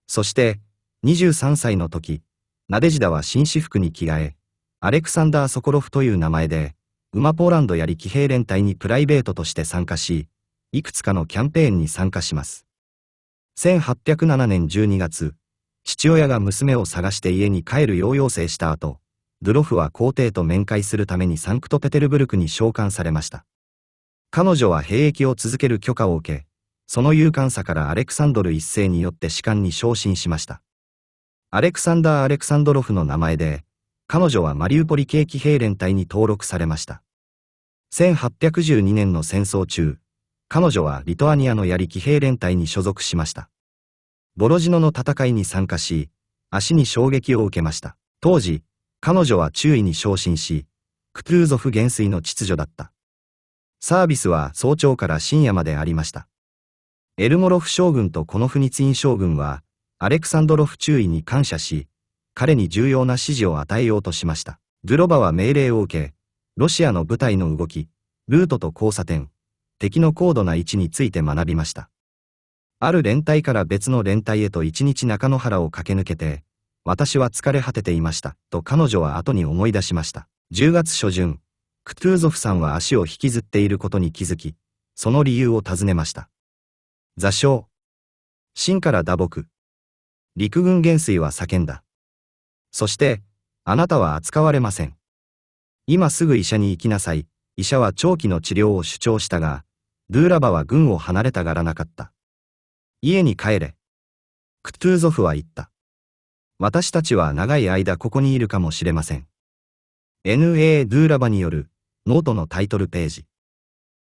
Speaker 1: そして、23歳の時、ナデジダは紳士服に着替え、アレクサンダー・ソコロフという名前で、馬ポーランドやり騎兵連隊にプライベートとして参加し、いくつかのキャンペーンに参加します。1807年12月、父親が娘を探して家に帰るよう要請した後、ドゥロフは皇帝と面会するためにサンクトペテルブルクに召喚されました。彼女は兵役を続ける許可を受け、その勇敢さからアレクサンドル一世によって士官に昇進しました。アレクサンダー・アレクサンドロフの名前で、彼女はマリウポリ系騎兵連隊に登録されました。1812年の戦争中、彼女はリトアニアの槍騎兵連隊に所属しました。ボロジノの戦いに参加し、足に衝撃を受けました。当時、彼女は注意に昇進し、クトゥーゾフ元帥の秩序だった。サービスは早朝から深夜までありました。エルモロフ将軍とコノフニツイン将軍は、アレクサンドロフ注意に感謝し、彼に重要な指示を与えようとしました。ドゥロバは命令を受け、ロシアの部隊の動き、ルートと交差点、敵の高度な位置について学びました。ある連隊から別の連隊へと一日中野原を駆け抜けて、私は疲れ果てていました、と彼女は後に思い出しました。10月初旬、クトゥーゾフさんは足を引きずっていることに気づき、その理由を尋ねました。座礁。真から打撲。陸軍元帥は叫んだ。そして、あなたは扱われません。今すぐ医者に行きなさい。医者は長期の治療を主張したが、ドゥーラバは軍を離れたがらなかった。家に帰れ。クトゥーゾフは言った。私たちは長い間ここにいるかもしれません。N.A. ドゥーラバによるノートのタイトルページ。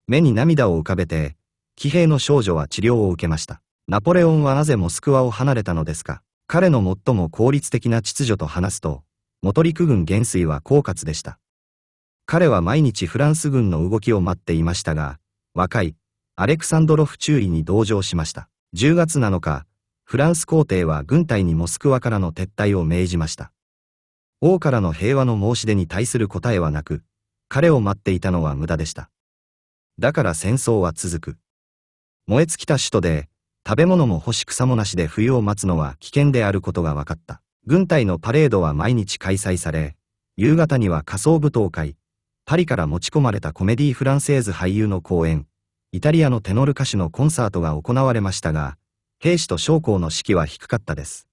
Speaker 1: 目に涙を浮かべて、騎兵の少女は治療を受けました。ナポレオンはなぜモスクワを離れたのですか彼の最も効率的な秩序と話すと、モトリク軍元帥は狡猾でした。彼は毎日フランス軍の動きを待っていましたが、若い、アレクサンドロフ中尉に同情しました。10月7日、フランス皇帝は軍隊にモスクワからの撤退を命じました。王からの平和の申し出に対する答えはなく、彼を待っていたのは無駄でした。だから戦争は続く。燃え尽きた首都で、食べ物も干し草もなしで冬を待つのは危険であることが分かった。軍隊のパレードは毎日開催され、夕方には仮想舞踏会、パリから持ち込まれたコメディフランセーズ俳優の公演、イタリアのテノル歌手のコンサートが行われましたが、兵士と将校の士気は低かったです。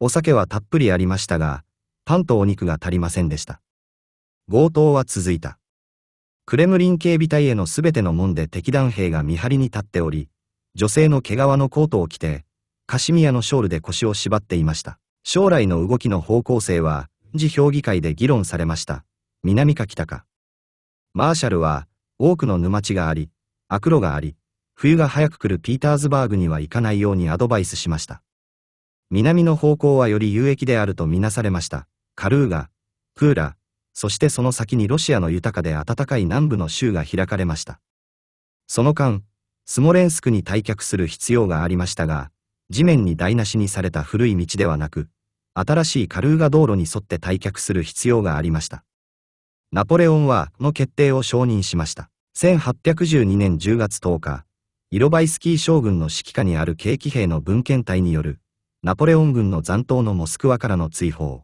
Speaker 1: お酒はたっぷりありましたが、パンとお肉が足りませんでした。強盗は続いた。クレムリン警備隊へのすべての門で敵弾兵が見張りに立っており、女性の毛皮のコートを着て、カシミヤのショールで腰を縛っていました。将来の動きの方向性は、次評議会で議論されました。南か北か。マーシャルは、多くの沼地があり、悪路があり、冬が早く来るピーターズバーグには行かないようにアドバイスしました。南の方向はより有益であるとみなされました。カルーガ、クーラ、そしてその先にロシアの豊かで暖かい南部の州が開かれました。その間、スモレンスクに退却する必要がありましたが、地面に台無しにされた古い道ではなく、新しいカルーガ道路に沿って退却する必要がありました。ナポレオンは、の決定を承認しました。1812年10月10日、イロバイスキー将軍の指揮下にある軽騎兵の文献隊による、ナポレオン軍の残党のモスクワからの追放。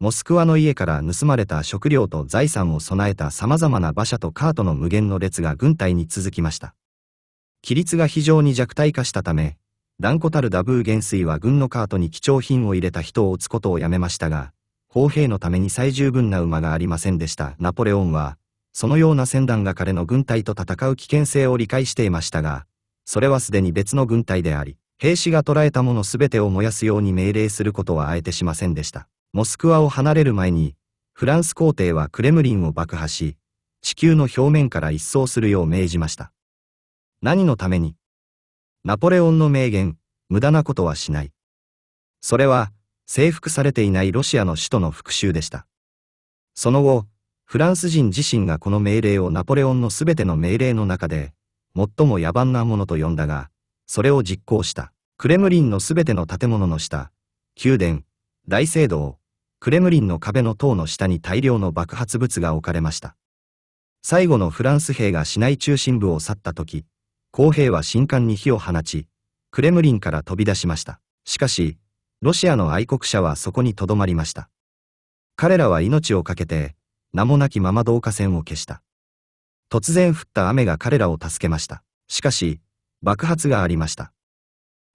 Speaker 1: モスクワの家から盗まれた食料と財産を備えた様々な馬車とカートの無限の列が軍隊に続きました。規律が非常に弱体化したため、断固たるダブー元帥は軍のカートに貴重品を入れた人を撃つことをやめましたが、砲兵のために最十分な馬がありませんでした。ナポレオンは、そのような船団が彼の軍隊と戦う危険性を理解していましたが、それはすでに別の軍隊であり、兵士が捕らえたもの全てを燃やすように命令することはあえてしませんでした。モスクワを離れる前に、フランス皇帝はクレムリンを爆破し、地球の表面から一掃するよう命じました。何のためにナポレオンの名言、無駄なことはしない。それは、征服されていないロシアの首都の復讐でした。その後、フランス人自身がこの命令をナポレオンのすべての命令の中で、最も野蛮なものと呼んだが、それを実行した。クレムリンのすべての建物の下、宮殿、大聖堂、クレムリンの壁の塔の下に大量の爆発物が置かれました。最後のフランス兵が市内中心部を去った時、公兵は新刊に火を放ち、クレムリンから飛び出しました。しかし、ロシアの愛国者はそこに留まりました。彼らは命を懸けて、名もなきまま導火線を消した。突然降った雨が彼らを助けました。しかし、爆発がありました。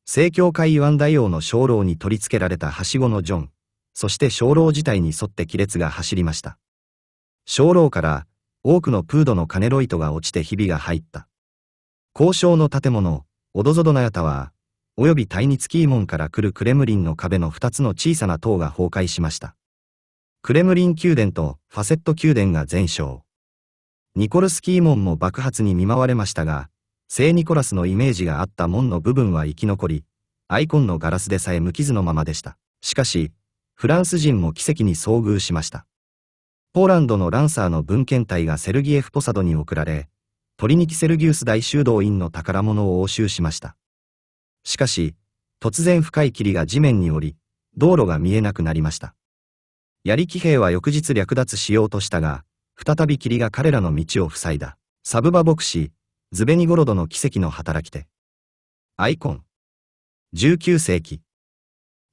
Speaker 1: 正教会ン大王の鐘楼に取り付けられたはしごのジョン、そして鐘楼自体に沿って亀裂が走りました。鐘楼から多くのプードのカネロイトが落ちてひびが入った。交渉の建物、オドゾドナヤタは、およびタイニツキー門から来るクレムリンの壁の2つの小さな塔が崩壊しました。クレムリン宮殿とファセット宮殿が全焼。ニコルスキー門も爆発に見舞われましたが、聖ニコラスのイメージがあった門の部分は生き残り、アイコンのガラスでさえ無傷のままでした。しかし、フランス人も奇跡に遭遇しました。ポーランドのランサーの文献隊がセルギエフ・ポサドに送られ、トリニキ・セルギウス大修道院の宝物を押収しました。しかし、突然深い霧が地面に降り、道路が見えなくなりました。槍騎兵は翌日略奪しようとしたが、再び霧が彼らの道を塞いだ。サブバ牧師、ズベニゴロドの奇跡の働き手。アイコン。19世紀。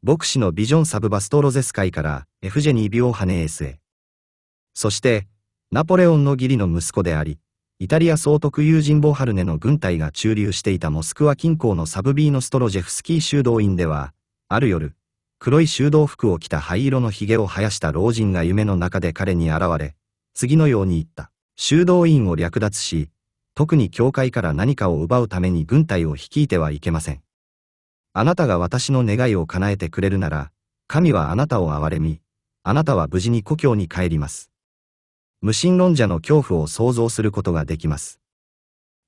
Speaker 1: 牧師のビジョンサブバストロゼス会からエフジェニー・ビオハネエースへ。そして、ナポレオンの義理の息子であり、イタリア総督友人ボハルネの軍隊が駐留していたモスクワ近郊のサブビーノストロジェフスキー修道院では、ある夜、黒い修道服を着た灰色の髭を生やした老人が夢の中で彼に現れ、次のように言った。修道院を略奪し、特に教会から何かを奪うために軍隊を率いてはいけません。あなたが私の願いを叶えてくれるなら、神はあなたを憐れみ、あなたは無事に故郷に帰ります。無神論者の恐怖を想像することができます。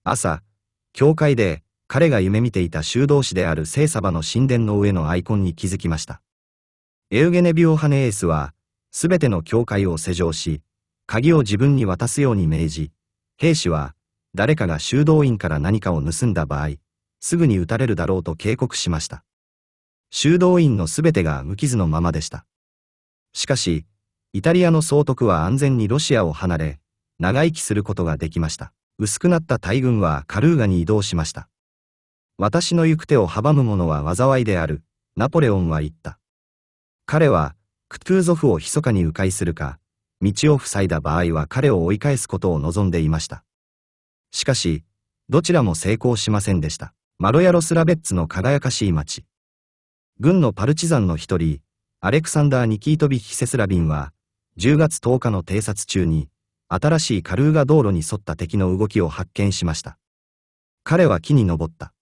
Speaker 1: 朝、教会で彼が夢見ていた修道士である聖サバの神殿の上のアイコンに気づきました。エウゲネ・ビオハネエースは、すべての教会を施錠し、鍵を自分に渡すように命じ、兵士は、誰かが修道院から何かを盗んだ場合、すぐに撃たれるだろうと警告しました。修道院のすべてが無傷のままでした。しかし、イタリアの総督は安全にロシアを離れ、長生きすることができました。薄くなった大軍はカルーガに移動しました。私の行く手を阻む者は災いである、ナポレオンは言った。彼は、クトゥーゾフを密かに迂回するか、道を塞いだ場合は彼を追い返すことを望んでいました。しかし、どちらも成功しませんでした。マロヤロスラベッツの輝かしい街。軍のパルチザンの一人、アレクサンダー・ニキートビ・ヒセスラビンは、10月10日の偵察中に、新しいカルーガ道路に沿った敵の動きを発見しました。彼は木に登った。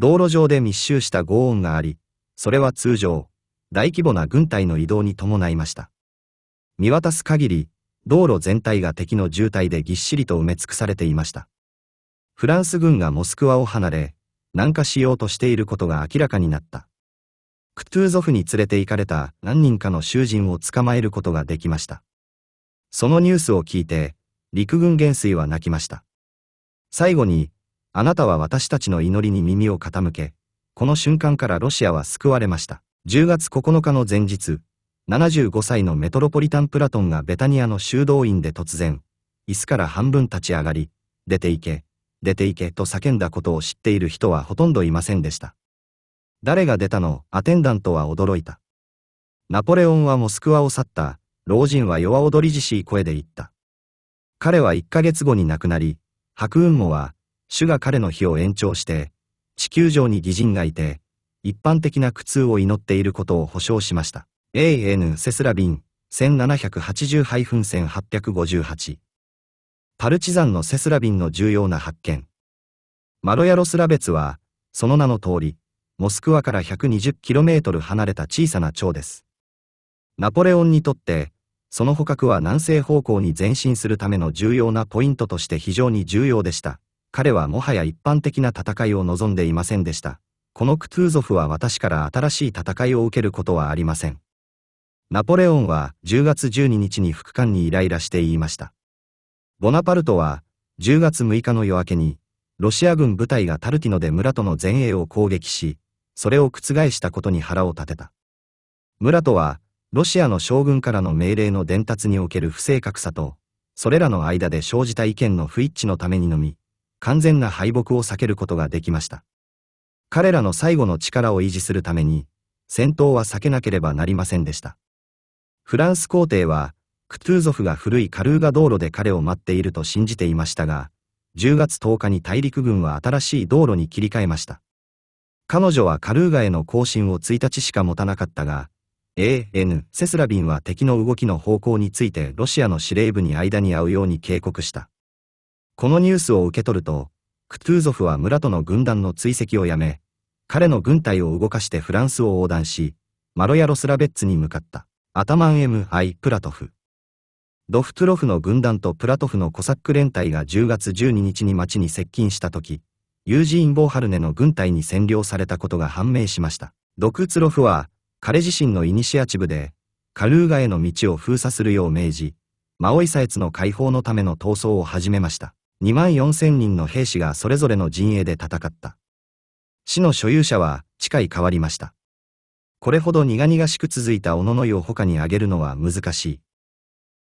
Speaker 1: 道路上で密集した轟音があり、それは通常、大規模な軍隊の移動に伴いました。見渡す限り、道路全体が敵の渋滞でぎっしりと埋め尽くされていました。フランス軍がモスクワを離れ、南下しようとしていることが明らかになった。クトゥーゾフに連れて行かれた何人かの囚人を捕まえることができました。そのニュースを聞いて、陸軍元帥は泣きました。最後に、あなたは私たちの祈りに耳を傾け、この瞬間からロシアは救われました。10月9日の前日、75歳のメトロポリタン・プラトンがベタニアの修道院で突然、椅子から半分立ち上がり、出て行け、出て行けと叫んだことを知っている人はほとんどいませんでした。誰が出たのアテンダントは驚いた。ナポレオンはモスクワを去った、老人は弱踊りじしい声で言った。彼は1ヶ月後に亡くなり、白雲母は主が彼の日を延長して、地球上に義人がいて、一般的な苦痛を祈っていることを保証しました。AN セスラビン1780-1858パルチザンのセスラビンの重要な発見。マロヤロスラベツは、その名の通り、モスクワから 120km 離れた小さな町です。ナポレオンにとって、その捕獲は南西方向に前進するための重要なポイントとして非常に重要でした。彼はもはや一般的な戦いを望んでいませんでした。このクトゥーゾフは私から新しい戦いを受けることはありません。ナポレオンは10月12日に副官にイライラして言いました。ボナパルトは10月6日の夜明けに、ロシア軍部隊がタルティノで村との前衛を攻撃し、それを覆したことに腹を立てた。村とは、ロシアの将軍からの命令の伝達における不正確さと、それらの間で生じた意見の不一致のためにのみ、完全な敗北を避けることができました。彼らの最後の力を維持するために、戦闘は避けなければなりませんでした。フランス皇帝は、クトゥーゾフが古いカルーガ道路で彼を待っていると信じていましたが、10月10日に大陸軍は新しい道路に切り替えました。彼女はカルーガへの行進を1日しか持たなかったが、AN セスラビンは敵の動きの方向についてロシアの司令部に間に合うように警告した。このニュースを受け取ると、クトゥーゾフは村との軍団の追跡をやめ、彼の軍隊を動かしてフランスを横断し、マロヤロスラベッツに向かった。アタマン m イ・プラトフ。ドフトゥロフの軍団とプラトフのコサック連隊が10月12日に町に接近した時、ユージーン・ボーハルネの軍隊に占領されたことが判明しました。ドクツロフは、彼自身のイニシアチブで、カルーガへの道を封鎖するよう命じ、マオイサエツの解放のための闘争を始めました。2万4千人の兵士がそれぞれの陣営で戦った。市の所有者は、近い変わりました。これほど苦々しく続いたおののいを他に挙げるのは難しい。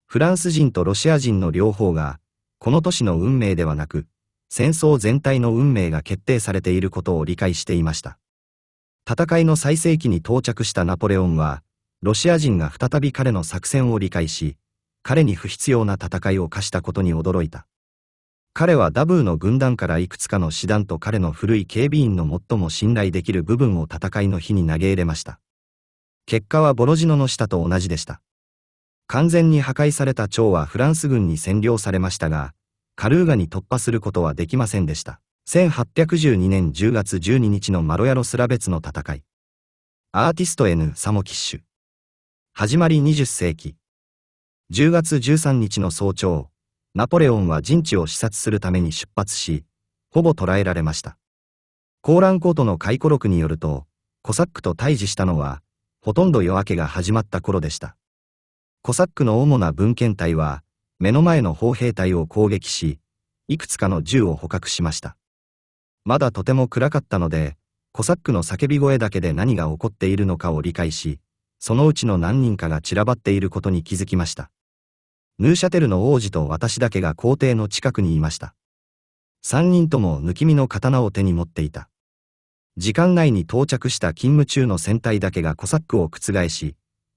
Speaker 1: フランス人とロシア人の両方が、この都市の運命ではなく、戦争全体の運命が決定されていることを理解していました。戦いの最盛期に到着したナポレオンは、ロシア人が再び彼の作戦を理解し、彼に不必要な戦いを課したことに驚いた。彼はダブーの軍団からいくつかの師団と彼の古い警備員の最も信頼できる部分を戦いの日に投げ入れました。結果はボロジノの下と同じでした。完全に破壊された町はフランス軍に占領されましたが、カルーガに突破することはできませんでした。1812年10月12日のマロヤロスラベツの戦い。アーティスト N サモキッシュ。始まり20世紀。10月13日の早朝、ナポレオンは陣地を視察するために出発し、ほぼ捕らえられました。コーランコートの回顧録によると、コサックと対峙したのは、ほとんど夜明けが始まった頃でした。コサックの主な文献隊は、目の前の砲兵隊を攻撃し、いくつかの銃を捕獲しました。まだとても暗かったので、コサックの叫び声だけで何が起こっているのかを理解し、そのうちの何人かが散らばっていることに気づきました。ヌーシャテルの王子と私だけが皇帝の近くにいました。三人とも抜き身の刀を手に持っていた。時間内に到着した勤務中の戦隊だけがコサックを覆し、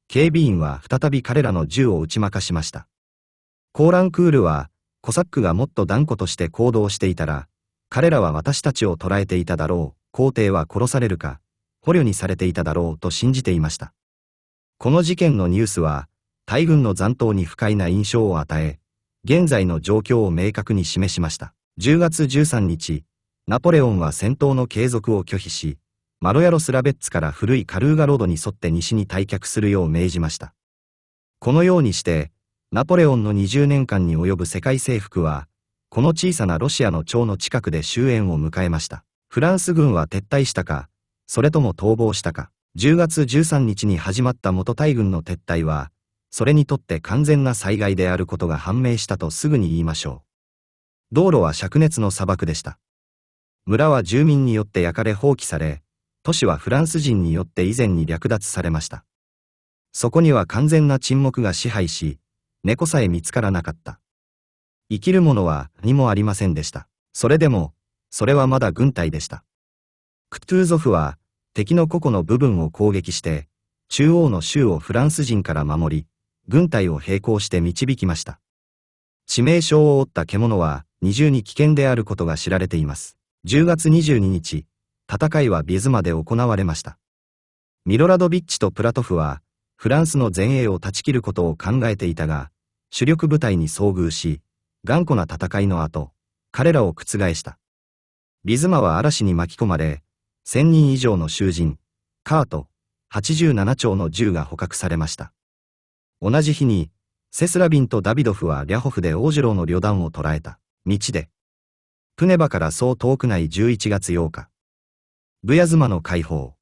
Speaker 1: 警備員は再び彼らの銃を打ち負かしました。コーランクールは、コサックがもっと断固として行動していたら、彼らは私たちを捕らえていただろう、皇帝は殺されるか、捕虜にされていただろうと信じていました。この事件のニュースは、大軍の残党に不快な印象を与え、現在の状況を明確に示しました。10月13日、ナポレオンは戦闘の継続を拒否し、マロヤロスラベッツから古いカルーガロードに沿って西に退却するよう命じました。このようにして、ナポレオンの20年間に及ぶ世界征服は、この小さなロシアの町の近くで終焉を迎えました。フランス軍は撤退したか、それとも逃亡したか。10月13日に始まった元大軍の撤退は、それにとって完全な災害であることが判明したとすぐに言いましょう。道路は灼熱の砂漠でした。村は住民によって焼かれ放棄され、都市はフランス人によって以前に略奪されました。そこには完全な沈黙が支配し、猫さえ見つからなかった。生きるものは何もありませんでした。それでも、それはまだ軍隊でした。クトゥーゾフは、敵の個々の部分を攻撃して、中央の州をフランス人から守り、軍隊を並行して導きました。致命傷を負った獣は二重に危険であることが知られています。10月22日、戦いはビズマで行われました。ミロラドビッチとプラトフは、フランスの前衛を断ち切ることを考えていたが、主力部隊に遭遇し、頑固な戦いの後、彼らを覆した。ビズマは嵐に巻き込まれ、1000人以上の囚人、カート、87丁の銃が捕獲されました。同じ日に、セスラビンとダビドフはリャホフで王次郎の旅団を捕らえた。道で。プネバからそう遠くない11月8日。ブヤズマの解放。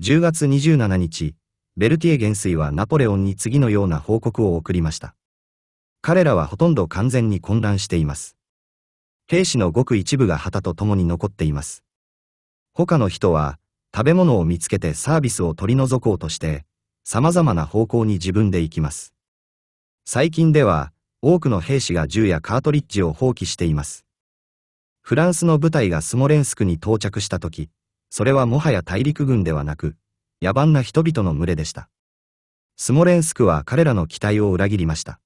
Speaker 1: 10月27日、ベルティエ元帥はナポレオンに次のような報告を送りました。彼らはほとんど完全に混乱しています。兵士のごく一部が旗と共に残っています。他の人は、食べ物を見つけてサービスを取り除こうとして、様々な方向に自分で行きます。最近では、多くの兵士が銃やカートリッジを放棄しています。フランスの部隊がスモレンスクに到着した時、それはもはや大陸軍ではなく、野蛮な人々の群れでした。スモレンスクは彼らの期待を裏切りました。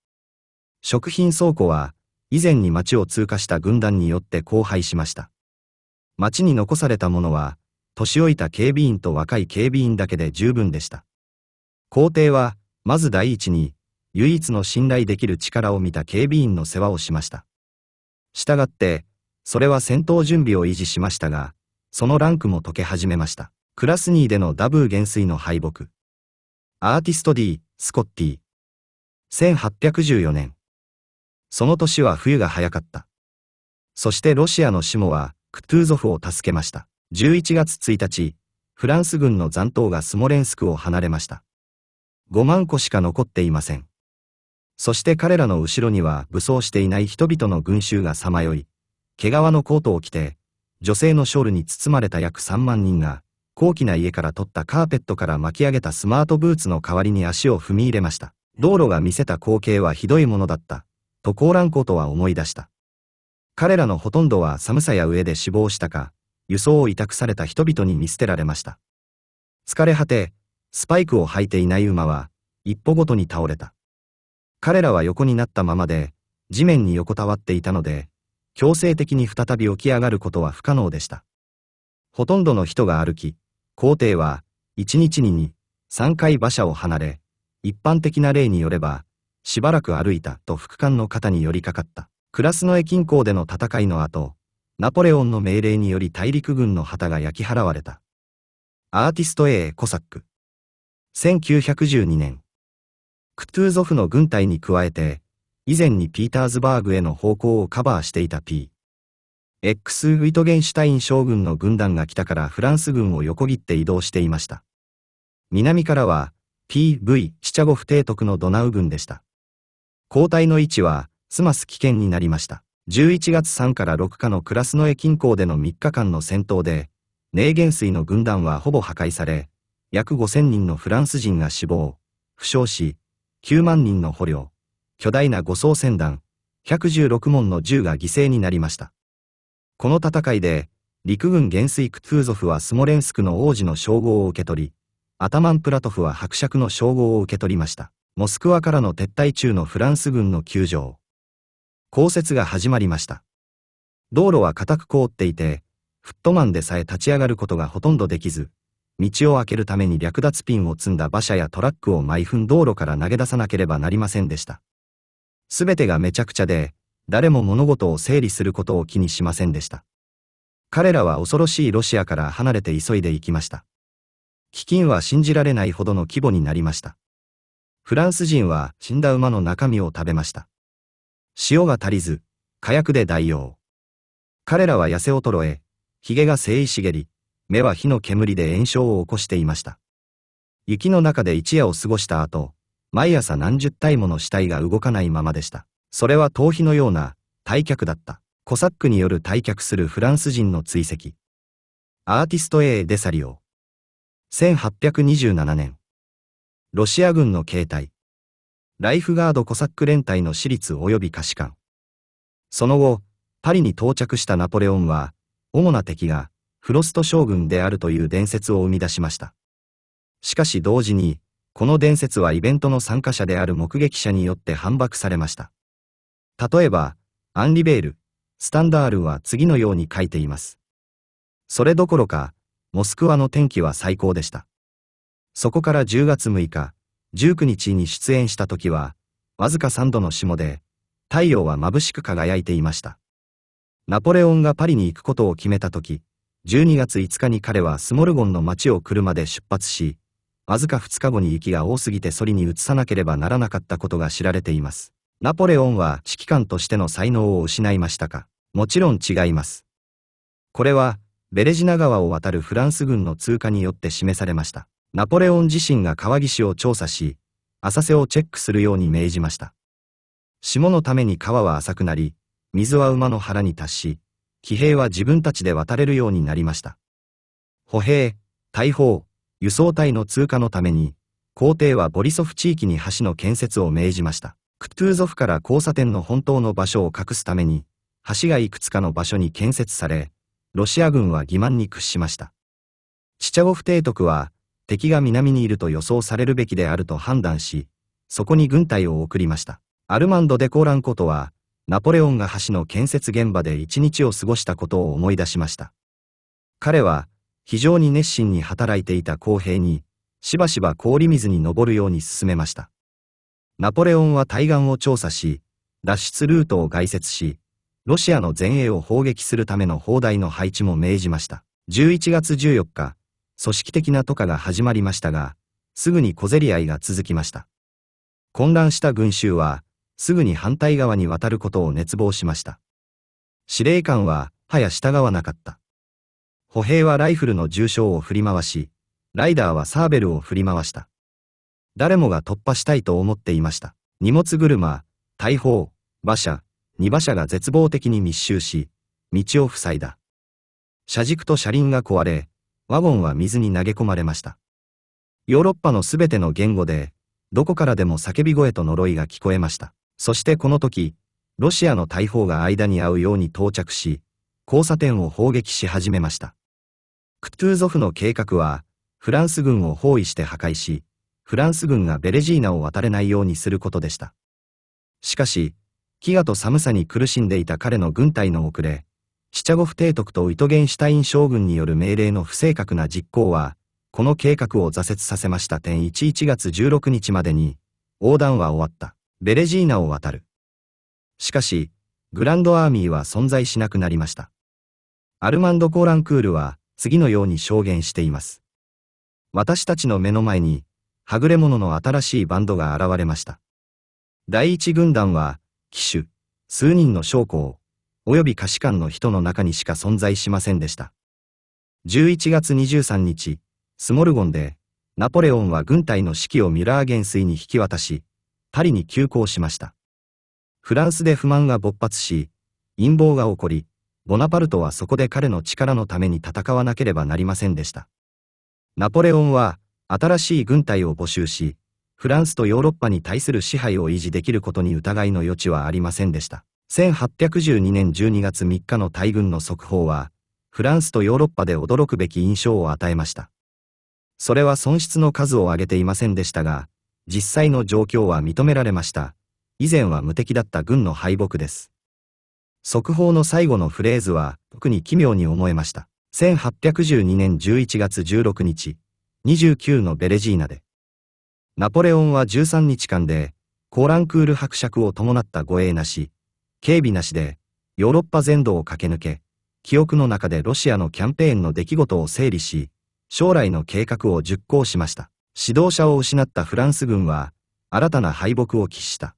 Speaker 1: 食品倉庫は、以前に町を通過した軍団によって荒廃しました。町に残されたものは、年老いた警備員と若い警備員だけで十分でした。皇帝は、まず第一に、唯一の信頼できる力を見た警備員の世話をしました。したがって、それは戦闘準備を維持しましたが、そのランクも解け始めました。クラスニーでのダブー減衰の敗北。アーティスト D、スコッティ。1814年。その年は冬が早かった。そしてロシアのシモは、クトゥーゾフを助けました。11月1日、フランス軍の残党がスモレンスクを離れました。5万個しか残っていません。そして彼らの後ろには武装していない人々の群衆がさまよい、毛皮のコートを着て、女性のショールに包まれた約3万人が、高貴な家から取ったカーペットから巻き上げたスマートブーツの代わりに足を踏み入れました。道路が見せた光景はひどいものだった、とコーランコートは思い出した。彼らのほとんどは寒さや飢えで死亡したか、輸送を委託された人々に見捨てられました。疲れ果て、スパイクを履いていない馬は、一歩ごとに倒れた。彼らは横になったままで、地面に横たわっていたので、強制的に再び起き上がることは不可能でした。ほとんどの人が歩き、皇帝は、一日に2、3回馬車を離れ、一般的な例によれば、しばらく歩いたと副官の方に寄りかかった。クラスノエ近郊での戦いの後、ナポレオンの命令により大陸軍の旗が焼き払われた。アーティスト A コサック。1912年、クトゥーゾフの軍隊に加えて、以前にピーターズバーグへの方向をカバーしていた P。X ウィトゲンシュタイン将軍の軍団が北からフランス軍を横切って移動していました。南からは PV シチャゴフ提督のドナウ軍でした。交代の位置はスマス危険になりました。11月3から6日のクラスノエ近郊での3日間の戦闘で、ネーゲン水の軍団はほぼ破壊され、約5000人のフランス人が死亡、負傷し、9万人の捕虜、巨大な護送船団、116門の銃が犠牲になりました。この戦いで、陸軍元帥クトゥーゾフはスモレンスクの王子の称号を受け取り、アタマンプラトフは伯爵の称号を受け取りました。モスクワからの撤退中のフランス軍の球場。降雪が始まりました。道路は固く凍っていて、フットマンでさえ立ち上がることがほとんどできず、道を開けるために略奪ピンを積んだ馬車やトラックを毎分道路から投げ出さなければなりませんでした。すべてがめちゃくちゃで、誰も物事を整理することを気にしませんでした。彼らは恐ろしいロシアから離れて急いで行きました。飢饉は信じられないほどの規模になりました。フランス人は死んだ馬の中身を食べました。塩が足りず、火薬で代用。彼らは痩せ衰え、髭が生い茂り、目は火の煙で炎症を起こしていました。雪の中で一夜を過ごした後、毎朝何十体もの死体が動かないままでした。それは逃避のような、退却だった。コサックによる退却するフランス人の追跡。アーティスト A・ デサリオ。1827年。ロシア軍の携帯。ライフガードコサック連隊の私立及び可視官。その後、パリに到着したナポレオンは、主な敵が、フロスト将軍であるという伝説を生み出しました。しかし同時に、この伝説はイベントの参加者である目撃者によって反駁されました。例えば、アンリベール、スタンダールは次のように書いています。それどころか、モスクワの天気は最高でした。そこから10月6日、19日に出演した時は、わずか3度の霜で、太陽は眩しく輝いていました。ナポレオンがパリに行くことを決めた時、12月5日に彼はスモルゴンの町を車で出発し、わずか2日後に息が多すぎてソリに移さなければならなかったことが知られています。ナポレオンは指揮官としての才能を失いましたかもちろん違います。これは、ベレジナ川を渡るフランス軍の通過によって示されました。ナポレオン自身が川岸を調査し、浅瀬をチェックするように命じました。霜のために川は浅くなり、水は馬の腹に達し、騎兵は自分たちで渡れるようになりました。歩兵、大砲、輸送隊の通過のために、皇帝はボリソフ地域に橋の建設を命じました。クトゥーゾフから交差点の本当の場所を隠すために、橋がいくつかの場所に建設され、ロシア軍は欺瞞に屈しました。チチャゴフ提督は、敵が南にいると予想されるべきであると判断し、そこに軍隊を送りました。アルマンド・デ・コーランコトは、ナポレオンが橋の建設現場で一日を過ごしたことを思い出しました。彼は、非常に熱心に働いていた公平に、しばしば氷水に登るように進めました。ナポレオンは対岸を調査し、脱出ルートを外設し、ロシアの前衛を砲撃するための砲台の配置も命じました。11月14日、組織的な渡河が始まりましたが、すぐに小競り合いが続きました。混乱した群衆は、すぐに反対側に渡ることを熱望しました。司令官は、はや従わなかった。歩兵はライフルの重傷を振り回し、ライダーはサーベルを振り回した。誰もが突破したいと思っていました。荷物車、大砲、馬車、二馬車が絶望的に密集し、道を塞いだ。車軸と車輪が壊れ、ワゴンは水に投げ込まれました。ヨーロッパのすべての言語で、どこからでも叫び声と呪いが聞こえました。そしてこの時、ロシアの大砲が間に合うように到着し、交差点を砲撃し始めました。クトゥーゾフの計画は、フランス軍を包囲して破壊し、フランス軍がベレジーナを渡れないようにすることでした。しかし、飢餓と寒さに苦しんでいた彼の軍隊の遅れ、シチャゴフ提督とイトゲンシュタイン将軍による命令の不正確な実行は、この計画を挫折させました。点11月16日までに、横断は終わった。ベレジーナを渡る。しかし、グランドアーミーは存在しなくなりました。アルマンド・コーランクールは次のように証言しています。私たちの目の前に、はぐれ者の新しいバンドが現れました。第一軍団は、騎手、数人の将校、及び歌士官の人の中にしか存在しませんでした。11月23日、スモルゴンで、ナポレオンは軍隊の指揮をミュラー元帥に引き渡し、パリに急行しました。フランスで不満が勃発し、陰謀が起こり、ボナパルトはそこで彼の力のために戦わなければなりませんでした。ナポレオンは、新しい軍隊を募集し、フランスとヨーロッパに対する支配を維持できることに疑いの余地はありませんでした。1812年12月3日の大軍の速報は、フランスとヨーロッパで驚くべき印象を与えました。それは損失の数を上げていませんでしたが、実際の状況は認められました。以前は無敵だった軍の敗北です。速報の最後のフレーズは特に奇妙に思えました。1812年11月16日、29のベレジーナで。ナポレオンは13日間で、コーランクール伯爵を伴った護衛なし、警備なしで、ヨーロッパ全土を駆け抜け、記憶の中でロシアのキャンペーンの出来事を整理し、将来の計画を実行しました。指導者を失ったフランス軍は、新たな敗北を喫した。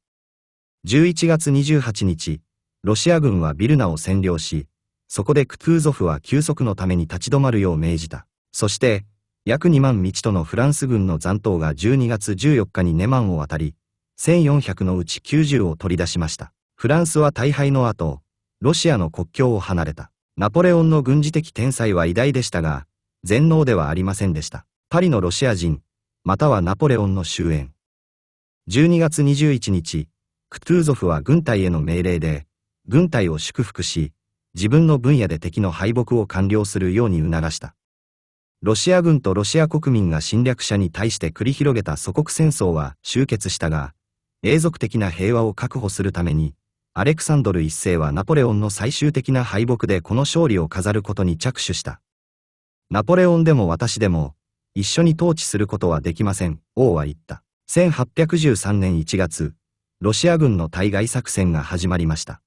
Speaker 1: 11月28日、ロシア軍はビルナを占領し、そこでクトゥーゾフは休息のために立ち止まるよう命じた。そして、約2万道とのフランス軍の残党が12月14日にネマンを渡り、1400のうち90を取り出しました。フランスは大敗の後、ロシアの国境を離れた。ナポレオンの軍事的天才は偉大でしたが、全能ではありませんでした。パリのロシア人、またはナポレオンの終焉。12月21日、クトゥーゾフは軍隊への命令で、軍隊を祝福し、自分の分野で敵の敗北を完了するように促した。ロシア軍とロシア国民が侵略者に対して繰り広げた祖国戦争は終結したが、永続的な平和を確保するために、アレクサンドル一世はナポレオンの最終的な敗北でこの勝利を飾ることに着手した。ナポレオンでも私でも、一緒に統治することはできません、王は言った。1813年1月、ロシア軍の対外作戦が始まりました。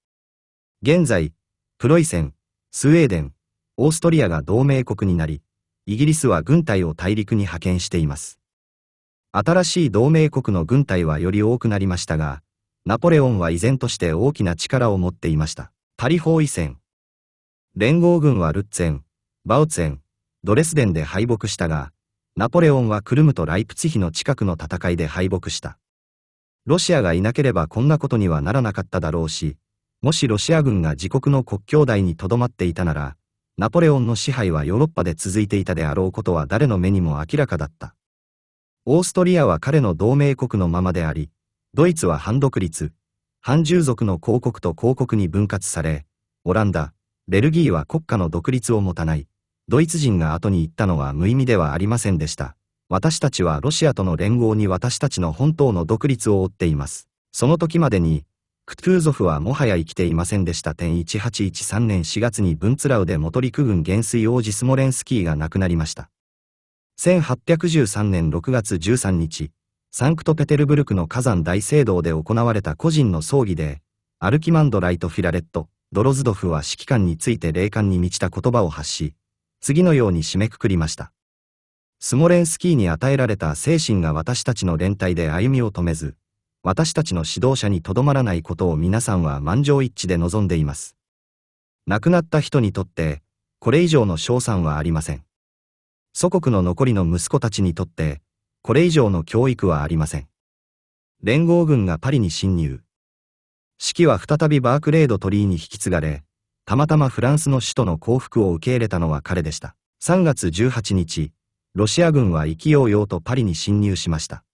Speaker 1: 現在、プロイセン、スウェーデン、オーストリアが同盟国になり、イギリスは軍隊を大陸に派遣しています。新しい同盟国の軍隊はより多くなりましたが、ナポレオンは依然として大きな力を持っていました。パリ包囲戦。連合軍はルッツェン、バウツェン、ドレスデンで敗北したが、ナポレオンはクルムとライプツヒの近くの戦いで敗北した。ロシアがいなければこんなことにはならなかっただろうし、もしロシア軍が自国の国境内に留まっていたなら、ナポレオンの支配はヨーロッパで続いていたであろうことは誰の目にも明らかだった。オーストリアは彼の同盟国のままであり、ドイツは反独立、反従属の公国と公国に分割され、オランダ、ベルギーは国家の独立を持たない。ドイツ人が後に言ったのは無意味ではありませんでした。私たちはロシアとの連合に私たちの本当の独立を追っています。その時までに、クトゥーゾフはもはや生きていませんでした。1813年4月にブンツラウでモトリク軍元帥王子スモレンスキーが亡くなりました。1813年6月13日、サンクトペテルブルクの火山大聖堂で行われた個人の葬儀で、アルキマンドライト・フィラレット、ドロズドフは指揮官について霊感に満ちた言葉を発し、次のように締めくくりました。スモレンスキーに与えられた精神が私たちの連帯で歩みを止めず、私たちの指導者にとどまらないことを皆さんは満場一致で望んでいます。亡くなった人にとって、これ以上の賞賛はありません。祖国の残りの息子たちにとって、これ以上の教育はありません。連合軍がパリに侵入。式は再びバークレード鳥居に引き継がれ、たまたまフランスの首都の降伏を受け入れたのは彼でした。3月18日、ロシア軍は勢いようとパリに侵入しました。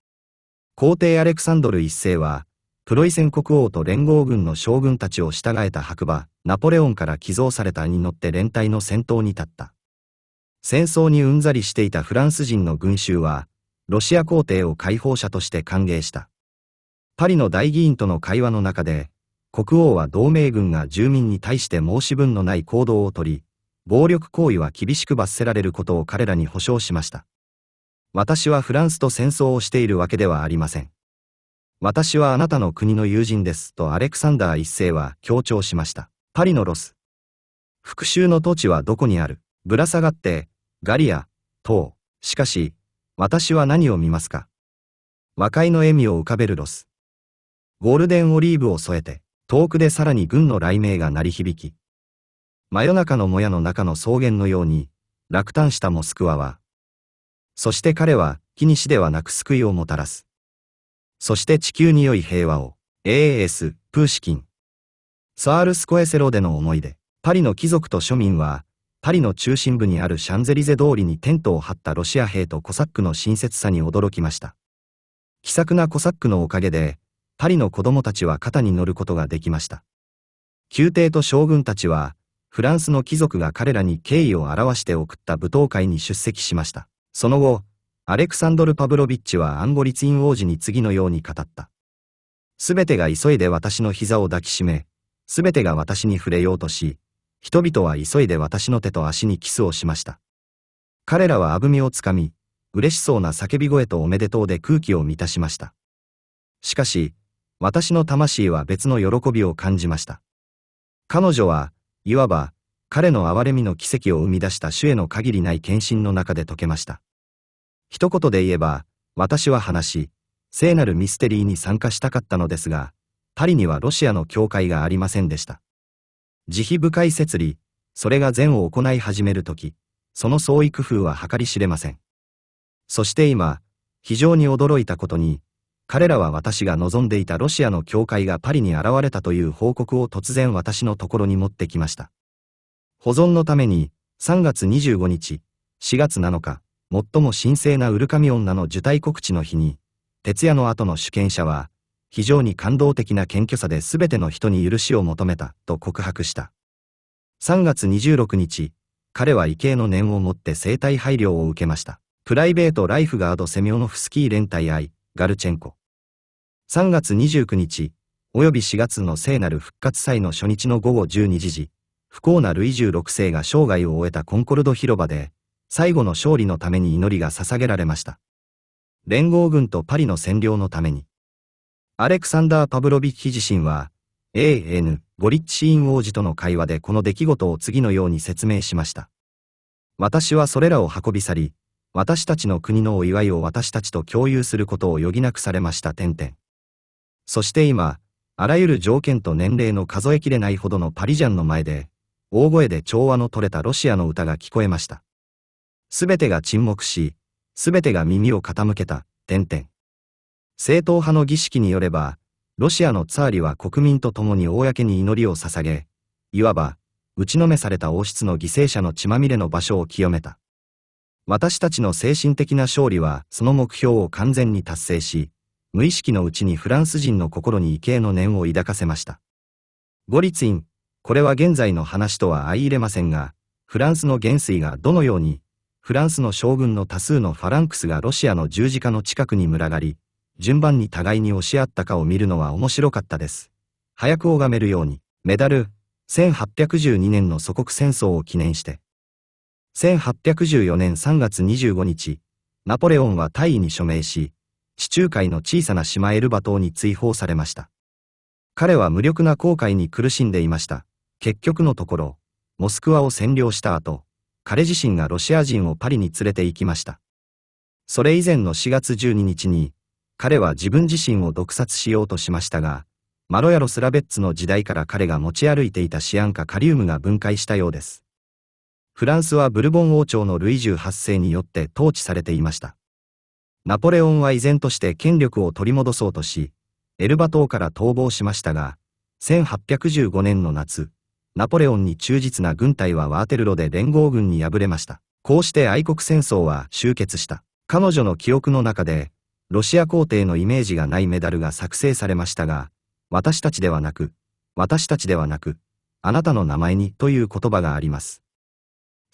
Speaker 1: 皇帝アレクサンドル一世は、プロイセン国王と連合軍の将軍たちを従えた白馬、ナポレオンから寄贈されたに乗って連隊の先頭に立った。戦争にうんざりしていたフランス人の群衆は、ロシア皇帝を解放者として歓迎した。パリの大議員との会話の中で、国王は同盟軍が住民に対して申し分のない行動をとり、暴力行為は厳しく罰せられることを彼らに保証しました。私はフランスと戦争をしているわけではありません。私はあなたの国の友人ですとアレクサンダー一世は強調しました。パリのロス。復讐の土地はどこにあるぶら下がって、ガリア、等。しかし、私は何を見ますか和解の笑みを浮かべるロス。ゴールデンオリーブを添えて。遠くでさらに軍の雷鳴が鳴り響き、真夜中のもやの中の草原のように、落胆したモスクワは、そして彼は、木死ではなく救いをもたらす。そして地球に良い平和を、AAS、プーシキン。サールスコエセロでの思い出、パリの貴族と庶民は、パリの中心部にあるシャンゼリゼ通りにテントを張ったロシア兵とコサックの親切さに驚きました。気さくなコサックのおかげで、パリの子供たちは肩に乗ることができました。宮廷と将軍たちは、フランスの貴族が彼らに敬意を表して送った舞踏会に出席しました。その後、アレクサンドル・パブロビッチはアンゴリツイン王子に次のように語った。すべてが急いで私の膝を抱きしめ、すべてが私に触れようとし、人々は急いで私の手と足にキスをしました。彼らはあぶみをつかみ、嬉しそうな叫び声とおめでとうで空気を満たしました。しかし、私の魂は別の喜びを感じました。彼女は、いわば、彼の憐れみの奇跡を生み出した主への限りない献身の中で解けました。一言で言えば、私は話し、聖なるミステリーに参加したかったのですが、パリにはロシアの教会がありませんでした。慈悲深い摂理、それが善を行い始めるとき、その創意工夫は計り知れません。そして今、非常に驚いたことに、彼らは私が望んでいたロシアの教会がパリに現れたという報告を突然私のところに持ってきました。保存のために、3月25日、4月7日、最も神聖なウルカミ女の受胎告知の日に、徹夜の後の主権者は、非常に感動的な謙虚さで全ての人に許しを求めたと告白した。3月26日、彼は異形の念を持って生体配慮を受けました。プライベート・ライフガード・セミオノフスキー連隊愛、ガルチェンコ。3月29日、及び4月の聖なる復活祭の初日の午後12時、不幸なルイ16世が生涯を終えたコンコルド広場で、最後の勝利のために祈りが捧げられました。連合軍とパリの占領のために。アレクサンダー・パブロビッヒ自身は、AN、ゴリッチ・イン王子との会話でこの出来事を次のように説明しました。私はそれらを運び去り、私たちの国のお祝いを私たちと共有することを余儀なくされました。点々。そして今、あらゆる条件と年齢の数えきれないほどのパリジャンの前で、大声で調和の取れたロシアの歌が聞こえました。すべてが沈黙し、すべてが耳を傾けた、点々。正統派の儀式によれば、ロシアのツァーリは国民と共に公に祈りを捧げ、いわば、打ちのめされた王室の犠牲者の血まみれの場所を清めた。私たちの精神的な勝利はその目標を完全に達成し、無意識のうちにフランス人の心に畏敬の念を抱かせました。ゴリツィン、これは現在の話とは相入れませんが、フランスの元帥がどのように、フランスの将軍の多数のファランクスがロシアの十字架の近くに群がり、順番に互いに押し合ったかを見るのは面白かったです。早く拝めるように、メダル、1812年の祖国戦争を記念して。1814年3月25日、ナポレオンは大尉に署名し、地中海の小さな島エルバ島に追放されました。彼は無力な後悔に苦しんでいました。結局のところ、モスクワを占領した後、彼自身がロシア人をパリに連れて行きました。それ以前の4月12日に、彼は自分自身を毒殺しようとしましたが、マロヤロスラベッツの時代から彼が持ち歩いていたシアンカカリウムが分解したようです。フランスはブルボン王朝のルイ18世によって統治されていました。ナポレオンは依然として権力を取り戻そうとし、エルバ島から逃亡しましたが、1815年の夏、ナポレオンに忠実な軍隊はワーテルロで連合軍に敗れました。こうして愛国戦争は終結した。彼女の記憶の中で、ロシア皇帝のイメージがないメダルが作成されましたが、私たちではなく、私たちではなく、あなたの名前にという言葉があります。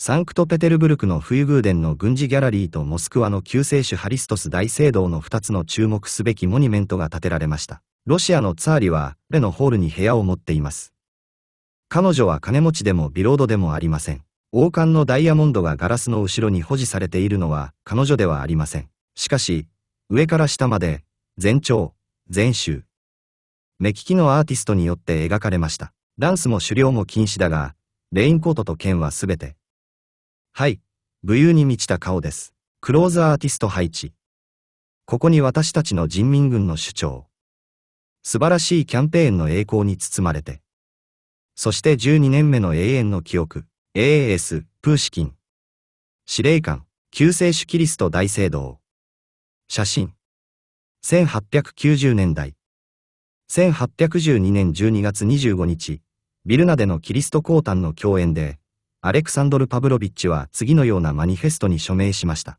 Speaker 1: サンクトペテルブルクの冬宮殿の軍事ギャラリーとモスクワの救世主ハリストス大聖堂の2つの注目すべきモニュメントが建てられました。ロシアのツァーリは、レのホールに部屋を持っています。彼女は金持ちでもビロードでもありません。王冠のダイヤモンドがガラスの後ろに保持されているのは彼女ではありません。しかし、上から下まで、全長、全周。目利きのアーティストによって描かれました。ダンスも狩猟も禁止だが、レインコートと剣はすべて、はい。武勇に満ちた顔です。クローズアーティスト配置。ここに私たちの人民軍の主張。素晴らしいキャンペーンの栄光に包まれて。そして12年目の永遠の記憶。AAS、プーシキン。司令官、救世主キリスト大聖堂。写真。1890年代。1812年12月25日、ビルナでのキリスト降誕の共演で、アレクサンドル・パブロビッチは次のようなマニフェストに署名しました。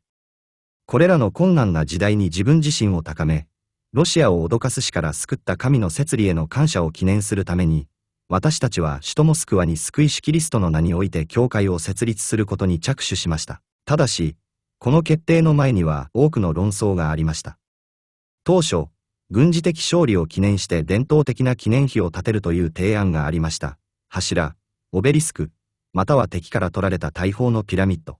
Speaker 1: これらの困難な時代に自分自身を高め、ロシアを脅かす死から救った神の摂理への感謝を記念するために、私たちは首都モスクワに救いしキリストの名において教会を設立することに着手しました。ただし、この決定の前には多くの論争がありました。当初、軍事的勝利を記念して伝統的な記念碑を建てるという提案がありました。柱、オベリスク、または敵から取られた大砲のピラミッド。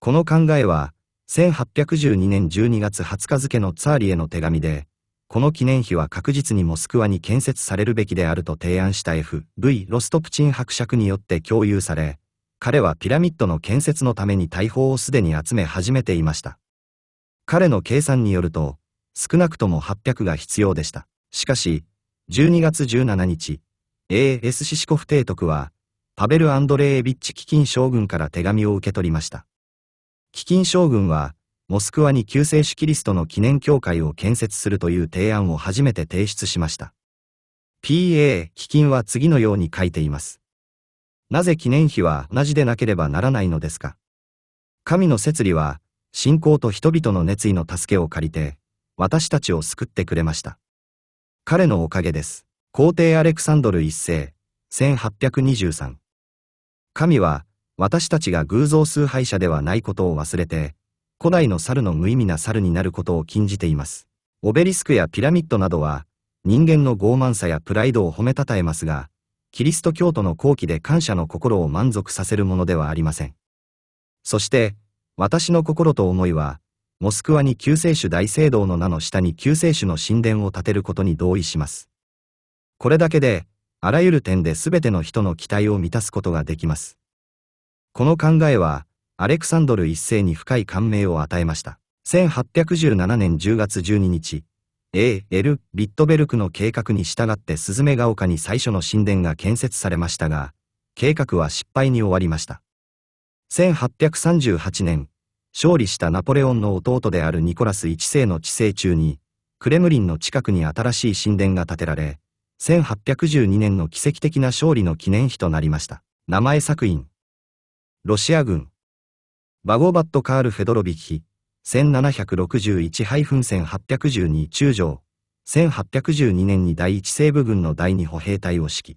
Speaker 1: この考えは、1812年12月20日付のツァーリへの手紙で、この記念碑は確実にモスクワに建設されるべきであると提案した F. V. ロストプチン伯爵によって共有され、彼はピラミッドの建設のために大砲をすでに集め始めていました。彼の計算によると、少なくとも800が必要でした。しかし、12月17日、A.S. シシコフ提督は、パベル・アンドレーエビッチ基金将軍から手紙を受け取りました。基金将軍は、モスクワに救世主キリストの記念教会を建設するという提案を初めて提出しました。PA、基金は次のように書いています。なぜ記念碑は同じでなければならないのですか神の摂理は、信仰と人々の熱意の助けを借りて、私たちを救ってくれました。彼のおかげです。皇帝アレクサンドル一世、1823神は、私たちが偶像崇拝者ではないことを忘れて、古代の猿の無意味な猿になることを禁じています。オベリスクやピラミッドなどは、人間の傲慢さやプライドを褒めたたえますが、キリスト教徒の後期で感謝の心を満足させるものではありません。そして、私の心と思いは、モスクワに救世主大聖堂の名の下に救世主の神殿を建てることに同意します。これだけで、あらゆる点で全ての人の期待を満たすことができます。この考えは、アレクサンドル一世に深い感銘を与えました。1817年10月12日、A. L. リットベルクの計画に従ってスズメが丘に最初の神殿が建設されましたが、計画は失敗に終わりました。1838年、勝利したナポレオンの弟であるニコラス一世の治世中に、クレムリンの近くに新しい神殿が建てられ、1812年の奇跡的な勝利の記念碑となりました。名前作品。ロシア軍。バゴバット・カール・フェドロビキ、1761-1812中将、1812年に第一西部軍の第二歩兵隊を指揮。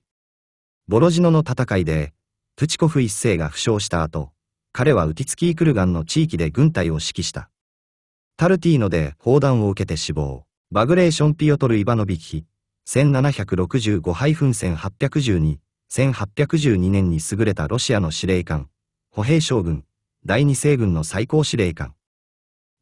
Speaker 1: ボロジノの戦いで、プチコフ一世が負傷した後、彼はウティツキー・クルガンの地域で軍隊を指揮した。タルティーノで砲弾を受けて死亡。バグレーション・ピオトル・イバノビキ、1765-1812、1812年に優れたロシアの司令官、歩兵将軍、第二西軍の最高司令官。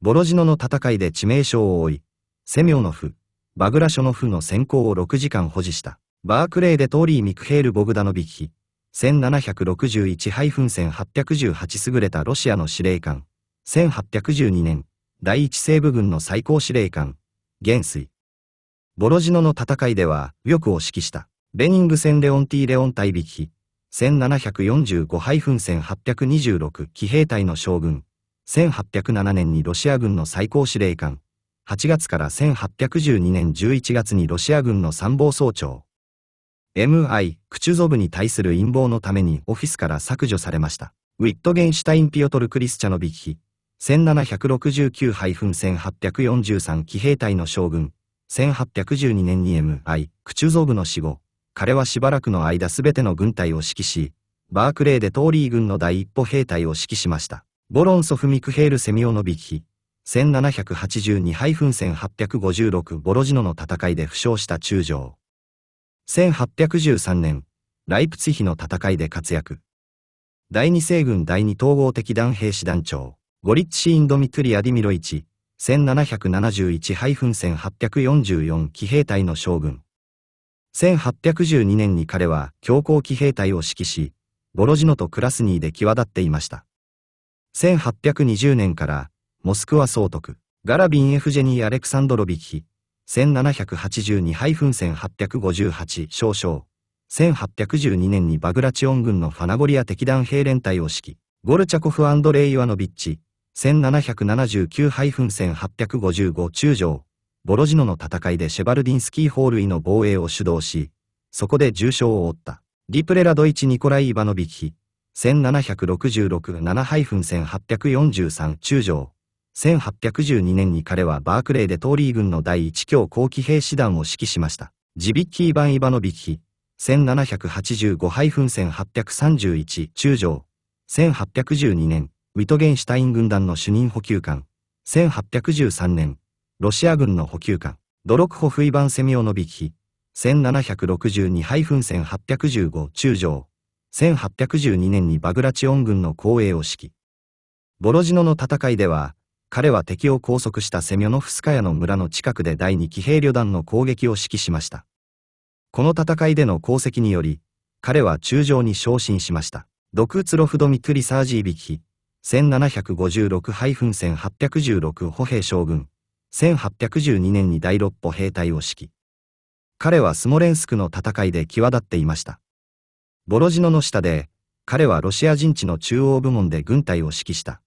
Speaker 1: ボロジノの戦いで致命傷を負い、セミョノフ、バグラショノフの先行を6時間保持した。バークレーでトーリー・ミクヘール・ボグダノビキ、1761-1818優れたロシアの司令官、1812年、第一西部軍の最高司令官、元帥。ボロジノの戦いでは右翼を指揮した、レニング戦レオンティレオン対ビキ、1745-1826騎兵隊の将軍、1807年にロシア軍の最高司令官、8月から1812年11月にロシア軍の参謀総長、MI、クチュゾブに対する陰謀のためにオフィスから削除されました。ウィットゲンシュタイン・ピオトル・クリスチャノビキヒ、1769-1843騎兵隊の将軍、1812年に M.I. クチュゾグの死後、彼はしばらくの間すべての軍隊を指揮し、バークレーでトーリー軍の第一歩兵隊を指揮しました。ボロンソフミクヘール・セミオノビキ、1782-1856ボロジノの戦いで負傷した中将。1813年、ライプツィヒの戦いで活躍。第二西軍第二統合的団兵師団長、ゴリッチ・インドミトゥリ・アディミロイチ、1771-1844騎兵隊の将軍。1812年に彼は強行騎兵隊を指揮し、ボロジノとクラスニーで際立っていました。1820年から、モスクワ総督、ガラビン・エフジェニー・アレクサンドロビキ、1782-1858少将、1812年にバグラチオン軍のファナゴリア敵団兵連隊を指揮、ゴルチャコフ・アンドレイ・イワノビッチ、1779-1855中将、ボロジノの戦いでシェバルディンスキーホールイの防衛を主導し、そこで重傷を負った。リプレラドイチ・ニコライ・イバノビキ、1766-7-1843中将。1812年に彼はバークレーでトーリー軍の第一強後期兵士団を指揮しました。ジビッキー・バン・イバノビキ、1785-1831中将。1812年、ウィトゲンシュタイン軍団の主任補給官、1813年、ロシア軍の補給官、ドロクホフイバン・セミオノビキ、1762-1815中将、1812年にバグラチオン軍の後衛を指揮。ボロジノの戦いでは、彼は敵を拘束したセミョノフスカヤの村の近くで第2騎兵旅団の攻撃を指揮しました。この戦いでの功績により、彼は中将に昇進しました。ドクツロフドミトゥリサージービキ、1756-1816歩兵将軍、1812年に第六歩兵隊を指揮。彼はスモレンスクの戦いで際立っていました。ボロジノの下で、彼はロシア陣地の中央部門で軍隊を指揮した。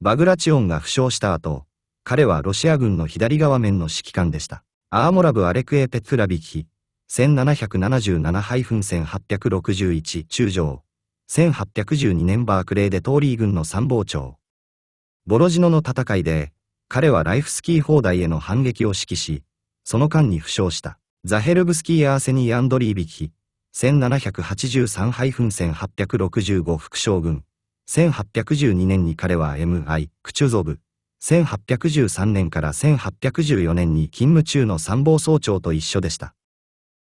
Speaker 1: バグラチオンが負傷した後、彼はロシア軍の左側面の指揮官でした。アーモラブ・アレクエ・ペツラビキ、1777-1861中将。1812年バークレーでトーリー軍の参謀長。ボロジノの戦いで、彼はライフスキー砲台への反撃を指揮し、その間に負傷した、ザヘルブスキー・アーセニー・アンドリービキ、1783-1865副将軍。1812年に彼は M.I. クチュゾブ。1813年から1814年に勤務中の参謀総長と一緒でした。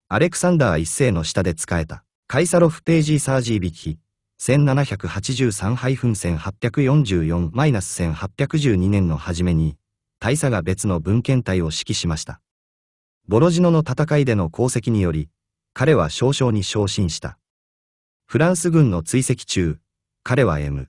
Speaker 1: アレクサンダー一世の下で仕えた、カイサロフ・ページー・サージービキ、1783-1844-1812年の初めに、大佐が別の文献隊を指揮しました。ボロジノの戦いでの功績により、彼は少将に昇進した。フランス軍の追跡中、彼は M。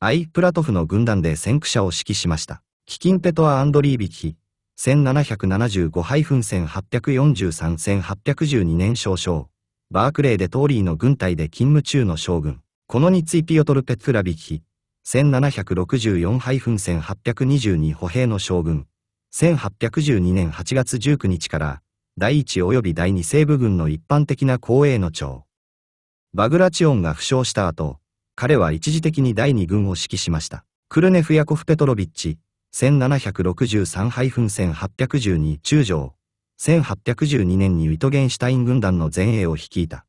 Speaker 1: I. プラトフの軍団で先駆者を指揮しました。キキンペトア・アンドリービキ、1775-1843-1812年少将。バークレーでトーリーの軍隊で勤務中の将軍。このについピオトル・ペツラビキ、1764-1822歩兵の将軍、1812年8月19日から、第一及び第二西部軍の一般的な後衛の長。バグラチオンが負傷した後、彼は一時的に第二軍を指揮しました。クルネフ・ヤコフ・ペトロビッチ、1763-1812中将、1812年にウィトゲンシュタイン軍団の前衛を率いた。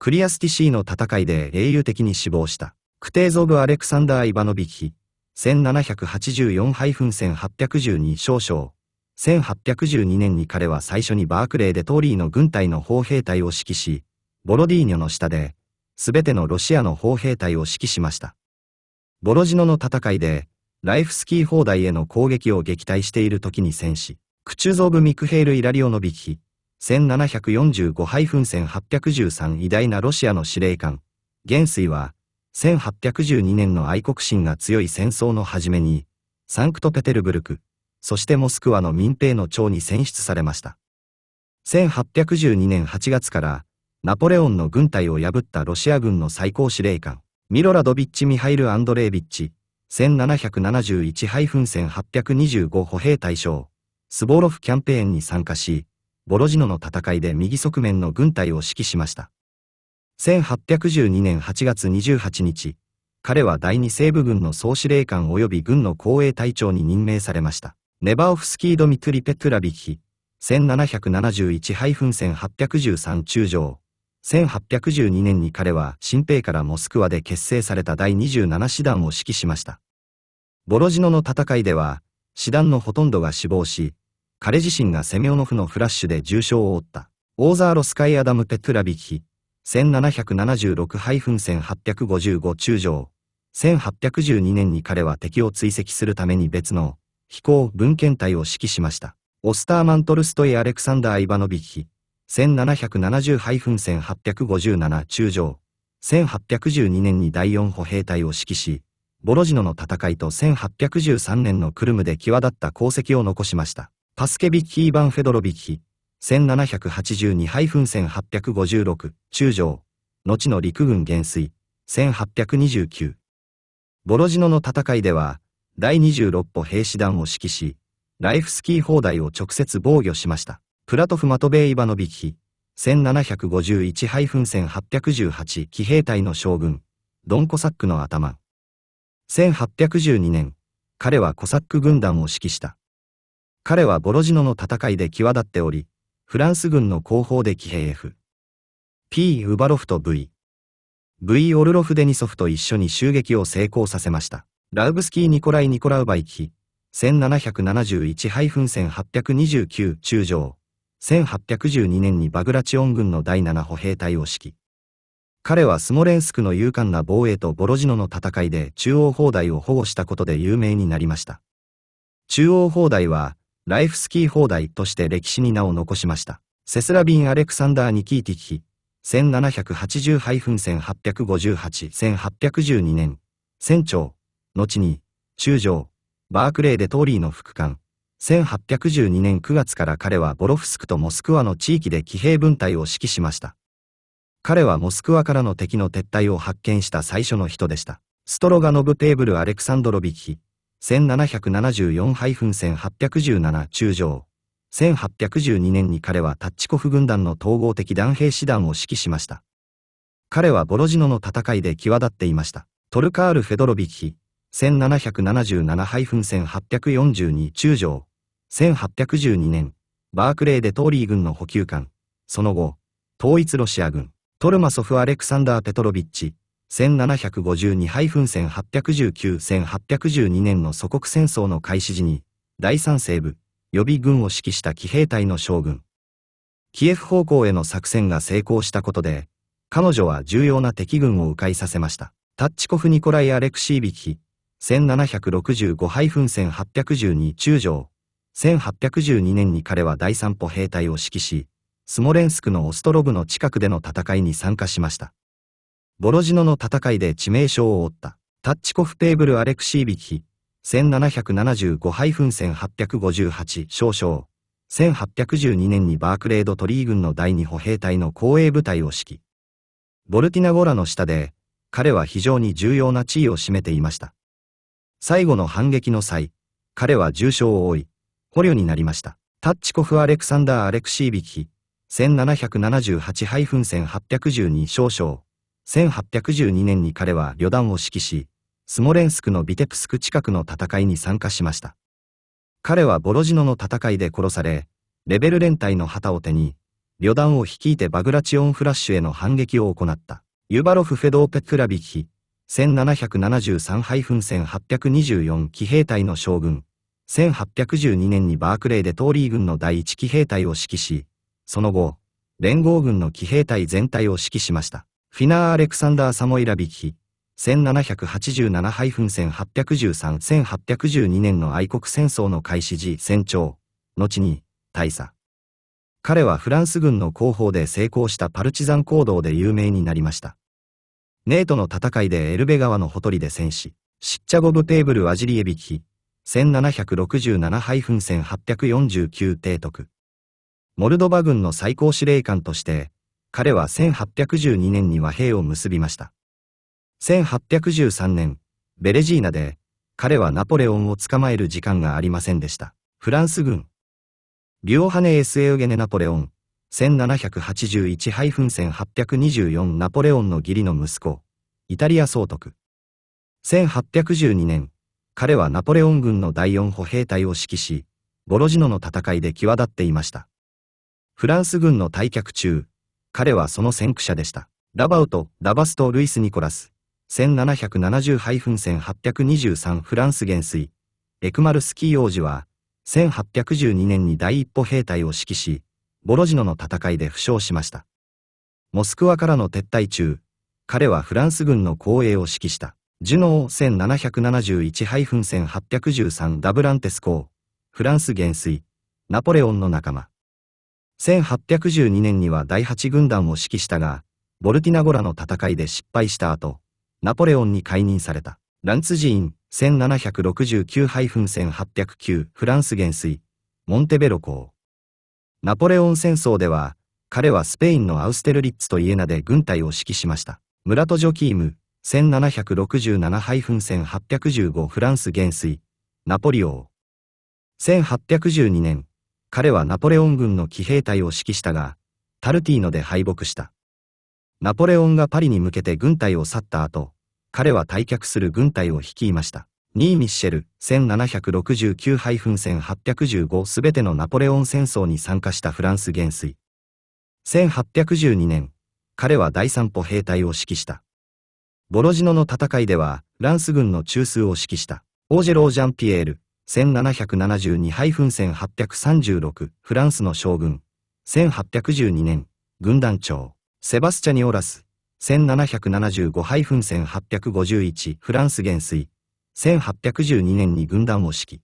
Speaker 1: クリアスティシーの戦いで英雄的に死亡した、クテーゾブ・アレクサンダー・イバノビキ、1784-1812少将。1812年に彼は最初にバークレーでトーリーの軍隊の砲兵隊を指揮し、ボロディーニョの下で、すべてのロシアの砲兵隊を指揮しました。ボロジノの戦いで、ライフスキー砲台への攻撃を撃退している時に戦死。クチュゾーブ・ミクヘイル・イラリオノビキ、1745-1813偉大なロシアの司令官、元帥は、1812年の愛国心が強い戦争の初めに、サンクトペテルブルク、そしてモスクワの民兵の長に選出されました。1812年8月から、ナポレオンの軍隊を破ったロシア軍の最高司令官、ミロラドビッチ・ミハイル・アンドレービッチ、1771-1825歩兵大将、スボーロフキャンペーンに参加し、ボロジノの戦いで右側面の軍隊を指揮しました。1812年8月28日、彼は第二西部軍の総司令官及び軍の後衛隊長に任命されました。ネバオフスキード・ミトゥリ・ペトラビヒ、1771-1813中将。1812年に彼は新兵からモスクワで結成された第27師団を指揮しました。ボロジノの戦いでは、師団のほとんどが死亡し、彼自身がセミオノフのフラッシュで重傷を負った。オーザーロスカイ・アダム・ペトラビキ、1776-1855中将。1812年に彼は敵を追跡するために別の飛行文献隊を指揮しました。オスターマン・トルストイ・アレクサンダー・イバノビヒ、1770-1857中将。1812年に第四歩兵隊を指揮し、ボロジノの戦いと1813年のクルムで際立った功績を残しました。パスケビッーイバン・フェドロビッヒ、1782-1856、中将、後の陸軍元帥、1829。ボロジノの戦いでは、第26歩兵士団を指揮し、ライフスキー砲台を直接防御しました。プラトフ・マトベイ・イバノビキ、1751-1818騎兵隊の将軍、ドン・コサックの頭。1812年、彼はコサック軍団を指揮した。彼はボロジノの戦いで際立っており、フランス軍の後方で騎兵 F。P・ ウバロフと V。V・ オルロフ・デニソフと一緒に襲撃を成功させました。ラウブスキー・ニコライ・ニコラウバイキ、1771-1829中将、1812年にバグラチオン軍の第7歩兵隊を指揮。彼はスモレンスクの勇敢な防衛とボロジノの戦いで中央砲台を保護したことで有名になりました。中央砲台はライフスキー放題として歴史に名を残しました。セスラビン・アレクサンダー・ニキーティキ、1780-1858-1812年、船長、後に、中将、バークレーでトーリーの副官。1812年9月から彼はボロフスクとモスクワの地域で騎兵分隊を指揮しました。彼はモスクワからの敵の撤退を発見した最初の人でした。ストロガノブ・テーブル・アレクサンドロビキ、1774-1817中将。1812年に彼はタッチコフ軍団の統合的弾兵師団を指揮しました。彼はボロジノの戦いで際立っていました。トルカール・フェドロビキ、1777-1842中将、1812年、バークレーでトーリー軍の補給官、その後、統一ロシア軍、トルマソフ・アレクサンダー・ペトロビッチ、1752-1819-1812年の祖国戦争の開始時に、第三西部、予備軍を指揮した騎兵隊の将軍。キエフ方向への作戦が成功したことで、彼女は重要な敵軍を迂回させました。タッチコフ・ニコライ・アレクシービキ、1765-1812中将。1812年に彼は第三歩兵隊を指揮し、スモレンスクのオストロブの近くでの戦いに参加しました。ボロジノの戦いで致命傷を負った、タッチコフテーブル・アレクシービキ、1775-1858少将、1812年にバークレード・トリー軍の第2歩兵隊の後衛部隊を指揮。ボルティナゴラの下で、彼は非常に重要な地位を占めていました。最後の反撃の際、彼は重傷を負い、捕虜になりました。タッチコフ・アレクサンダー・アレクシービキ、1778-1812少将、1812年に彼は旅団を指揮し、スモレンスクのビテプスク近くの戦いに参加しました。彼はボロジノの戦いで殺され、レベル連隊の旗を手に、旅団を率いてバグラチオンフラッシュへの反撃を行った。ユバロフ・フェドーペ・プラビキ、1773-1824騎兵隊の将軍、1812年にバークレーでトーリー軍の第一騎兵隊を指揮し、その後、連合軍の騎兵隊全体を指揮しました。フィナー・アレクサンダー・サモイラビキ、1787-1813-1812年の愛国戦争の開始時戦長、後に、大佐。彼はフランス軍の後方で成功したパルチザン行動で有名になりました。ネートの戦いでエルベ川のほとりで戦死、シッチャゴブテーブル・ワジリエビキ、1767-1849提督。モルドバ軍の最高司令官として、彼は1812年に和平を結びました。1813年、ベレジーナで、彼はナポレオンを捕まえる時間がありませんでした。フランス軍。リオハネ・エスエウゲネ・ナポレオン、1781-1824ナポレオンの義理の息子、イタリア総督。1812年、彼はナポレオン軍の第四歩兵隊を指揮し、ボロジノの戦いで際立っていました。フランス軍の退却中、彼はその先駆者でした。ラバウト、ダバスト・ルイス・ニコラス、1770-1823フランス元帥、エクマルスキー王子は、1812年に第一歩兵隊を指揮し、ボロジノの戦いで負傷しました。モスクワからの撤退中、彼はフランス軍の後衛を指揮した。ジュノー1771-1813ダブランテス公、フランス元帥、ナポレオンの仲間。1812年には第8軍団を指揮したが、ボルティナゴラの戦いで失敗した後、ナポレオンに解任された。ランツ寺院、1769-1809フランス元帥、モンテベロ公。ナポレオン戦争では、彼はスペインのアウステルリッツとイエナで軍隊を指揮しました。ムラト・ジョキーム、1767-1815フランス元帥、ナポリ王。1812年、彼はナポレオン軍の騎兵隊を指揮したが、タルティーノで敗北した。ナポレオンがパリに向けて軍隊を去った後、彼は退却する軍隊を率いました。ニー・ミッシェル、1769-1815すべてのナポレオン戦争に参加したフランス元帥。1812年、彼は第三歩兵隊を指揮した。ボロジノの戦いでは、フランス軍の中枢を指揮した。オージェロー・ジャンピエール、1772-1836フランスの将軍。1812年、軍団長。セバスチャニオラス。1775-1851フランス元帥。1812年に軍団を指揮。